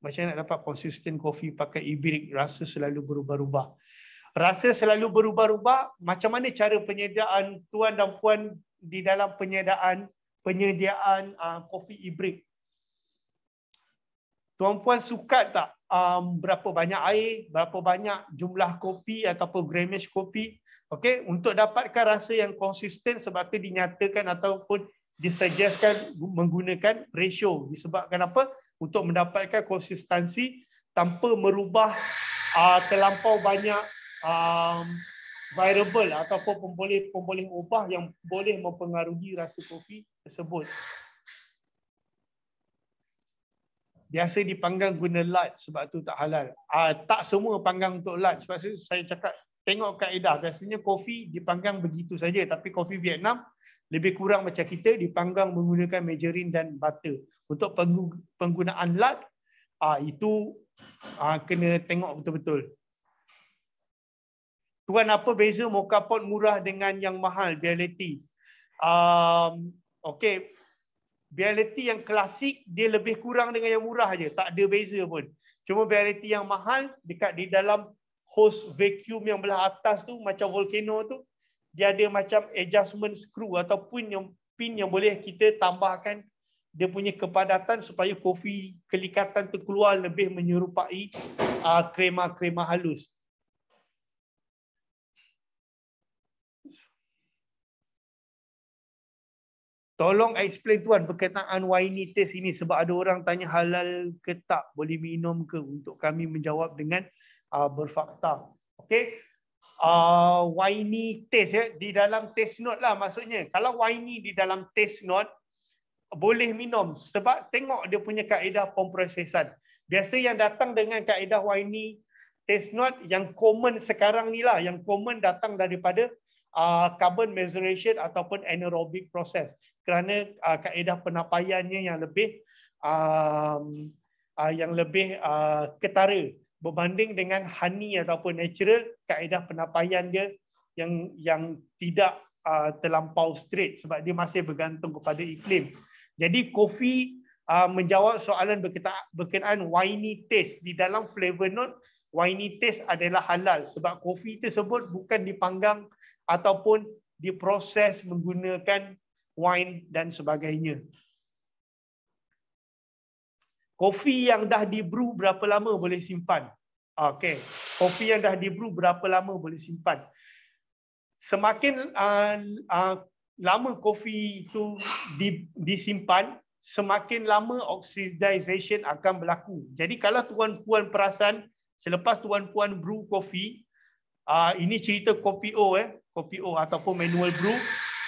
Macam nak dapat konsisten kopi pakai ibrik rasa selalu berubah-ubah rasa selalu berubah-ubah macam mana cara penyediaan tuan dan puan di dalam penyediaan penyediaan ah, kopi uh, e-break tuan puan suka tak um, berapa banyak air berapa banyak jumlah kopi ataupun gramage kopi okey untuk dapatkan rasa yang konsisten sebab tu dinyatakan ataupun disuggestkan menggunakan ratio disebabkan apa untuk mendapatkan konsistensi tanpa merubah uh, terlampau banyak um, variable ataupun pemboleh-pemboleh ubah yang boleh mempengaruhi rasa kopi tersebut. Biasa dipanggang guna lat sebab tu tak halal. Uh, tak semua panggang untuk lat sebab tu saya cakap tengok kaedah biasanya kopi dipanggang begitu saja tapi kopi Vietnam lebih kurang macam kita dipanggang menggunakan margarine dan butter. Untuk penggunaan lat uh, ah, itu uh, kena tengok betul-betul. Tuan apa beza mocha pot murah dengan yang mahal BLT? Um, okay. BLT yang klasik dia lebih kurang dengan yang murah aja. Tak ada beza pun. Cuma BLT yang mahal dekat di dalam host vacuum yang belah atas tu macam volcano tu dia ada macam adjustment screw ataupun yang pin yang boleh kita tambahkan dia punya kepadatan supaya kopi kelikatan tu keluar lebih menyerupai uh, krema-krema halus. Tolong explain tuan berkaitan wine test ini sebab ada orang tanya halal ke tak boleh minum ke untuk kami menjawab dengan uh, berfakta. Okey. Uh, ah, wine test ya di dalam test note lah maksudnya. Kalau wine di dalam test note boleh minum sebab tengok dia punya kaedah pemprosesan. Biasa yang datang dengan kaedah wine test note yang common sekarang ni lah yang common datang daripada Uh, carbon maceration ataupun anaerobic process kerana uh, kaedah penapaiannya yang lebih uh, uh, yang lebih uh, ketara berbanding dengan honey ataupun natural kaedah penapaian dia yang yang tidak uh, terlampau straight sebab dia masih bergantung kepada iklim. Jadi kopi uh, menjawab soalan berkenaan winey taste di dalam flavor note winey taste adalah halal sebab kopi tersebut bukan dipanggang ataupun diproses menggunakan wine dan sebagainya. Kopi yang dah di-brew berapa lama boleh simpan? Okey. Kopi yang dah di-brew berapa lama boleh simpan? Semakin uh, uh, lama kopi itu di, disimpan, semakin lama oxidization akan berlaku. Jadi kalau tuan-puan perasan, selepas tuan-puan brew kopi, uh, ini cerita kopi O, eh, kopi O ataupun manual brew,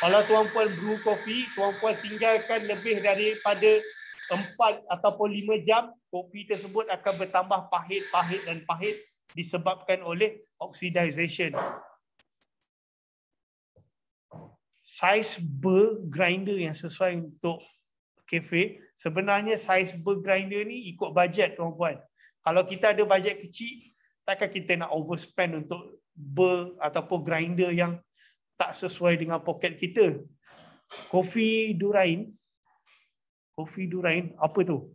kalau tuan-puan brew kopi, tuan-puan tinggalkan lebih daripada 4 ataupun 5 jam, kopi tersebut akan bertambah pahit, pahit dan pahit disebabkan oleh oxidization. Size burr grinder yang sesuai untuk kafe, sebenarnya size burr grinder ni ikut bajet tuan-puan. Kalau kita ada bajet kecil, takkan kita nak overspend untuk burr ataupun grinder yang tak sesuai dengan poket kita. Kopi durain. Kopi durain. Apa tu?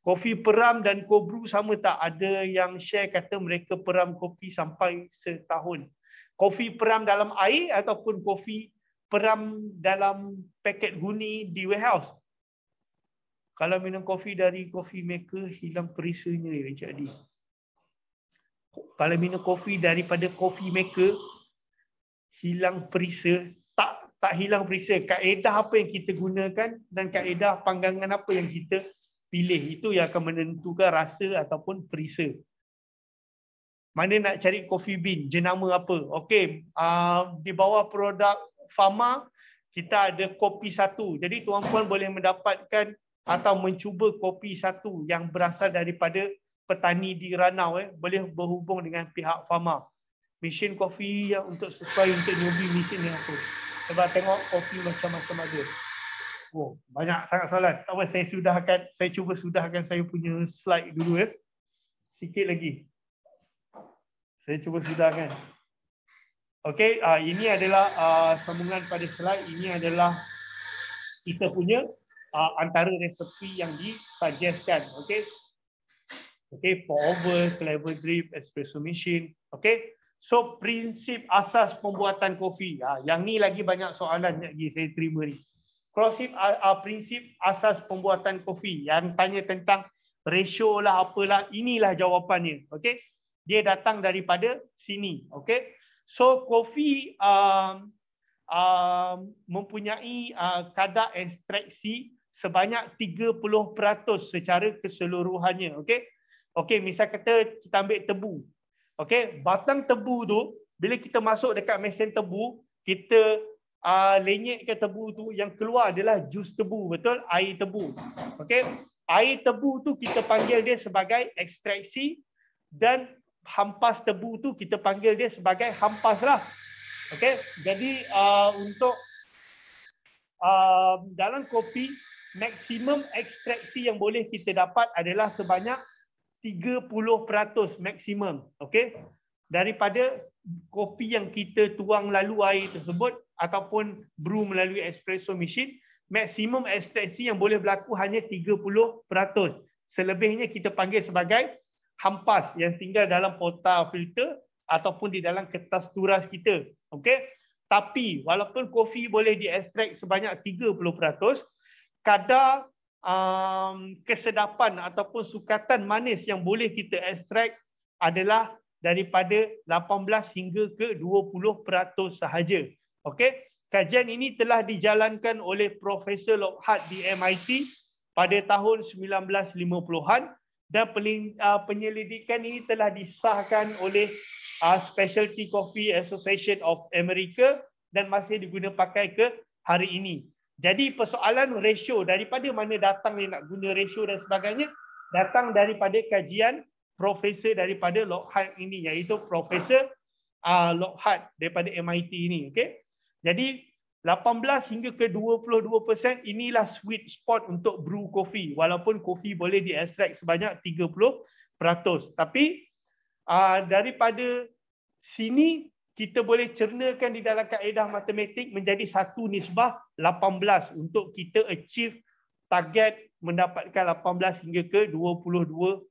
Kopi peram dan kobru sama tak? Ada yang share kata mereka peram kopi sampai setahun. Kopi peram dalam air ataupun kopi peram dalam paket guni di warehouse. Kalau minum kopi dari kopi maker, hilang perisanya. Jadi. Kalau minum kopi daripada kopi maker, hilang perisa tak tak hilang perisa kaedah apa yang kita gunakan dan kaedah panggangan apa yang kita pilih itu yang akan menentukan rasa ataupun perisa mana nak cari coffee bean jenama apa okey uh, di bawah produk Fama kita ada kopi satu jadi tuan puan boleh mendapatkan atau mencuba kopi satu yang berasal daripada petani di ranau eh boleh berhubung dengan pihak Fama mesin kopi yang untuk sesuai untuk nyobi mesin yang aku. Sebab tengok kopi macam-macam ada. Oh, banyak sangat soalan. Tak apa, saya akan, saya cuba sudah akan saya punya slide dulu ya. Eh. Sikit lagi. Saya cuba sudahkan. Okey, uh, ini adalah uh, sambungan pada slide. Ini adalah kita punya uh, antara resepi yang disuggestkan. Okey. Okey, for over, clever drip, espresso machine. Okey. So prinsip asas pembuatan kopi. Ha, yang ni lagi banyak soalan yang saya terima ni. Prinsip, uh, prinsip asas pembuatan kopi yang tanya tentang ratio lah apalah inilah jawapannya. Okay? Dia datang daripada sini. Okay? So kopi um, um, mempunyai uh, kadar ekstraksi sebanyak 30% secara keseluruhannya. Okay? Okay, misal kata kita ambil tebu. Okey, batang tebu tu bila kita masuk dekat mesin tebu, kita uh, lenyekkan tebu tu yang keluar adalah jus tebu, betul? Air tebu. Okey, air tebu tu kita panggil dia sebagai ekstraksi dan hampas tebu tu kita panggil dia sebagai hampas lah. Okey, jadi uh, untuk uh, dalam kopi maksimum ekstraksi yang boleh kita dapat adalah sebanyak 0.5 30% maksimum okay? daripada kopi yang kita tuang lalu air tersebut ataupun brew melalui espresso machine maksimum ekstraksi yang boleh berlaku hanya 30% selebihnya kita panggil sebagai hampas yang tinggal dalam pota filter ataupun di dalam kertas turas kita okay? tapi walaupun kopi boleh diekstrak sebanyak 30% kadar um, kesedapan ataupun sukatan manis yang boleh kita ekstrak adalah daripada 18 hingga ke 20% sahaja. Okey, kajian ini telah dijalankan oleh Profesor Lockhart di MIT pada tahun 1950-an dan uh, penyelidikan ini telah disahkan oleh uh, Specialty Coffee Association of America dan masih pakai ke hari ini. Jadi persoalan ratio daripada mana datang ni nak guna ratio dan sebagainya datang daripada kajian profesor daripada Lockhart ini iaitu profesor uh, Lockhart daripada MIT ini okey. Jadi 18 hingga ke 22% inilah sweet spot untuk brew kopi walaupun kopi boleh di extract sebanyak 30% tapi uh, daripada sini kita boleh cernakan di dalam kaedah matematik menjadi satu nisbah 18 untuk kita achieve target mendapatkan 18 hingga ke 22%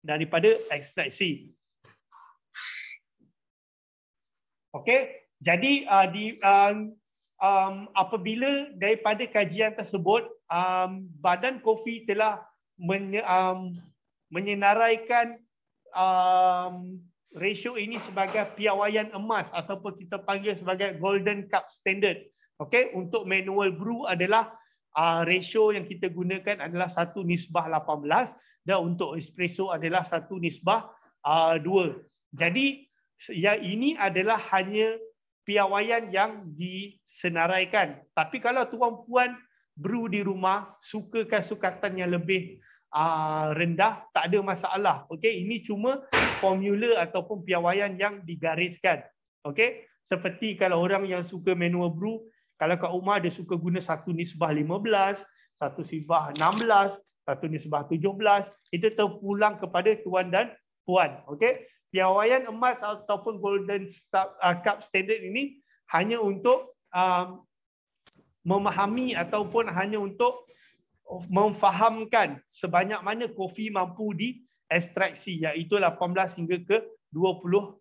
daripada ekstraksi. Okey, jadi uh, di um, um, apabila daripada kajian tersebut um, badan kopi telah menye, um, menyenaraikan um, ratio ini sebagai piawaian emas ataupun kita panggil sebagai golden cup standard. Okey, untuk manual brew adalah uh, ratio yang kita gunakan adalah satu nisbah 18 dan untuk espresso adalah satu nisbah ah, dua. Uh, Jadi ya ini adalah hanya piawaian yang disenaraikan. Tapi kalau tuan-puan brew di rumah, sukakan sukatan yang lebih uh, rendah tak ada masalah okey ini cuma formula ataupun piawaian yang digariskan okey seperti kalau orang yang suka manual brew kalau kat rumah dia suka guna satu nisbah 15 satu nisbah 16 satu nisbah 17 itu terpulang kepada tuan dan puan okey piawaian emas ataupun golden ah, cup standard ini hanya untuk um, memahami ataupun hanya untuk memfahamkan sebanyak mana kopi mampu di ekstraksi iaitu 18 hingga ke 22%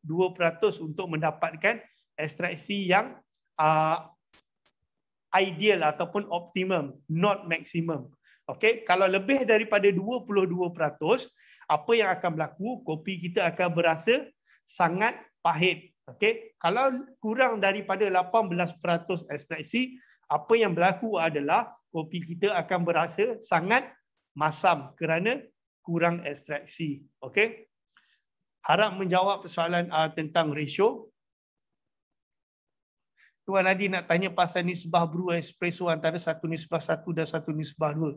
untuk mendapatkan ekstraksi yang uh, ideal ataupun optimum not maximum okey kalau lebih daripada 22% apa yang akan berlaku kopi kita akan berasa sangat pahit okey kalau kurang daripada 18% ekstraksi apa yang berlaku adalah kopi kita akan berasa sangat masam kerana kurang ekstraksi. Okey. Harap menjawab persoalan uh, tentang ratio. Tuan Adi nak tanya pasal nisbah brew espresso antara satu nisbah satu dan satu nisbah dua.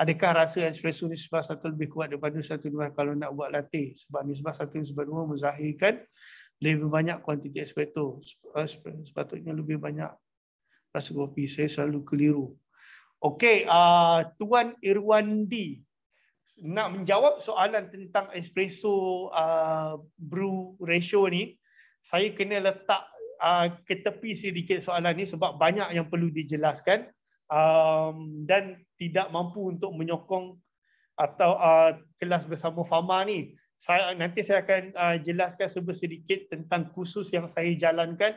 Adakah rasa espresso nisbah satu lebih kuat daripada satu dua kalau nak buat latte? Sebab nisbah satu dan nisbah dua menzahirkan lebih banyak kuantiti espresso. Eh, sepatutnya lebih banyak rasa kopi. Saya selalu keliru. Okey, uh, Tuan Irwandi nak menjawab soalan tentang espresso uh, brew ratio ni, saya kena letak uh, ke tepi sedikit soalan ni sebab banyak yang perlu dijelaskan um, dan tidak mampu untuk menyokong atau uh, kelas bersama Fama ni. Saya, nanti saya akan uh, jelaskan sebesar sedikit tentang kursus yang saya jalankan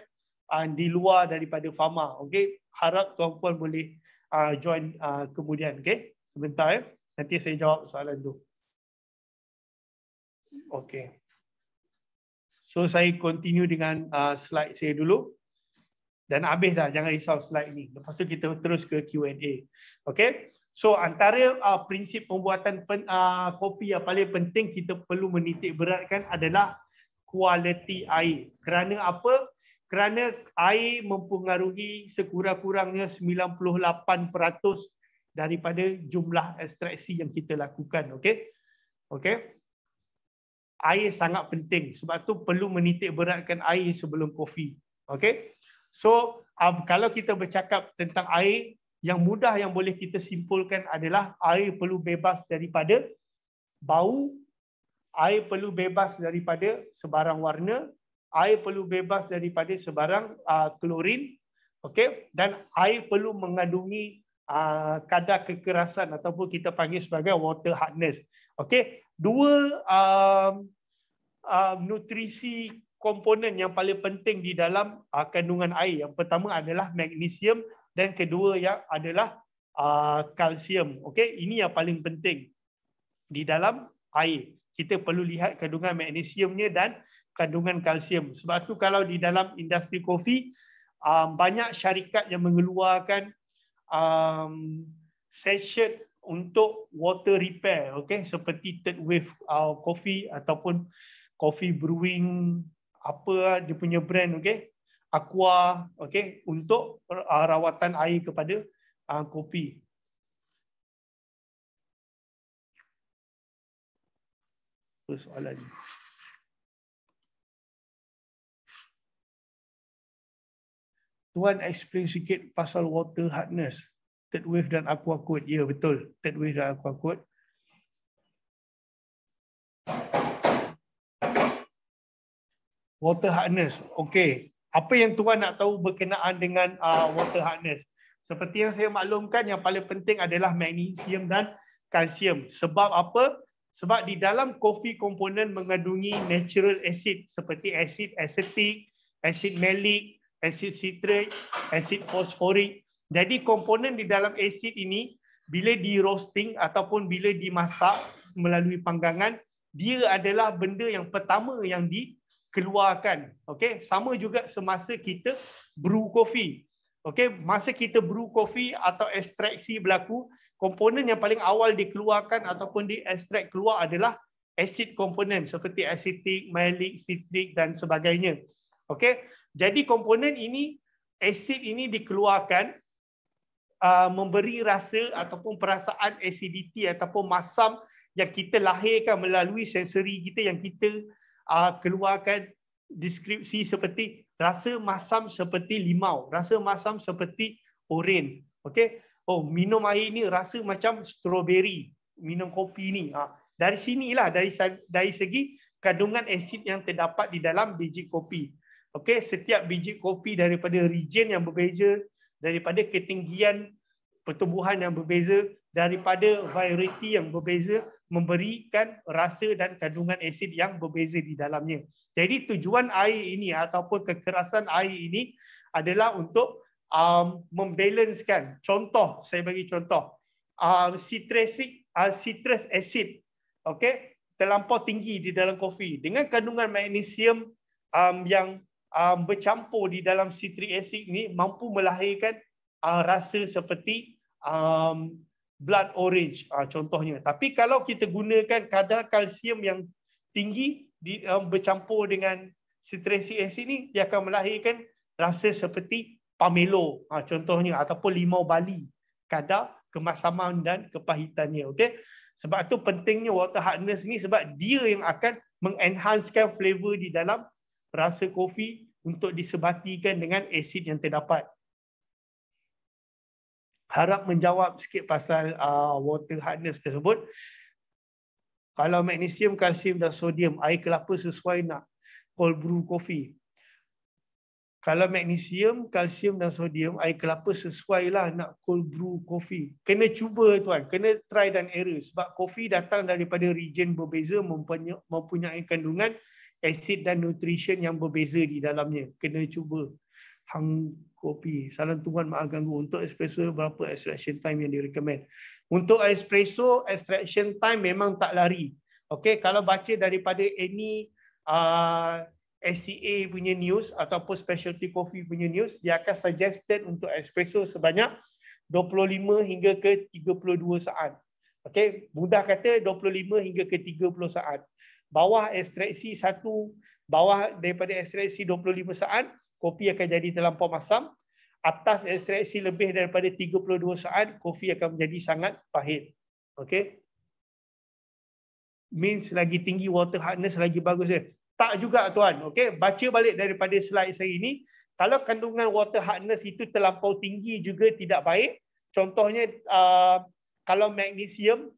uh, di luar daripada Fama. Okey, harap tuan-puan boleh uh, join uh, kemudian. Okay, sebentar ya. Nanti saya jawab soalan tu. Okay. So saya continue dengan uh, slide saya dulu. Dan habis dah, jangan risau slide ni. Lepas tu kita terus ke Q&A. Okay. So antara uh, prinsip pembuatan pen, uh, kopi yang paling penting kita perlu menitik beratkan adalah kualiti air. Kerana apa? kerana air mempengaruhi sekurang-kurangnya 98% daripada jumlah ekstraksi yang kita lakukan. Okey? Okey? Air sangat penting. Sebab tu perlu menitik beratkan air sebelum kopi. Okey? So, um, kalau kita bercakap tentang air, yang mudah yang boleh kita simpulkan adalah air perlu bebas daripada bau, air perlu bebas daripada sebarang warna, air perlu bebas daripada sebarang uh, klorin okey dan air perlu mengandungi uh, kadar kekerasan ataupun kita panggil sebagai water hardness okey dua uh, uh, nutrisi komponen yang paling penting di dalam uh, kandungan air yang pertama adalah magnesium dan kedua yang adalah uh, kalsium okey ini yang paling penting di dalam air kita perlu lihat kandungan magnesiumnya dan kandungan kalsium. Sebab tu kalau di dalam industri kopi um, banyak syarikat yang mengeluarkan um, sachet untuk water repair, okay? Seperti third wave uh, kopi ataupun kopi brewing apa lah dia punya brand, okay? Aqua, okay? Untuk uh, rawatan air kepada uh, kopi. Soalan ni. Tuan explain sikit pasal water hardness. Third wave dan aqua coat, Ya, betul. Third wave dan aqua coat. Water hardness. Okey. Apa yang tuan nak tahu berkenaan dengan uh, water hardness? Seperti yang saya maklumkan, yang paling penting adalah magnesium dan kalsium. Sebab apa? Sebab di dalam kopi komponen mengandungi natural acid seperti acid acetic, acid malic, asid citric, asid fosforik. Jadi komponen di dalam asid ini bila di roasting ataupun bila dimasak melalui panggangan dia adalah benda yang pertama yang dikeluarkan. Okey, sama juga semasa kita brew kopi. Okey, masa kita brew kopi atau ekstraksi berlaku, komponen yang paling awal dikeluarkan ataupun di ekstrak keluar adalah asid komponen seperti acetic, malic, sitrik dan sebagainya. Okey, jadi komponen ini asid ini dikeluarkan uh, memberi rasa ataupun perasaan acidity ataupun masam yang kita lahirkan melalui sensori kita yang kita uh, keluarkan deskripsi seperti rasa masam seperti limau, rasa masam seperti oren. okay? Oh, minum air ini rasa macam strawberry, minum kopi ni. Ha. Dari sinilah dari dari segi kandungan asid yang terdapat di dalam biji kopi. Okey, setiap biji kopi daripada region yang berbeza, daripada ketinggian pertumbuhan yang berbeza, daripada variety yang berbeza memberikan rasa dan kandungan asid yang berbeza di dalamnya. Jadi tujuan air ini ataupun kekerasan air ini adalah untuk um, membalancekan. Contoh, saya bagi contoh. Um, citrusic, uh, citrus acid okay, terlampau tinggi di dalam kopi dengan kandungan magnesium um, yang um, bercampur di dalam citric acid ni mampu melahirkan uh, rasa seperti um, blood orange uh, contohnya. Tapi kalau kita gunakan kadar kalsium yang tinggi di, um, bercampur dengan citric acid, acid ni, dia akan melahirkan rasa seperti pomelo uh, contohnya ataupun limau bali kadar kemasaman dan kepahitannya. Okay? Sebab tu pentingnya water hardness ni sebab dia yang akan mengenhancekan flavor di dalam rasa kopi untuk disebatikan dengan asid yang terdapat. Harap menjawab sikit pasal uh, water hardness tersebut. Kalau magnesium, kalsium dan sodium, air kelapa sesuai nak cold brew kopi. Kalau magnesium, kalsium dan sodium, air kelapa sesuai lah nak cold brew kopi. Kena cuba tuan, kena try dan error sebab kopi datang daripada region berbeza mempunyai kandungan asid dan nutrition yang berbeza di dalamnya. Kena cuba hang kopi. Salam tuan maaf ganggu untuk espresso berapa extraction time yang direkomen. Untuk espresso extraction time memang tak lari. Okey, kalau baca daripada any uh, ah, SCA punya news ataupun specialty coffee punya news, dia akan suggested untuk espresso sebanyak 25 hingga ke 32 saat. Okey, mudah kata 25 hingga ke 30 saat bawah ekstraksi satu bawah daripada ekstraksi 25 saat kopi akan jadi terlampau masam atas ekstraksi lebih daripada 32 saat kopi akan menjadi sangat pahit okey means lagi tinggi water hardness lagi bagus dia tak juga tuan okey baca balik daripada slide saya ini kalau kandungan water hardness itu terlampau tinggi juga tidak baik contohnya uh, kalau magnesium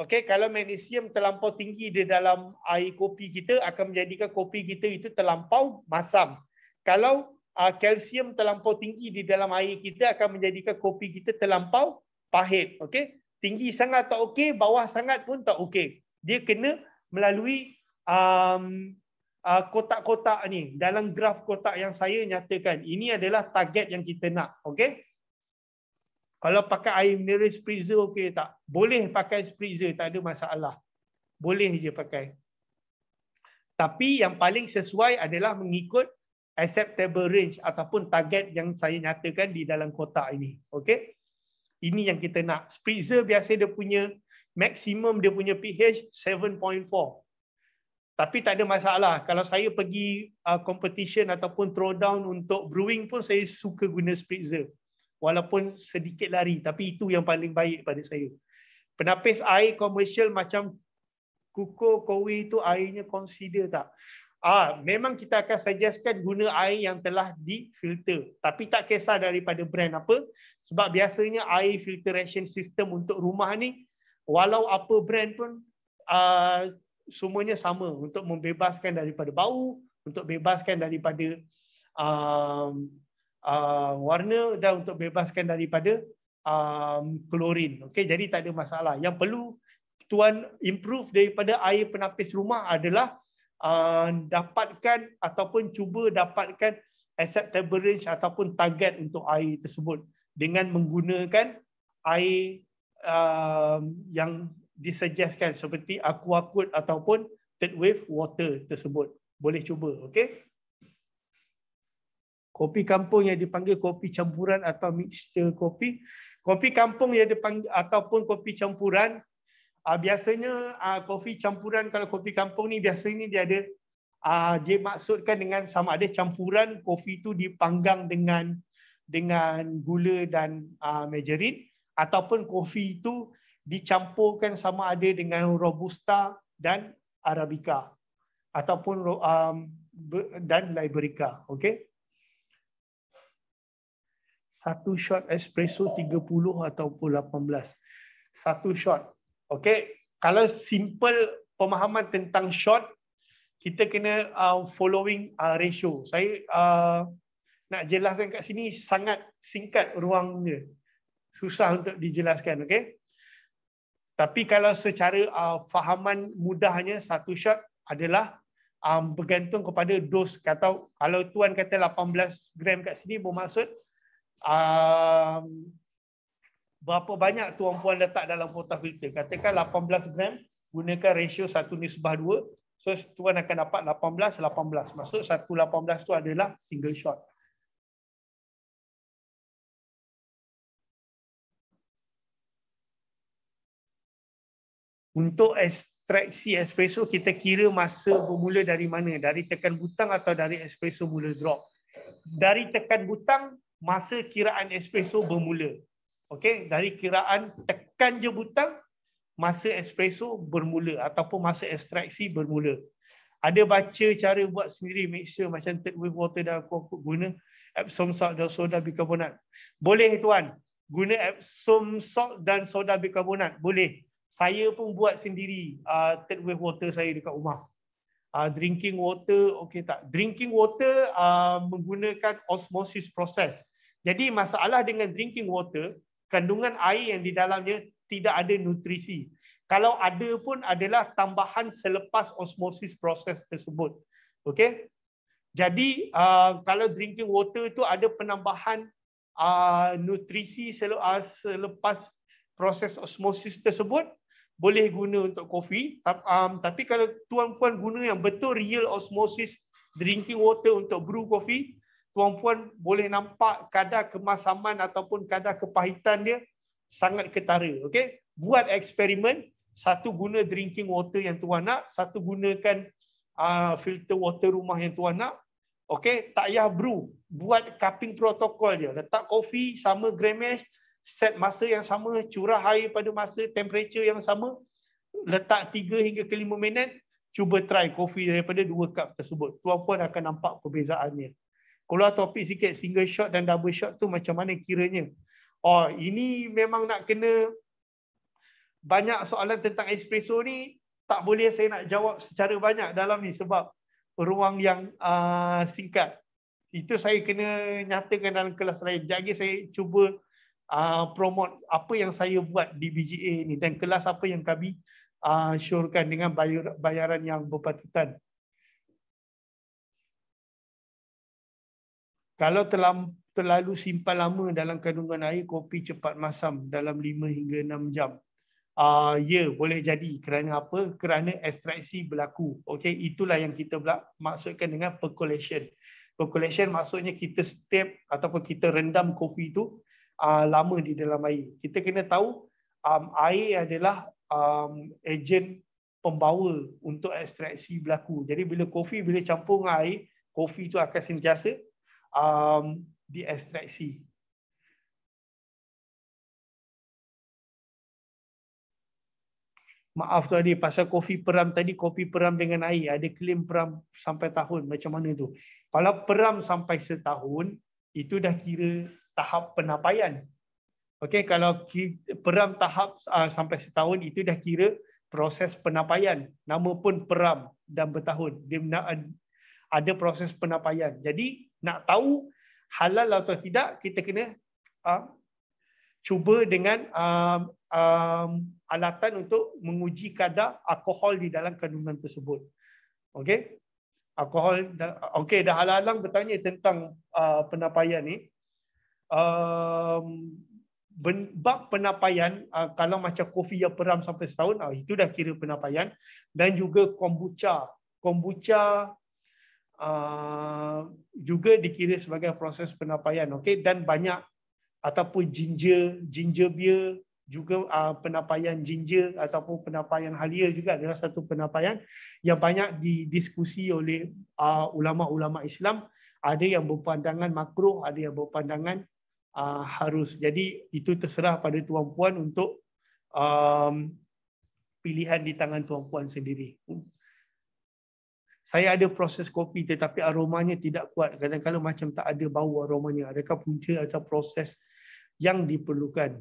Okey, kalau magnesium terlampau tinggi di dalam air kopi kita akan menjadikan kopi kita itu terlampau masam. Kalau ah, kalsium terlampau tinggi di dalam air kita akan menjadikan kopi kita terlampau pahit. Okey, tinggi sangat tak okey, bawah sangat pun tak okey. Dia kena melalui um, uh, kotak-kotak ni. Dalam graf kotak yang saya nyatakan, ini adalah target yang kita nak. Okey. Kalau pakai air mineral spritzer okey tak? Boleh pakai spritzer tak ada masalah. Boleh je pakai. Tapi yang paling sesuai adalah mengikut acceptable range ataupun target yang saya nyatakan di dalam kotak ini. Okey. Ini yang kita nak. Spritzer biasa dia punya maksimum dia punya pH 7.4. Tapi tak ada masalah. Kalau saya pergi uh, competition ataupun throwdown untuk brewing pun saya suka guna spritzer walaupun sedikit lari tapi itu yang paling baik pada saya penapis air komersial macam kuko Kowi itu airnya consider tak ah memang kita akan suggestkan guna air yang telah difilter tapi tak kisah daripada brand apa sebab biasanya air filtration system untuk rumah ni walau apa brand pun uh, semuanya sama untuk membebaskan daripada bau untuk bebaskan daripada uh, uh, warna dan untuk bebaskan daripada um, klorin. Okey, jadi tak ada masalah. Yang perlu tuan improve daripada air penapis rumah adalah uh, dapatkan ataupun cuba dapatkan acceptable range ataupun target untuk air tersebut dengan menggunakan air uh, yang disuggestkan seperti aqua aquacut ataupun third wave water tersebut. Boleh cuba, okey? Kopi kampung yang dipanggil kopi campuran atau mixture kopi. Kopi kampung yang dipanggil ataupun kopi campuran. Uh, biasanya uh, kopi campuran kalau kopi kampung ni biasanya dia ada uh, dia maksudkan dengan sama ada campuran kopi tu dipanggang dengan dengan gula dan uh, majerin ataupun kopi itu dicampurkan sama ada dengan robusta dan arabica ataupun um, dan liberica okey satu shot espresso 30 ataupun 18. Satu shot. Okey, kalau simple pemahaman tentang shot, kita kena uh, following uh, ratio. Saya uh, nak jelaskan kat sini sangat singkat ruangnya. Susah untuk dijelaskan, okey. Tapi kalau secara uh, fahaman mudahnya satu shot adalah um, bergantung kepada dos. Kata, kalau tuan kata 18 gram kat sini bermaksud um, berapa banyak tuan puan letak dalam kotak filter. Katakan 18 gram gunakan ratio 1 nisbah 2. So tuan akan dapat 18 18. Maksud 1 18 tu adalah single shot. Untuk ekstraksi espresso kita kira masa bermula dari mana? Dari tekan butang atau dari espresso mula drop? Dari tekan butang masa kiraan espresso bermula. Okey, dari kiraan tekan je butang masa espresso bermula ataupun masa ekstraksi bermula. Ada baca cara buat sendiri mixture macam third wave water dan aku, aku guna Epsom salt dan soda bicarbonat. Boleh tuan, guna Epsom salt dan soda bicarbonat. Boleh. Saya pun buat sendiri uh, third wave water saya dekat rumah. Uh, drinking water, okey tak? Drinking water uh, menggunakan osmosis process. Jadi masalah dengan drinking water, kandungan air yang di dalamnya tidak ada nutrisi. Kalau ada pun adalah tambahan selepas osmosis proses tersebut. Okey. Jadi uh, kalau drinking water itu ada penambahan uh, nutrisi uh, selepas proses osmosis tersebut, boleh guna untuk kopi. Um, tapi kalau tuan-puan guna yang betul real osmosis drinking water untuk brew coffee, tuan-puan boleh nampak kadar kemasaman ataupun kadar kepahitan dia sangat ketara. Okay? Buat eksperimen, satu guna drinking water yang tuan nak, satu gunakan uh, filter water rumah yang tuan nak. Okay? Tak payah brew, buat cupping protokol dia. Letak kopi, sama gramage, set masa yang sama, curah air pada masa, temperature yang sama. Letak 3 hingga 5 minit, cuba try kopi daripada dua cup tersebut. Tuan-puan akan nampak perbezaannya keluar topik sikit single shot dan double shot tu macam mana kiranya oh ini memang nak kena banyak soalan tentang espresso ni tak boleh saya nak jawab secara banyak dalam ni sebab ruang yang uh, singkat itu saya kena nyatakan dalam kelas lain jadi saya cuba uh, promote apa yang saya buat di BGA ni dan kelas apa yang kami uh, syorkan dengan bayaran yang berpatutan Kalau terlalu simpan lama dalam kandungan air, kopi cepat masam dalam 5 hingga 6 jam. Uh, ya, boleh jadi. Kerana apa? Kerana ekstraksi berlaku. Okay, itulah yang kita maksudkan dengan percolation. Percolation maksudnya kita step ataupun kita rendam kopi itu uh, ah, lama di dalam air. Kita kena tahu um, air adalah um, agent pembawa untuk ekstraksi berlaku. Jadi bila kopi bila campur dengan air, kopi itu akan sentiasa um, di ekstraksi. Maaf tadi pasal kopi peram tadi kopi peram dengan air ada klaim peram sampai tahun macam mana tu. Kalau peram sampai setahun itu dah kira tahap penapaian. Okey kalau peram tahap uh, sampai setahun itu dah kira proses penapaian. Nama pun peram dan bertahun. Dia ada proses penapaian. Jadi nak tahu halal atau tidak kita kena uh, cuba dengan uh, uh, alatan untuk menguji kadar alkohol di dalam kandungan tersebut. Okey. Alkohol okey dah halalang bertanya tentang uh, penapaian ni. Um, bab penapaian uh, kalau macam kopi yang peram sampai setahun uh, itu dah kira penapaian dan juga kombucha kombucha Uh, juga dikira sebagai proses penapaian okey dan banyak ataupun ginger ginger beer juga uh, penapaian ginger ataupun penapaian halia juga adalah satu penapaian yang banyak didiskusi oleh uh, ulama-ulama Islam ada yang berpandangan makruh ada yang berpandangan uh, harus jadi itu terserah pada tuan puan untuk um, pilihan di tangan tuan puan sendiri saya ada proses kopi tetapi aromanya tidak kuat kadang-kadang macam tak ada bau aromanya adakah punca atau proses yang diperlukan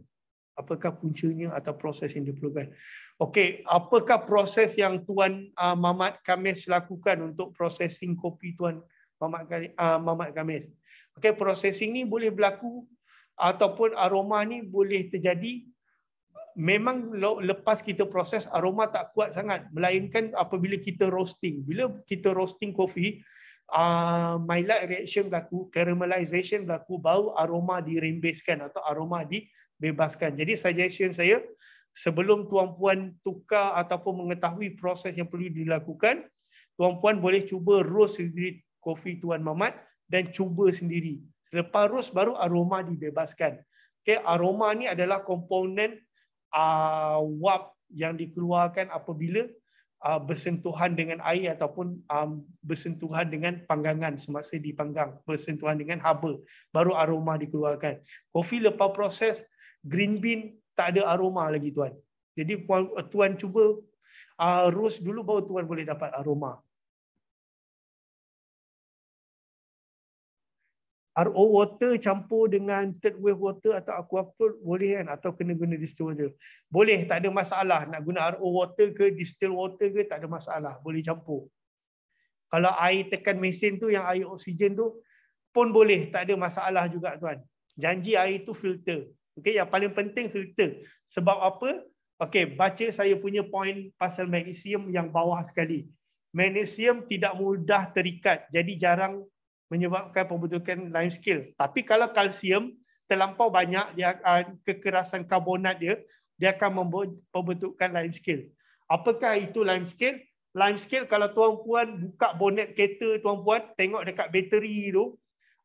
apakah puncanya atau proses yang diperlukan okey apakah proses yang tuan uh, Mamat Kamis lakukan untuk processing kopi tuan Mamat uh, Mamat Kamis okey processing ni boleh berlaku ataupun aroma ni boleh terjadi memang lepas kita proses aroma tak kuat sangat melainkan apabila kita roasting bila kita roasting kopi uh, ah, mild reaction berlaku caramelization berlaku bau aroma dirembeskan atau aroma dibebaskan jadi suggestion saya sebelum tuan puan tukar ataupun mengetahui proses yang perlu dilakukan tuan puan boleh cuba roast sendiri kopi tuan mamat dan cuba sendiri selepas roast baru aroma dibebaskan Okay, aroma ni adalah komponen Awap uh, yang dikeluarkan apabila uh, bersentuhan dengan air ataupun um, bersentuhan dengan panggangan semasa dipanggang, bersentuhan dengan haba, baru aroma dikeluarkan. Kopi lepas proses, green bean tak ada aroma lagi tuan. Jadi tuan cuba uh, roast dulu baru tuan boleh dapat aroma. RO water campur dengan third wave water atau aqua aquaculture boleh kan atau kena guna distil water. Boleh tak ada masalah nak guna RO water ke distilled water ke tak ada masalah boleh campur. Kalau air tekan mesin tu yang air oksigen tu pun boleh tak ada masalah juga tuan. Janji air tu filter. Okey yang paling penting filter. Sebab apa? Okey baca saya punya point pasal magnesium yang bawah sekali. Magnesium tidak mudah terikat jadi jarang menyebabkan pembentukan lime skill. Tapi kalau kalsium terlampau banyak dia uh, kekerasan karbonat dia dia akan membentukkan lime skill. Apakah itu lime skill? Lime skill kalau tuan puan buka bonet kereta tuan puan tengok dekat bateri tu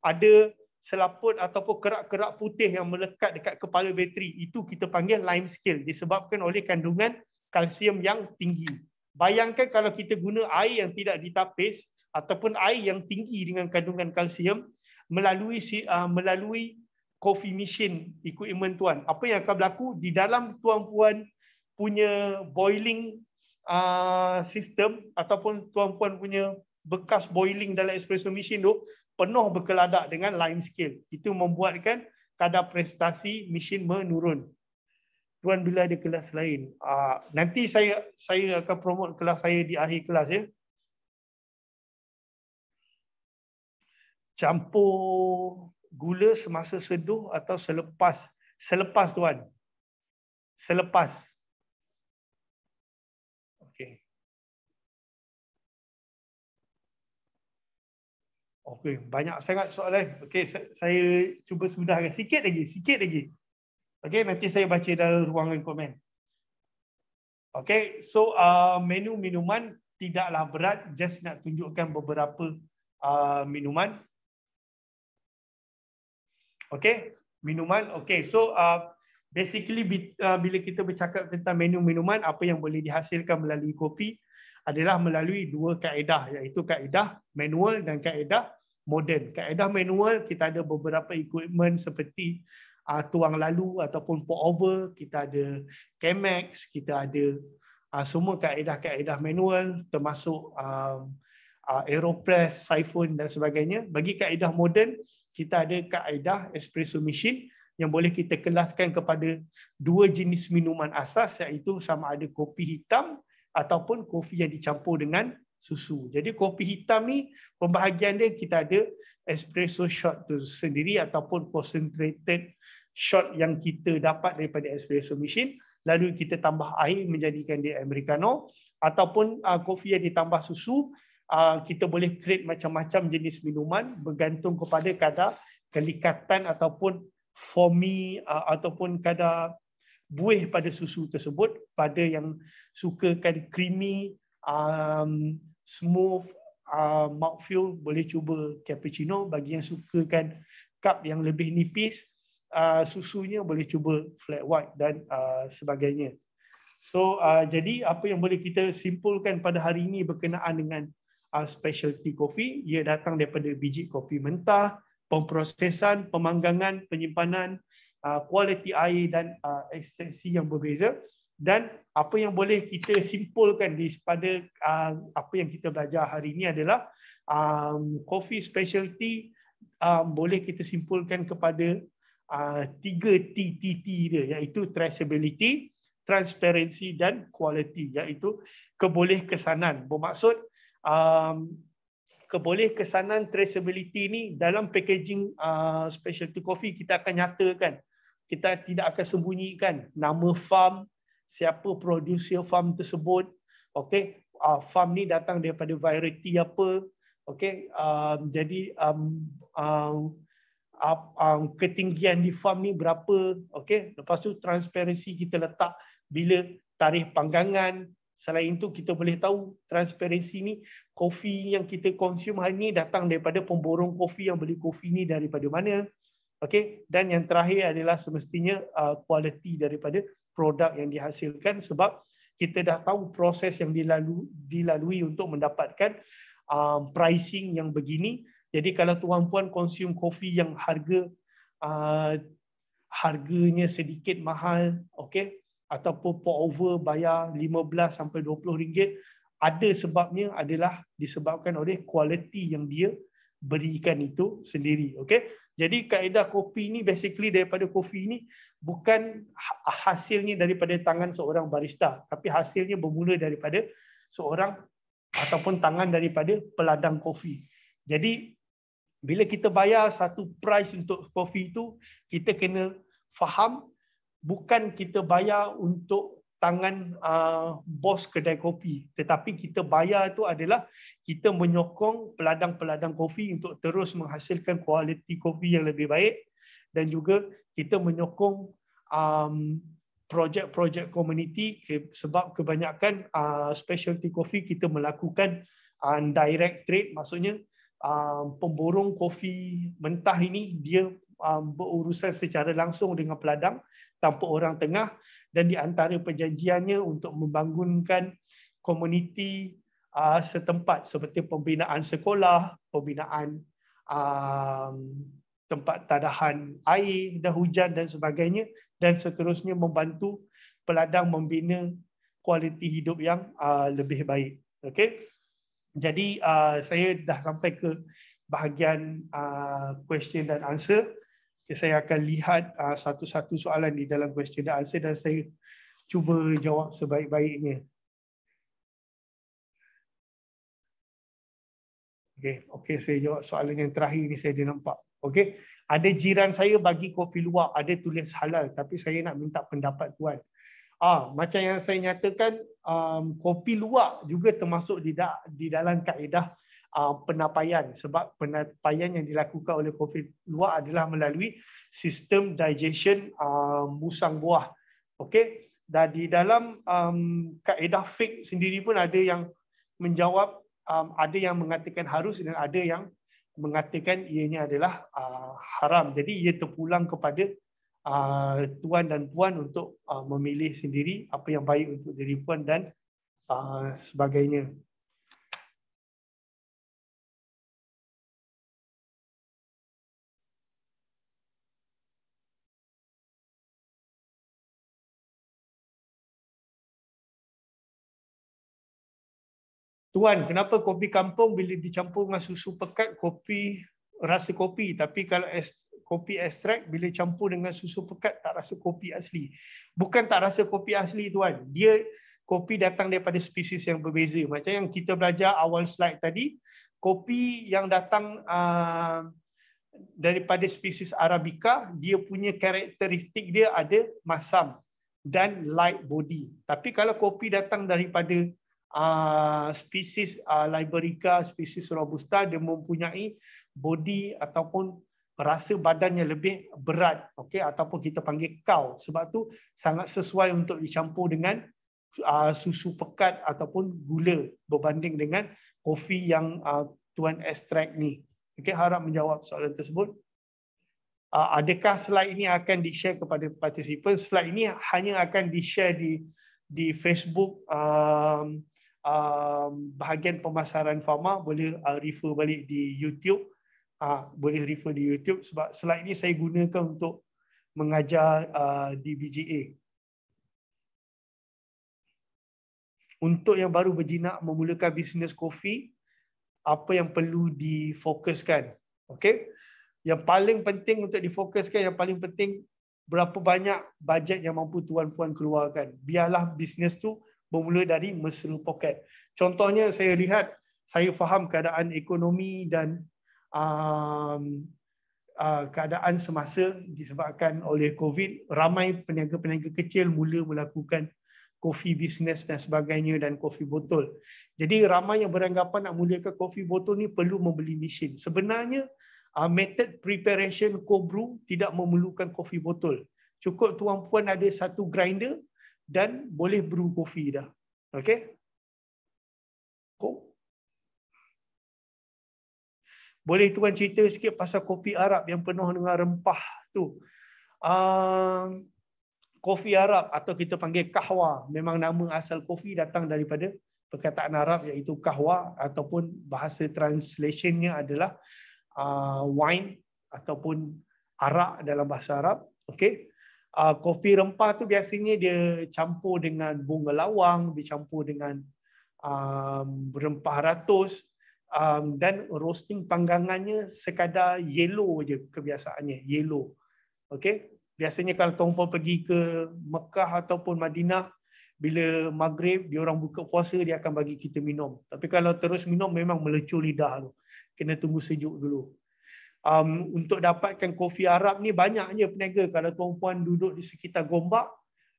ada selaput ataupun kerak-kerak putih yang melekat dekat kepala bateri itu kita panggil lime skill disebabkan oleh kandungan kalsium yang tinggi. Bayangkan kalau kita guna air yang tidak ditapis, ataupun air yang tinggi dengan kandungan kalsium melalui uh, melalui coffee machine equipment tuan. Apa yang akan berlaku di dalam tuan puan punya boiling uh, ah, system ataupun tuan puan punya bekas boiling dalam espresso machine tu penuh berkeladak dengan lime scale. Itu membuatkan kadar prestasi mesin menurun. Tuan bila ada kelas lain, uh, nanti saya saya akan promote kelas saya di akhir kelas ya. campur gula semasa seduh atau selepas selepas tuan selepas okey okey banyak sangat soalan okey saya cuba sudah agak sikit lagi sikit lagi okey nanti saya baca dalam ruangan komen okey so uh, menu minuman tidaklah berat just nak tunjukkan beberapa uh, minuman Okay, minuman. Okay, so uh, basically uh, bila kita bercakap tentang menu minuman, apa yang boleh dihasilkan melalui kopi adalah melalui dua kaedah iaitu kaedah manual dan kaedah moden. Kaedah manual kita ada beberapa equipment seperti uh, tuang lalu ataupun pour over, kita ada Chemex, kita ada uh, semua kaedah-kaedah manual termasuk uh, uh, Aeropress, siphon dan sebagainya. Bagi kaedah moden, kita ada kaedah espresso machine yang boleh kita kelaskan kepada dua jenis minuman asas iaitu sama ada kopi hitam ataupun kopi yang dicampur dengan susu. Jadi kopi hitam ni pembahagian dia kita ada espresso shot tu sendiri ataupun concentrated shot yang kita dapat daripada espresso machine lalu kita tambah air menjadikan dia americano ataupun uh, kopi yang ditambah susu Ah, kita boleh create macam-macam jenis minuman bergantung kepada kadar kelikatan ataupun formi ah, ataupun kadar buih pada susu tersebut pada yang sukakan creamy um, smooth uh, mouthfeel boleh cuba cappuccino bagi yang sukakan cup yang lebih nipis uh, susunya boleh cuba flat white dan uh, sebagainya so uh, jadi apa yang boleh kita simpulkan pada hari ini berkenaan dengan uh, specialty kopi, Ia datang daripada biji kopi mentah, pemprosesan, pemanggangan, penyimpanan, uh, kualiti air dan uh, ekstensi yang berbeza. Dan apa yang boleh kita simpulkan di pada uh, apa yang kita belajar hari ini adalah um, coffee specialty um, boleh kita simpulkan kepada uh, tiga uh, TTT dia iaitu traceability, transparency dan quality iaitu keboleh kesanan. Bermaksud um, keboleh kesanan traceability ni dalam packaging uh, specialty coffee kita akan nyatakan kita tidak akan sembunyikan nama farm siapa producer farm tersebut okey uh, farm ni datang daripada variety apa okey um, jadi um, um, up, um, ketinggian di farm ni berapa okey lepas tu transparency kita letak bila tarikh panggangan Selain itu kita boleh tahu transparansi ni kopi yang kita consume hari ni datang daripada pemborong kopi yang beli kopi ni daripada mana. Okey dan yang terakhir adalah semestinya kualiti uh, daripada produk yang dihasilkan sebab kita dah tahu proses yang dilalu, dilalui untuk mendapatkan um, pricing yang begini. Jadi kalau tuan puan consume kopi yang harga uh, harganya sedikit mahal, okey ataupun pop over bayar 15 sampai 20 ringgit ada sebabnya adalah disebabkan oleh kualiti yang dia berikan itu sendiri okey jadi kaedah kopi ni basically daripada kopi ni bukan ha, hasilnya daripada tangan seorang barista tapi hasilnya bermula daripada seorang ataupun tangan daripada peladang kopi. Jadi bila kita bayar satu price untuk kopi itu, kita kena faham bukan kita bayar untuk tangan uh, bos kedai kopi tetapi kita bayar itu adalah kita menyokong peladang-peladang kopi untuk terus menghasilkan kualiti kopi yang lebih baik dan juga kita menyokong um, projek-projek komuniti sebab kebanyakan uh, specialty kopi kita melakukan uh, direct trade maksudnya uh, pemborong kopi mentah ini dia um, berurusan secara langsung dengan peladang tanpa orang tengah dan di antara perjanjiannya untuk membangunkan komuniti uh, setempat seperti pembinaan sekolah, pembinaan um, tempat tadahan air dan hujan dan sebagainya dan seterusnya membantu peladang membina kualiti hidup yang uh, lebih baik. Okey. Jadi uh, saya dah sampai ke bahagian uh, question dan answer saya akan lihat ah, satu-satu uh, soalan di dalam question and answer dan saya cuba jawab sebaik-baiknya. Okey, okay, saya jawab soalan yang terakhir ni saya ada nampak. Okey, ada jiran saya bagi kopi luar, ada tulis halal tapi saya nak minta pendapat tuan. Ah, macam yang saya nyatakan, um, kopi luar juga termasuk di, da di dalam kaedah uh, penapaian sebab penapaian yang dilakukan oleh COVID luar adalah melalui sistem digestion uh, musang buah. Okey. Dan di dalam um, kaedah fik sendiri pun ada yang menjawab um, ada yang mengatakan harus dan ada yang mengatakan ianya adalah uh, haram. Jadi ia terpulang kepada uh, tuan dan puan untuk uh, memilih sendiri apa yang baik untuk diri puan dan uh, sebagainya. Tuan, kenapa kopi kampung bila dicampur dengan susu pekat kopi rasa kopi tapi kalau es, kopi ekstrak bila campur dengan susu pekat tak rasa kopi asli. Bukan tak rasa kopi asli tuan. Dia kopi datang daripada spesies yang berbeza. Macam yang kita belajar awal slide tadi, kopi yang datang uh, daripada spesies arabica, dia punya karakteristik dia ada masam dan light body. Tapi kalau kopi datang daripada Ah, spesies uh, ah, Liberica, spesies Robusta, dia mempunyai body ataupun rasa badannya lebih berat okay? ataupun kita panggil cow. Sebab tu sangat sesuai untuk dicampur dengan uh, susu pekat ataupun gula berbanding dengan kopi yang uh, tuan extract ni. Okay, harap menjawab soalan tersebut. Uh, adakah slide ini akan di-share kepada participant? Slide ini hanya akan di-share di di Facebook uh, uh, bahagian pemasaran Fama boleh uh, refer balik di YouTube. Uh, boleh refer di YouTube sebab slide ini saya gunakan untuk mengajar uh, di BGA. Untuk yang baru berjina memulakan bisnes kopi, apa yang perlu difokuskan? Okay? Yang paling penting untuk difokuskan, yang paling penting berapa banyak bajet yang mampu tuan-puan keluarkan. Biarlah bisnes tu bermula dari mesra poket. Contohnya saya lihat, saya faham keadaan ekonomi dan um, uh, keadaan semasa disebabkan oleh COVID, ramai peniaga-peniaga kecil mula melakukan kopi bisnes dan sebagainya dan kopi botol. Jadi ramai yang beranggapan nak mulakan kopi botol ni perlu membeli mesin. Sebenarnya uh, method preparation cold brew tidak memerlukan kopi botol. Cukup tuan puan ada satu grinder dan boleh brew kopi dah. Okey. Ko. Boleh tuan cerita sikit pasal kopi Arab yang penuh dengan rempah tu. Um, kopi Arab atau kita panggil kahwa, memang nama asal kopi datang daripada perkataan Arab iaitu kahwa ataupun bahasa translationnya adalah uh, wine ataupun arak dalam bahasa Arab. Okey uh, kopi rempah tu biasanya dia campur dengan bunga lawang, dicampur dengan um, rempah ratus um, dan roasting panggangannya sekadar yellow je kebiasaannya, yellow. Okey. Biasanya kalau tuan-tuan pergi ke Mekah ataupun Madinah bila maghrib dia orang buka puasa dia akan bagi kita minum. Tapi kalau terus minum memang melecur lidah tu. Kena tunggu sejuk dulu um, untuk dapatkan kopi Arab ni banyaknya peniaga kalau tuan tuan duduk di sekitar Gombak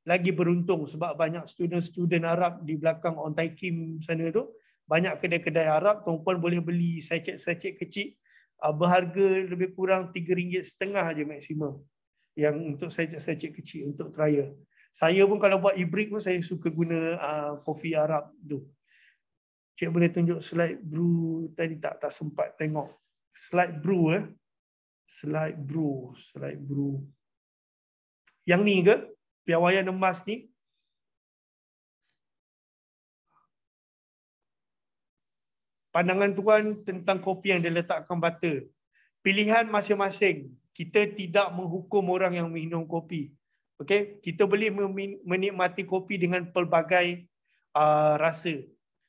lagi beruntung sebab banyak student-student Arab di belakang On Tai Kim sana tu banyak kedai-kedai Arab tuan tuan boleh beli sachet-sachet kecil uh, berharga lebih kurang RM3.5 aja maksimum yang untuk sachet-sachet kecil untuk trial saya pun kalau buat ibrik pun saya suka guna uh, kopi Arab tu Cik boleh tunjuk slide bro tadi tak tak sempat tengok slide brew eh. Slide brew, slide brew. Yang ni ke? Piawaian emas ni. Pandangan tuan tentang kopi yang diletakkan butter. Pilihan masing-masing. Kita tidak menghukum orang yang minum kopi. Okey, kita boleh menikmati kopi dengan pelbagai uh, rasa.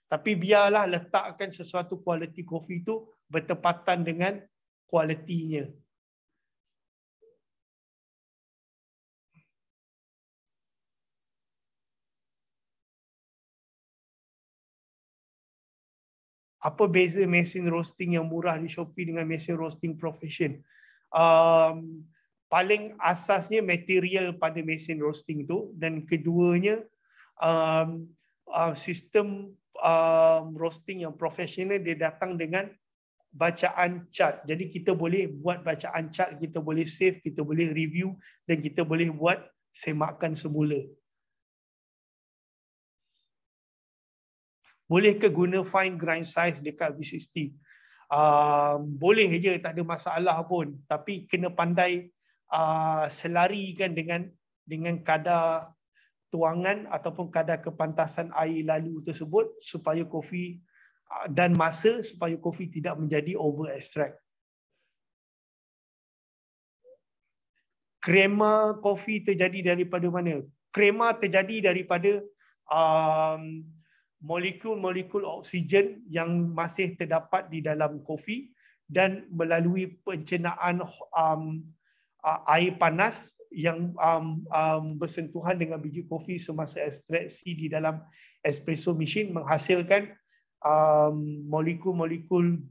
Tapi biarlah letakkan sesuatu kualiti kopi itu bertepatan dengan kualitinya. Apa beza mesin roasting yang murah di Shopee dengan mesin roasting profession? Um, paling asasnya material pada mesin roasting itu, dan keduanya um, uh, sistem um, roasting yang profesional dia datang dengan bacaan chart. Jadi kita boleh buat bacaan chart, kita boleh save, kita boleh review dan kita boleh buat semakan semula. Boleh ke guna fine grind size dekat V60? Uh, um, boleh je tak ada masalah pun tapi kena pandai uh, selarikan dengan dengan kadar tuangan ataupun kadar kepantasan air lalu tersebut supaya kopi Ah, dan masa supaya kopi tidak menjadi over extract. Krema kopi terjadi daripada mana? Krema terjadi daripada um, molekul-molekul oksigen yang masih terdapat di dalam kopi dan melalui pencenaan um, air panas yang um, um, bersentuhan dengan biji kopi semasa ekstraksi di dalam espresso machine menghasilkan molekul-molekul um,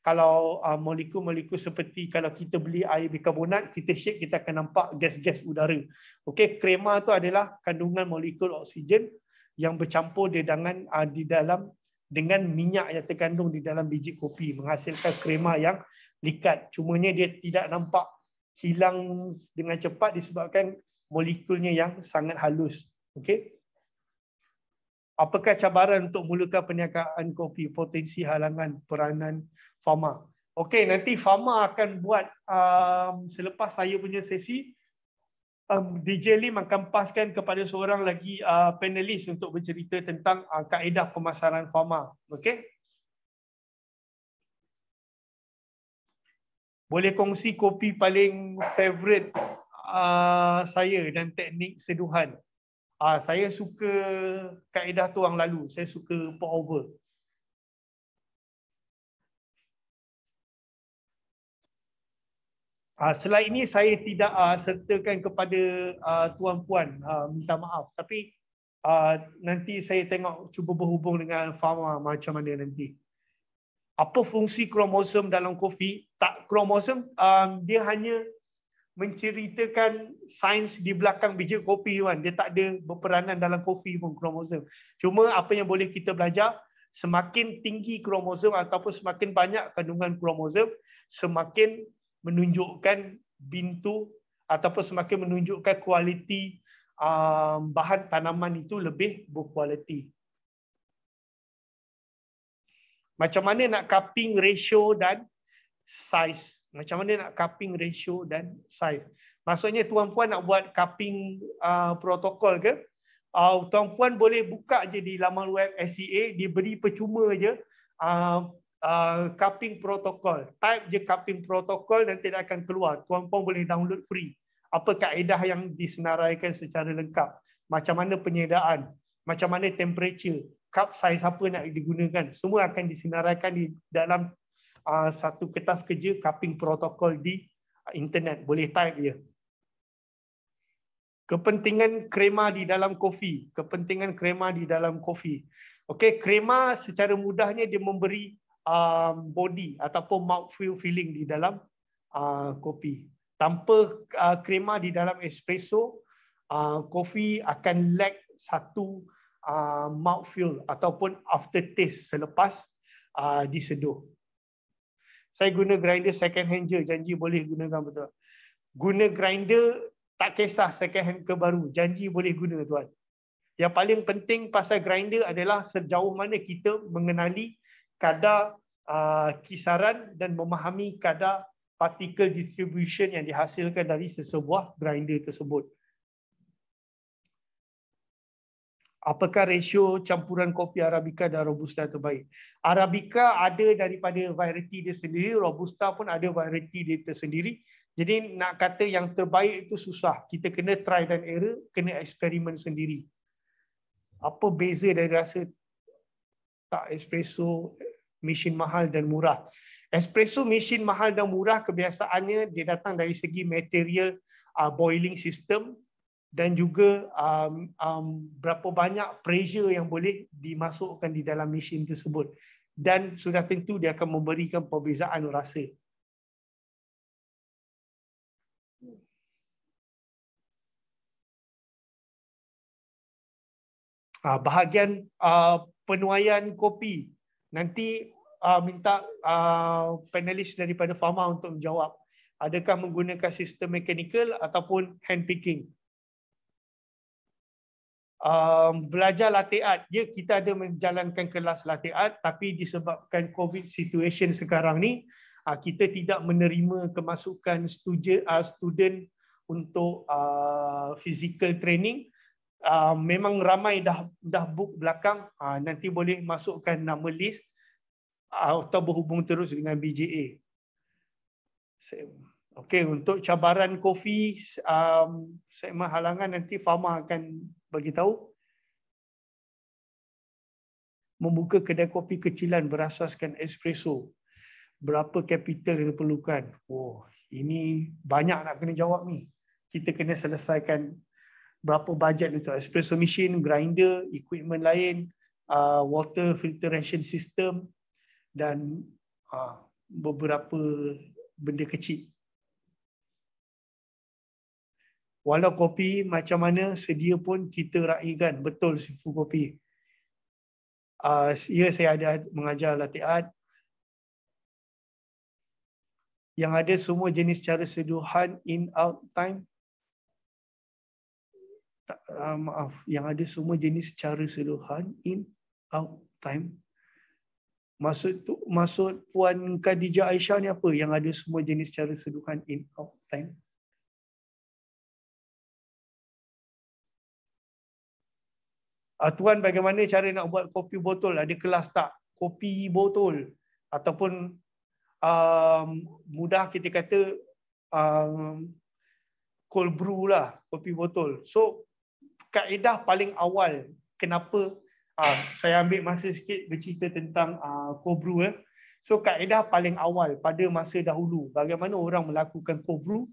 kalau um, molekul-molekul uh, seperti kalau kita beli air bikarbonat kita shake kita akan nampak gas-gas udara. Okey, krema tu adalah kandungan molekul oksigen yang bercampur di dengan uh, di dalam dengan minyak yang terkandung di dalam biji kopi menghasilkan krema yang likat. Cumanya dia tidak nampak hilang dengan cepat disebabkan molekulnya yang sangat halus. Okey apakah cabaran untuk mulakan perniagaan kopi potensi halangan peranan fama. okey nanti fama akan buat um, selepas saya punya sesi um, DJ Lim akan paskan kepada seorang lagi uh, panelis untuk bercerita tentang uh, kaedah pemasaran fama. okey boleh kongsi kopi paling favorite uh, saya dan teknik seduhan Uh, saya suka kaedah tu orang lalu. Saya suka put over. Uh, selain ini saya tidak uh, sertakan kepada uh, tuan-puan uh, minta maaf. Tapi uh, nanti saya tengok cuba berhubung dengan farma macam mana nanti. Apa fungsi kromosom dalam kopi? Tak kromosom, um, dia hanya menceritakan sains di belakang biji kopi kan. Dia tak ada berperanan dalam kopi pun kromosom. Cuma apa yang boleh kita belajar, semakin tinggi kromosom ataupun semakin banyak kandungan kromosom, semakin menunjukkan bintu ataupun semakin menunjukkan kualiti um, bahan tanaman itu lebih berkualiti. Macam mana nak cupping ratio dan size? Macam mana nak cupping ratio dan size. Maksudnya tuan-puan nak buat cupping uh, protokol ke? Uh, tuan-puan boleh buka je di laman web SCA, e diberi percuma je uh, uh, cupping protokol. Type je cupping protokol nanti dia akan keluar. Tuan-puan boleh download free. Apa kaedah yang disenaraikan secara lengkap. Macam mana penyediaan. Macam mana temperature. Cup size apa nak digunakan. Semua akan disenaraikan di dalam uh, satu kertas kerja cupping protokol di ah, internet boleh type je. Kepentingan krema di dalam kopi, kepentingan krema di dalam kopi. Okey, krema secara mudahnya dia memberi um, body ataupun mouthfeel feeling di dalam uh, kopi. Tanpa uh, krema di dalam espresso, uh, kopi akan lack satu uh, mouthfeel ataupun aftertaste selepas uh, diseduh saya guna grinder second hand je janji boleh gunakan betul guna grinder tak kisah second hand ke baru janji boleh guna tuan yang paling penting pasal grinder adalah sejauh mana kita mengenali kadar uh, kisaran dan memahami kadar particle distribution yang dihasilkan dari sesebuah grinder tersebut. apakah ratio campuran kopi arabica dan robusta terbaik arabica ada daripada variety dia sendiri robusta pun ada variety dia tersendiri jadi nak kata yang terbaik itu susah kita kena try dan error kena eksperimen sendiri apa beza dari rasa tak espresso mesin mahal dan murah espresso mesin mahal dan murah kebiasaannya dia datang dari segi material uh, boiling system dan juga um, um, berapa banyak pressure yang boleh dimasukkan di dalam mesin tersebut dan sudah tentu dia akan memberikan perbezaan rasa. Ah, bahagian uh, penuaian kopi nanti uh, minta uh, panelis daripada Fama untuk menjawab adakah menggunakan sistem mekanikal ataupun hand picking um, belajar latte art. Ya, kita ada menjalankan kelas latte art tapi disebabkan COVID situation sekarang ni, uh, kita tidak menerima kemasukan studi- uh, ah, student untuk uh, physical training. Uh, memang ramai dah dah book belakang uh, nanti boleh masukkan nama list uh, atau berhubung terus dengan BJA. Okey untuk cabaran kopi um, segmen halangan nanti Fama akan bagi tahu membuka kedai kopi kecilan berasaskan espresso berapa kapital yang diperlukan oh ini banyak nak kena jawab ni kita kena selesaikan berapa bajet untuk espresso machine grinder equipment lain uh, water filtration system dan uh, beberapa benda kecil Walau kopi macam mana sedia pun kita raikan betul sifu kopi. Uh, ya saya ada mengajar latihan. Yang ada semua jenis cara seduhan in out time. Tak, uh, ah, maaf. Yang ada semua jenis cara seduhan in out time. Maksud tu, maksud Puan Khadijah Aisyah ni apa? Yang ada semua jenis cara seduhan in out time. uh, tuan bagaimana cara nak buat kopi botol ada kelas tak kopi botol ataupun uh, mudah kita kata um, cold brew lah kopi botol so kaedah paling awal kenapa uh, saya ambil masa sikit bercerita tentang uh, cold brew eh. so kaedah paling awal pada masa dahulu bagaimana orang melakukan cold brew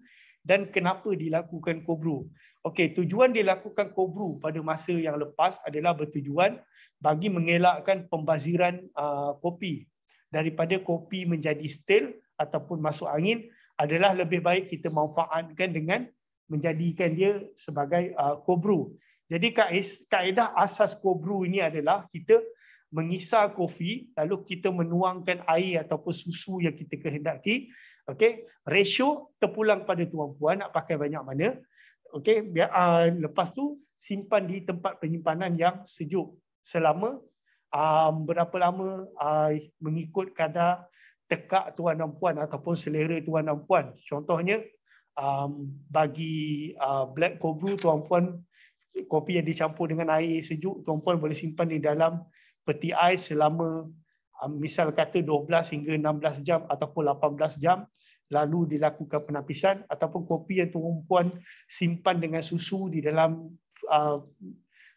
dan kenapa dilakukan cold brew Okey, tujuan dilakukan kobru pada masa yang lepas adalah bertujuan bagi mengelakkan pembaziran uh, kopi daripada kopi menjadi stale ataupun masuk angin adalah lebih baik kita manfaatkan dengan menjadikan dia sebagai uh, kobru. Jadi kaedah asas kobru ini adalah kita mengisar kopi lalu kita menuangkan air ataupun susu yang kita kehendaki. Okey, ratio terpulang pada tuan puan nak pakai banyak mana okey biar uh, lepas tu simpan di tempat penyimpanan yang sejuk selama um, berapa lama uh, mengikut kadar tekak tuan dan puan ataupun selera tuan dan puan contohnya um, bagi uh, black cobra tuan puan kopi yang dicampur dengan air sejuk tuan puan boleh simpan di dalam peti ais selama um, misal kata 12 hingga 16 jam ataupun 18 jam lalu dilakukan penapisan ataupun kopi yang tuan puan simpan dengan susu di dalam uh,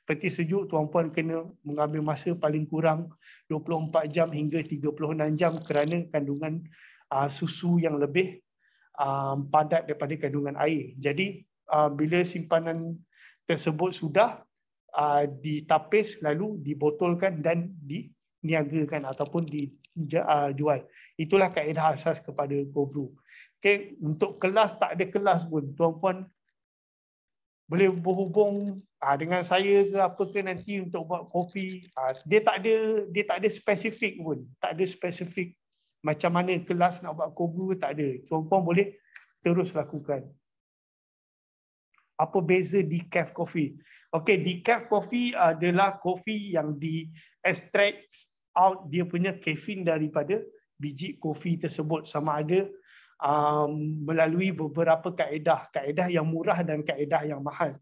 peti sejuk tuan puan kena mengambil masa paling kurang 24 jam hingga 36 jam kerana kandungan uh, susu yang lebih uh, padat daripada kandungan air. Jadi uh, bila simpanan tersebut sudah uh, ditapis lalu dibotolkan dan diniagakan ataupun dijual. Uh, Itulah kaedah asas kepada cold Okay. Untuk kelas tak ada kelas pun. Tuan-puan boleh berhubung ha, dengan saya ke apa ke nanti untuk buat kopi. Ha, dia tak ada dia tak ada spesifik pun. Tak ada spesifik macam mana kelas nak buat kopi tak ada. Tuan-puan boleh terus lakukan. Apa beza decaf coffee? Okay, decaf kopi adalah kopi yang di extract out dia punya kafein daripada biji kopi tersebut sama ada Um, melalui beberapa kaedah, kaedah yang murah dan kaedah yang mahal.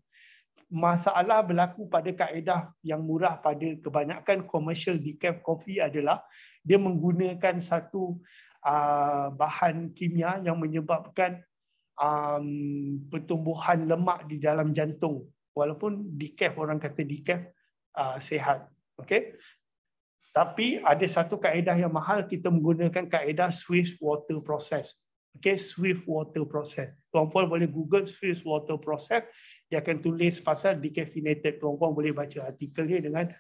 Masalah berlaku pada kaedah yang murah pada kebanyakan commercial decaf coffee adalah dia menggunakan satu uh, bahan kimia yang menyebabkan um, pertumbuhan lemak di dalam jantung. Walaupun decaf, orang kata decaf uh, sehat. Okay? Tapi ada satu kaedah yang mahal, kita menggunakan kaedah Swiss water process okay, Swift Water Process. tuan tuan boleh Google Swift Water Process, dia akan tulis pasal decaffeinated. tuan tuan boleh baca artikel ni dengan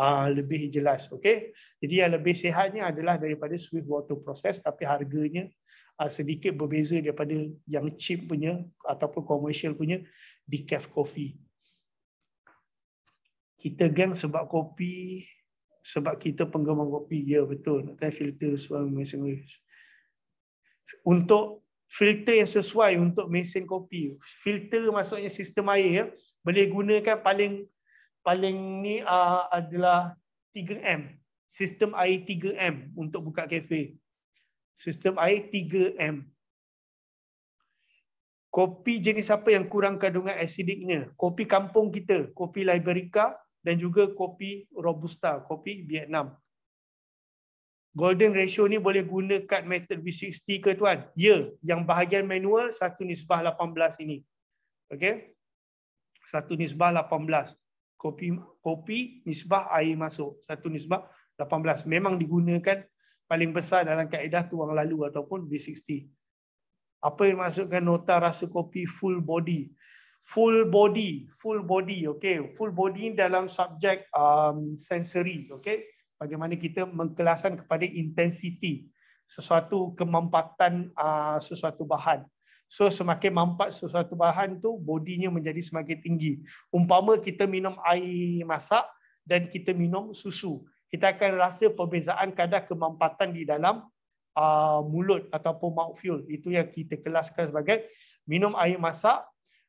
uh, lebih jelas. Okay? Jadi yang lebih sehatnya adalah daripada Swift Water Process tapi harganya uh, sedikit berbeza daripada yang cheap punya ataupun commercial punya decaf coffee. Kita gang sebab kopi, sebab kita penggemar kopi. Ya betul, nak tanya filter suami-suami untuk filter yang sesuai untuk mesin kopi. Filter maksudnya sistem air ya. Boleh gunakan paling paling ni uh, adalah 3M. Sistem air 3M untuk buka kafe. Sistem air 3M. Kopi jenis apa yang kurang kandungan asidiknya? Kopi kampung kita, kopi Liberica dan juga kopi Robusta, kopi Vietnam golden ratio ni boleh guna kat method V60 ke tuan? Ya, yang bahagian manual satu nisbah 18 ini. okay, Satu nisbah 18. Kopi kopi nisbah air masuk. Satu nisbah 18. Memang digunakan paling besar dalam kaedah tuang lalu ataupun V60. Apa yang masukkan nota rasa kopi full body? Full body, full body, okay. Full body dalam subjek um, sensory, okay bagaimana kita mengkelaskan kepada intensiti sesuatu kemampatan uh, sesuatu bahan. So semakin mampat sesuatu bahan tu bodinya menjadi semakin tinggi. Umpama kita minum air masak dan kita minum susu, kita akan rasa perbezaan kadar kemampatan di dalam uh, mulut ataupun mouthfeel. Itu yang kita kelaskan sebagai minum air masak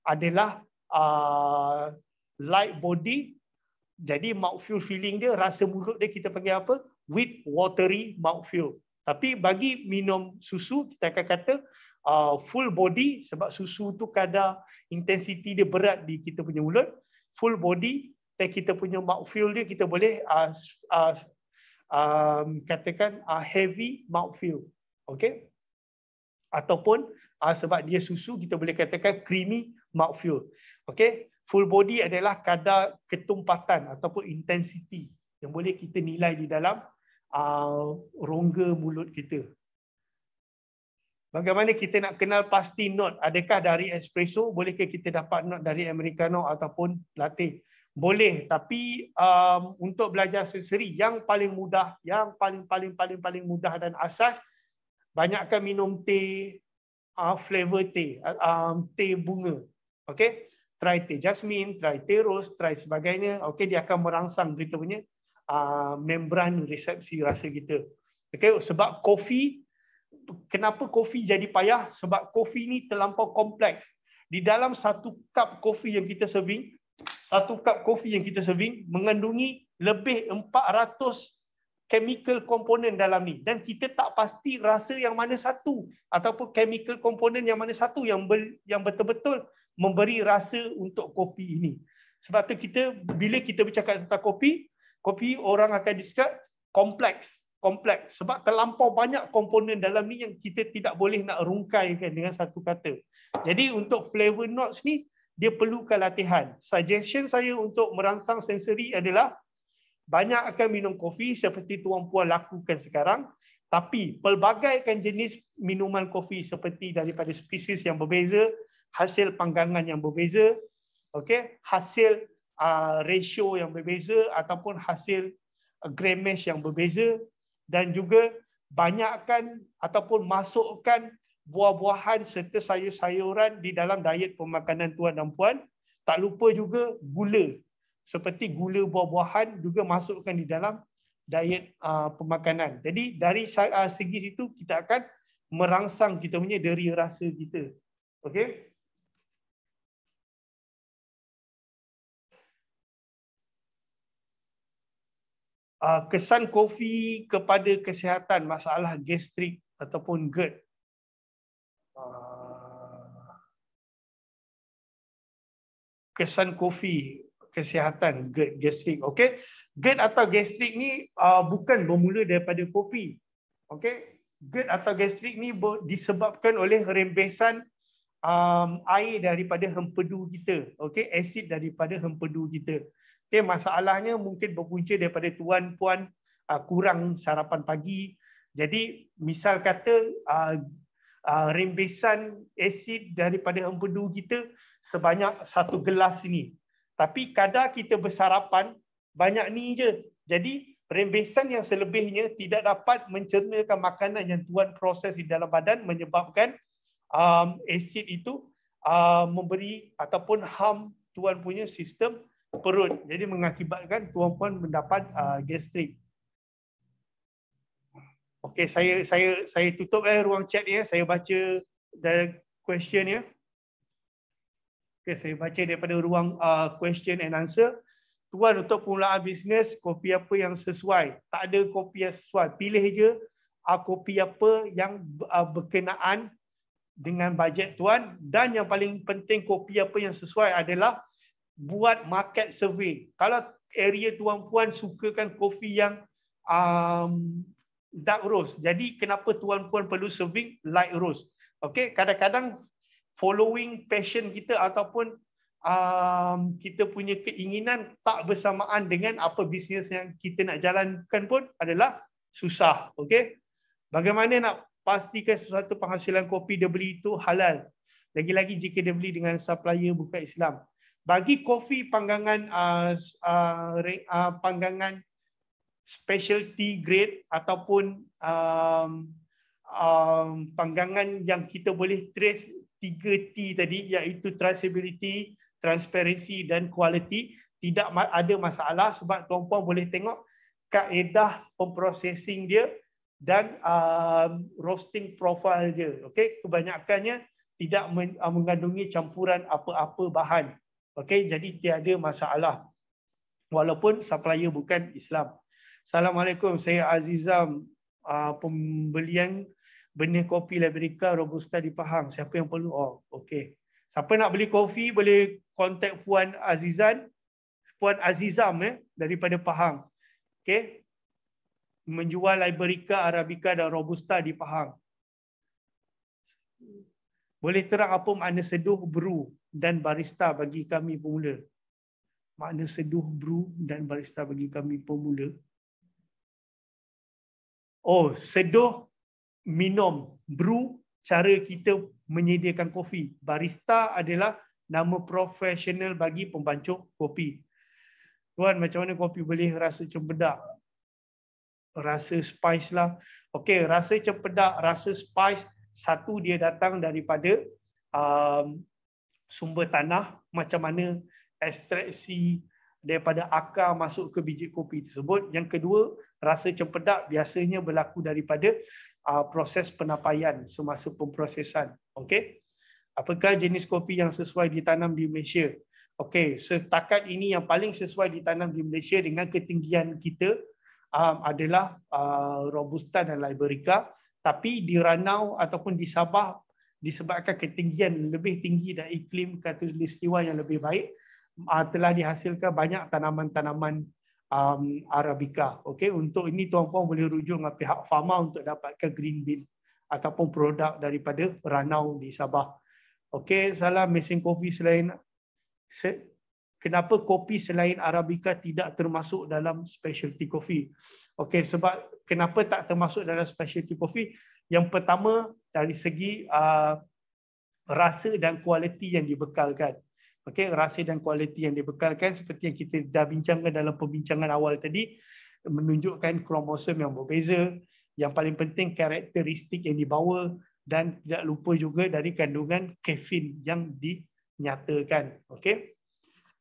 adalah uh, light body jadi mouthfeel feeling dia, rasa mulut dia kita panggil apa? With watery mouthfeel. Tapi bagi minum susu, kita akan kata uh, full body sebab susu tu kadar intensiti dia berat di kita punya mulut. Full body dan kita punya mouthfeel dia kita boleh uh, uh, um, katakan uh, heavy mouthfeel. Okay? Ataupun uh, sebab dia susu kita boleh katakan creamy mouthfeel. Okay? full body adalah kadar ketumpatan ataupun intensity yang boleh kita nilai di dalam uh, rongga mulut kita. Bagaimana kita nak kenal pasti note? Adakah dari espresso? Bolehkah kita dapat note dari americano ataupun latte? Boleh, tapi um, untuk belajar seri yang paling mudah, yang paling paling paling paling mudah dan asas, banyakkan minum teh, uh, flavor teh, uh, um, teh bunga. Okay? try teh jasmine, try teh rose, try sebagainya. Okey, dia akan merangsang kita punya uh, membran resepsi rasa kita. Okey, sebab kopi kenapa kopi jadi payah? Sebab kopi ni terlampau kompleks. Di dalam satu kap kopi yang kita serving, satu kap kopi yang kita serving mengandungi lebih 400 chemical component dalam ni dan kita tak pasti rasa yang mana satu ataupun chemical component yang mana satu yang ber, yang betul-betul memberi rasa untuk kopi ini. Sebab tu kita bila kita bercakap tentang kopi, kopi orang akan cakap kompleks, kompleks sebab terlampau banyak komponen dalam ni yang kita tidak boleh nak rungkaikan dengan satu kata. Jadi untuk flavor notes ni dia perlukan latihan. Suggestion saya untuk merangsang sensory adalah banyak akan minum kopi seperti tuan puan lakukan sekarang tapi pelbagaikan jenis minuman kopi seperti daripada spesies yang berbeza hasil panggangan yang berbeza, okey, hasil uh, ratio yang berbeza ataupun hasil uh, ah, gramage yang berbeza dan juga banyakkan ataupun masukkan buah-buahan serta sayur-sayuran di dalam diet pemakanan tuan dan puan. Tak lupa juga gula. Seperti gula buah-buahan juga masukkan di dalam diet uh, pemakanan. Jadi dari uh, segi situ kita akan merangsang kita punya deria rasa kita. Okey? Uh, kesan kopi kepada kesihatan masalah gastrik ataupun GERD. Uh, kesan kopi kesihatan GERD gastrik. Okey. GERD atau gastrik ni uh, bukan bermula daripada kopi. Okey. GERD atau gastrik ni disebabkan oleh rembesan um, air daripada hempedu kita. Okey, asid daripada hempedu kita. Okay, eh, masalahnya mungkin berpunca daripada tuan-puan uh, kurang sarapan pagi. Jadi misal kata uh, uh, rembesan asid daripada empedu kita sebanyak satu gelas ini. Tapi kadar kita bersarapan banyak ni je. Jadi rembesan yang selebihnya tidak dapat mencernakan makanan yang tuan proses di dalam badan menyebabkan um, asid itu uh, memberi ataupun harm tuan punya sistem perut. Jadi mengakibatkan tuan-puan mendapat uh, gastrik. Okey, saya saya saya tutup eh ruang chat ni ya. Saya baca dari question ya. Okey, saya baca daripada ruang uh, question and answer. Tuan untuk permulaan bisnes, kopi apa yang sesuai? Tak ada kopi yang sesuai. Pilih je uh, kopi apa yang uh, berkenaan dengan bajet tuan dan yang paling penting kopi apa yang sesuai adalah buat market survey. Kalau area tuan puan sukakan kopi yang um, dark roast. Jadi kenapa tuan puan perlu serving light roast? Okay, kadang-kadang following passion kita ataupun um, kita punya keinginan tak bersamaan dengan apa bisnes yang kita nak jalankan pun adalah susah. Okay, Bagaimana nak pastikan sesuatu penghasilan kopi dia beli itu halal? Lagi-lagi jika dia beli dengan supplier bukan Islam bagi kopi panggangan uh, uh, uh, panggangan specialty grade ataupun um, um, panggangan yang kita boleh trace tiga T tadi iaitu traceability, transparency dan quality tidak ada masalah sebab tuan-puan boleh tengok kaedah pemprosesing dia dan um, roasting profile dia. Okay? Kebanyakannya tidak uh, mengandungi campuran apa-apa bahan. Okey, jadi tiada masalah. Walaupun supplier bukan Islam. Assalamualaikum, saya Azizam uh, pembelian benih kopi Liberica Robusta di Pahang. Siapa yang perlu? Oh, okey. Siapa nak beli kopi boleh kontak Puan Azizan, Puan Azizam eh, daripada Pahang. Okey. Menjual Liberica Arabica dan Robusta di Pahang. Boleh terang apa makna seduh brew dan barista bagi kami pemula? Makna seduh brew dan barista bagi kami pemula? Oh, seduh minum brew cara kita menyediakan kopi. Barista adalah nama profesional bagi pembancuh kopi. Tuan, macam mana kopi boleh rasa cempedak? Rasa spice lah. Okey, rasa cempedak, rasa spice, satu dia datang daripada um, sumber tanah macam mana ekstraksi daripada akar masuk ke biji kopi tersebut yang kedua rasa cempedak biasanya berlaku daripada uh, proses penapaian semasa pemprosesan okey apakah jenis kopi yang sesuai ditanam di Malaysia okey setakat ini yang paling sesuai ditanam di Malaysia dengan ketinggian kita um, adalah uh, robusta dan liberica tapi di Ranau ataupun di Sabah disebabkan ketinggian lebih tinggi dan iklim khatulistiwa yang lebih baik ah, telah dihasilkan banyak tanaman-tanaman um, arabica okey untuk ini tuan-tuan boleh rujuk dengan pihak FAMA untuk dapatkan green bean ataupun produk daripada ranau di Sabah okey salah mesin kopi selain se- kenapa kopi selain arabica tidak termasuk dalam specialty coffee okey sebab kenapa tak termasuk dalam specialty coffee? Yang pertama dari segi uh, rasa dan kualiti yang dibekalkan. Okey, rasa dan kualiti yang dibekalkan seperti yang kita dah bincangkan dalam pembincangan awal tadi menunjukkan kromosom yang berbeza, yang paling penting karakteristik yang dibawa dan tidak lupa juga dari kandungan kafein yang dinyatakan. Okey.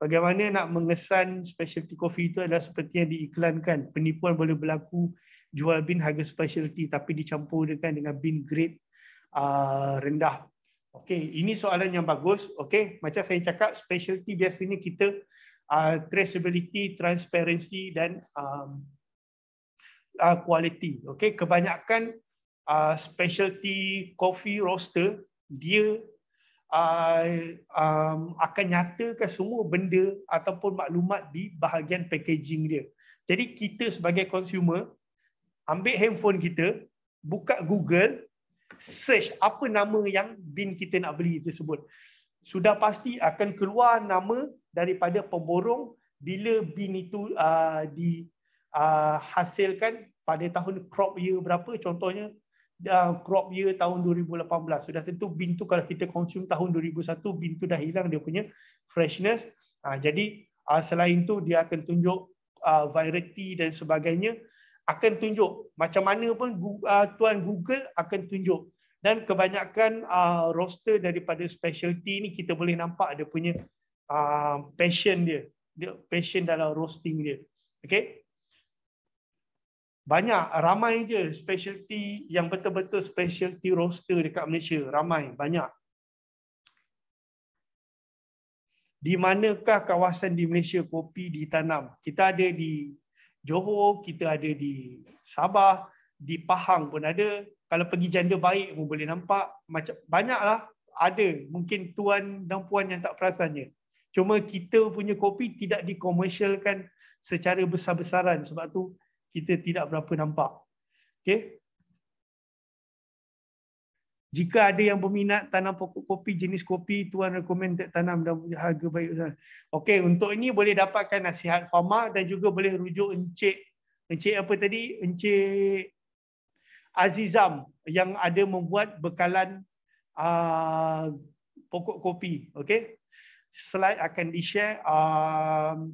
Bagaimana nak mengesan specialty coffee itu adalah seperti yang diiklankan. Penipuan boleh berlaku jual bin harga specialty tapi dicampur dengan dengan bin grade uh, rendah. Okey, ini soalan yang bagus. Okey, macam saya cakap specialty biasanya kita uh, traceability, transparency dan um, uh, quality. Okey, kebanyakan uh, specialty coffee roaster dia uh, um, akan nyatakan semua benda ataupun maklumat di bahagian packaging dia. Jadi kita sebagai consumer ambil handphone kita, buka Google, search apa nama yang bin kita nak beli tersebut. Sudah pasti akan keluar nama daripada pemborong bila bin itu uh, ah, dihasilkan ah, uh, pada tahun crop year berapa contohnya uh, crop year tahun 2018 sudah tentu bin tu kalau kita consume tahun 2001 bin tu dah hilang dia punya freshness uh, jadi uh, selain tu dia akan tunjuk uh, variety dan sebagainya akan tunjuk macam mana pun uh, tuan Google akan tunjuk dan kebanyakan uh, roster daripada specialty ni kita boleh nampak dia punya uh, passion dia dia passion dalam roasting dia okey banyak ramai je specialty yang betul-betul specialty roster dekat Malaysia ramai banyak di manakah kawasan di Malaysia kopi ditanam kita ada di Johor, kita ada di Sabah, di Pahang pun ada. Kalau pergi janda baik pun boleh nampak. Macam banyaklah ada mungkin tuan dan puan yang tak perasannya. Cuma kita punya kopi tidak dikomersialkan secara besar-besaran sebab tu kita tidak berapa nampak. Okey, jika ada yang berminat tanam pokok kopi, jenis kopi tuan recommended tanam dan harga baik. Okey, untuk ini boleh dapatkan nasihat Fama dan juga boleh rujuk Encik. Encik apa tadi? Encik Azizam yang ada membuat bekalan uh, pokok kopi. Okey. Slide akan di-share. Um,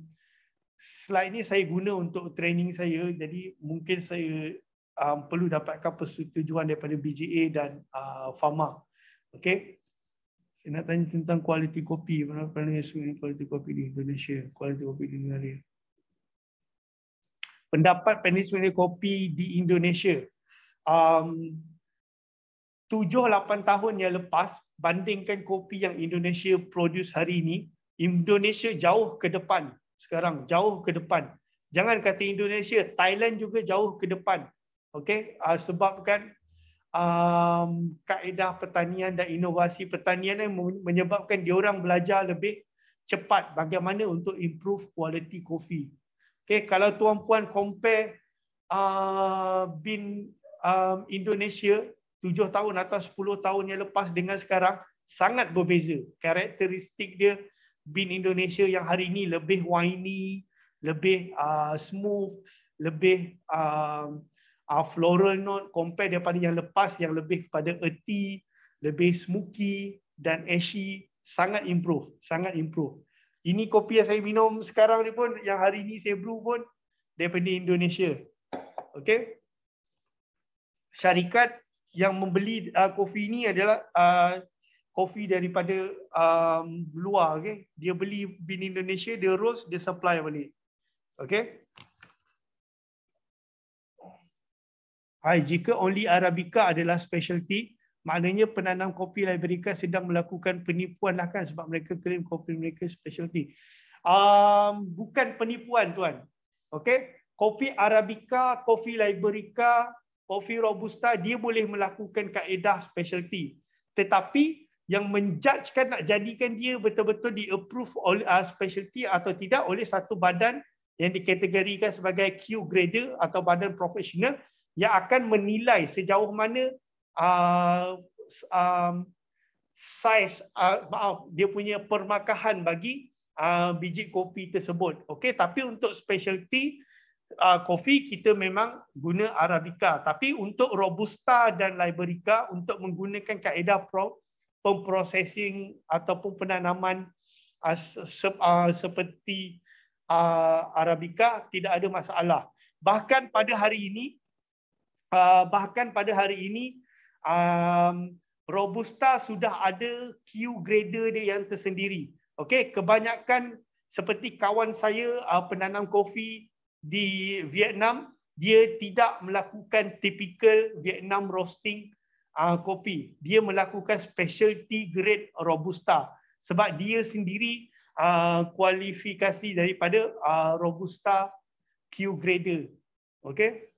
slide ini saya guna untuk training saya. Jadi mungkin saya um, perlu dapatkan persetujuan daripada BGA dan uh, Pharma. Okey. Saya nak tanya tentang kualiti kopi. Mana paling sering kualiti kopi di Indonesia? Kualiti kopi di Malaysia. Pendapat penelitian kopi di Indonesia. Um, 7-8 tahun yang lepas, bandingkan kopi yang Indonesia produce hari ini, Indonesia jauh ke depan sekarang. Jauh ke depan. Jangan kata Indonesia, Thailand juga jauh ke depan. Okey, uh, sebabkan um, kaedah pertanian dan inovasi pertanian yang menyebabkan diorang belajar lebih cepat bagaimana untuk improve quality kopi. Okey, kalau tuan-puan compare uh, bin um, Indonesia 7 tahun atau 10 tahun yang lepas dengan sekarang sangat berbeza. Karakteristik dia bin Indonesia yang hari ini lebih whiny, lebih uh, smooth, lebih uh, uh, floral note compare daripada yang lepas yang lebih kepada earthy, lebih smoky dan ashy sangat improve, sangat improve. Ini kopi yang saya minum sekarang ni pun yang hari ni saya brew pun daripada Indonesia. Okay. Syarikat yang membeli uh, kopi ini adalah uh, kopi daripada um, luar. Okay. Dia beli bin Indonesia, dia roast, dia supply balik. Okay. jika only Arabica adalah specialty, maknanya penanam kopi Liberica sedang melakukan penipuan lah kan sebab mereka claim kopi mereka specialty. Um, bukan penipuan tuan. Okay? Kopi Arabica, kopi Liberica, kopi Robusta, dia boleh melakukan kaedah specialty. Tetapi yang menjudgekan nak jadikan dia betul-betul di approve oleh uh, specialty atau tidak oleh satu badan yang dikategorikan sebagai Q grader atau badan profesional yang akan menilai sejauh mana uh, um, saiz uh, maaf dia punya permakahan bagi uh, biji kopi tersebut. Okey, tapi untuk specialty uh, kopi kita memang guna arabica. Tapi untuk robusta dan liberica untuk menggunakan kaedah pro pemprosesing ataupun penanaman uh, uh, seperti uh, arabica tidak ada masalah. Bahkan pada hari ini Ah, bahkan pada hari ini um, Robusta sudah ada Q grader dia yang tersendiri. Okey, kebanyakan seperti kawan saya uh, penanam kopi di Vietnam, dia tidak melakukan typical Vietnam roasting uh, kopi. Dia melakukan specialty grade Robusta sebab dia sendiri uh, kualifikasi daripada uh, Robusta Q grader. Okay?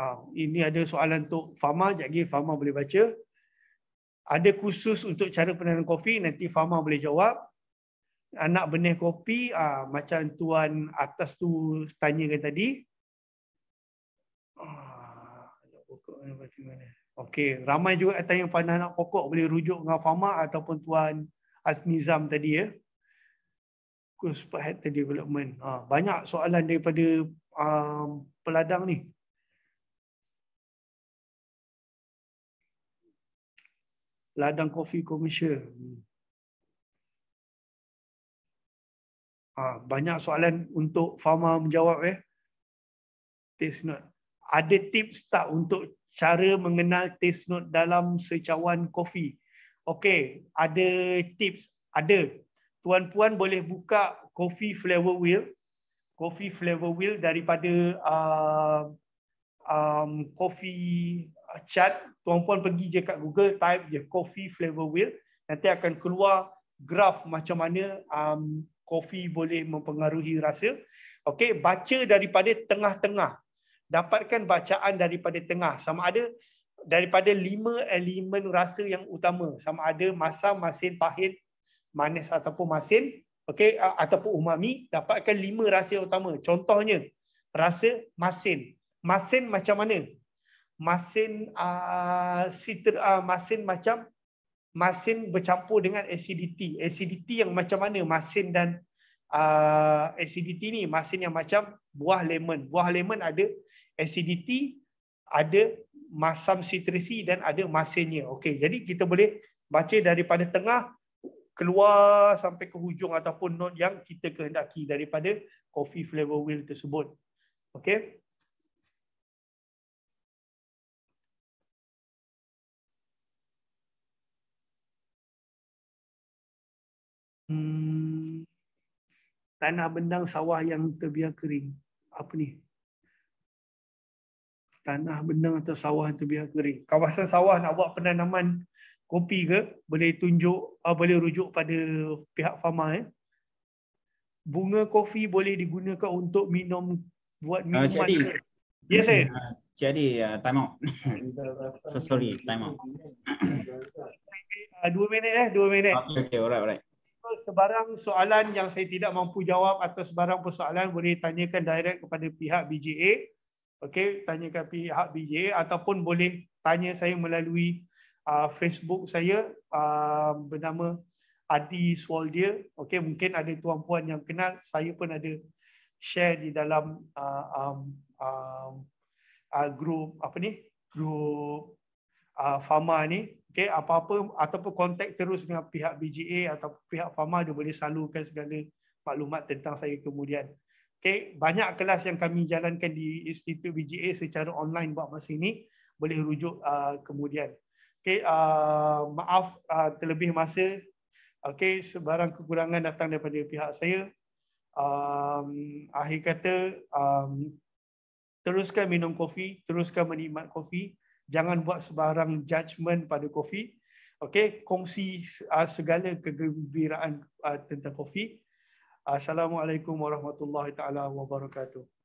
Ha, ini ada soalan untuk Fama, sekejap lagi Fama boleh baca. Ada khusus untuk cara penanam kopi, nanti Fama boleh jawab. Anak benih kopi, ha, macam tuan atas tu tanyakan tadi. Ah, Okey, ramai juga yang tanya pandai anak pokok boleh rujuk dengan Fama ataupun Tuan Aznizam tadi ya. Kursus Head Development. Ha, banyak soalan daripada um, peladang ni. ladang kopi komersial. Ha, banyak soalan untuk Fama menjawab Eh. Taste note. Ada tips tak untuk cara mengenal taste note dalam secawan kopi? Okey, ada tips. Ada. Tuan-puan boleh buka coffee flavor wheel. Coffee flavor wheel daripada uh, um, coffee Ah, chat tuan-puan pergi je kat Google type je coffee flavor wheel nanti akan keluar graf macam mana um, kopi boleh mempengaruhi rasa. Okey, baca daripada tengah-tengah. Dapatkan bacaan daripada tengah. Sama ada daripada lima elemen rasa yang utama. Sama ada masam, masin, pahit, manis ataupun masin. Okey, ataupun umami. Dapatkan lima rasa utama. Contohnya, rasa masin. Masin macam mana? masin uh, ah, citer, uh, ah, masin macam masin bercampur dengan acidity. Acidity yang macam mana? Masin dan uh, acidity ni masin yang macam buah lemon. Buah lemon ada acidity, ada masam citrusy dan ada masinnya. Okey, jadi kita boleh baca daripada tengah keluar sampai ke hujung ataupun note yang kita kehendaki daripada coffee flavor wheel tersebut. Okey. Hmm. tanah bendang sawah yang terbiar kering. Apa ni? Tanah bendang atau sawah yang terbiar kering. Kawasan sawah nak buat penanaman kopi ke? Boleh tunjuk, uh, boleh rujuk pada pihak farma eh. Bunga kopi boleh digunakan untuk minum buat ah, minuman. Uh, jadi, ke? Yes, eh? Jadi, uh, time out. so, sorry, time out. Ah, dua minit eh, dua minit. Okay, okay, alright, alright sebarang soalan yang saya tidak mampu jawab atau sebarang persoalan boleh tanyakan direct kepada pihak BJA. Okey, tanyakan pihak BJA ataupun boleh tanya saya melalui uh, Facebook saya uh, bernama Adi Swaldia. Okey, mungkin ada tuan puan yang kenal, saya pun ada share di dalam uh, um, um, uh, group apa ni? Group uh, Fama ni okay, apa-apa ataupun kontak terus dengan pihak BGA atau pihak FAMA, dia boleh salurkan segala maklumat tentang saya kemudian. Okay, banyak kelas yang kami jalankan di Institut BGA secara online buat masa ini boleh rujuk uh, kemudian. Okay, uh, maaf uh, terlebih masa. Okay, sebarang kekurangan datang daripada pihak saya. Um, akhir kata, um, teruskan minum kopi, teruskan menikmat kopi jangan buat sebarang judgement pada kopi, Okey, kongsi uh, segala kegembiraan uh, tentang kopi. Assalamualaikum warahmatullahi taala wabarakatuh.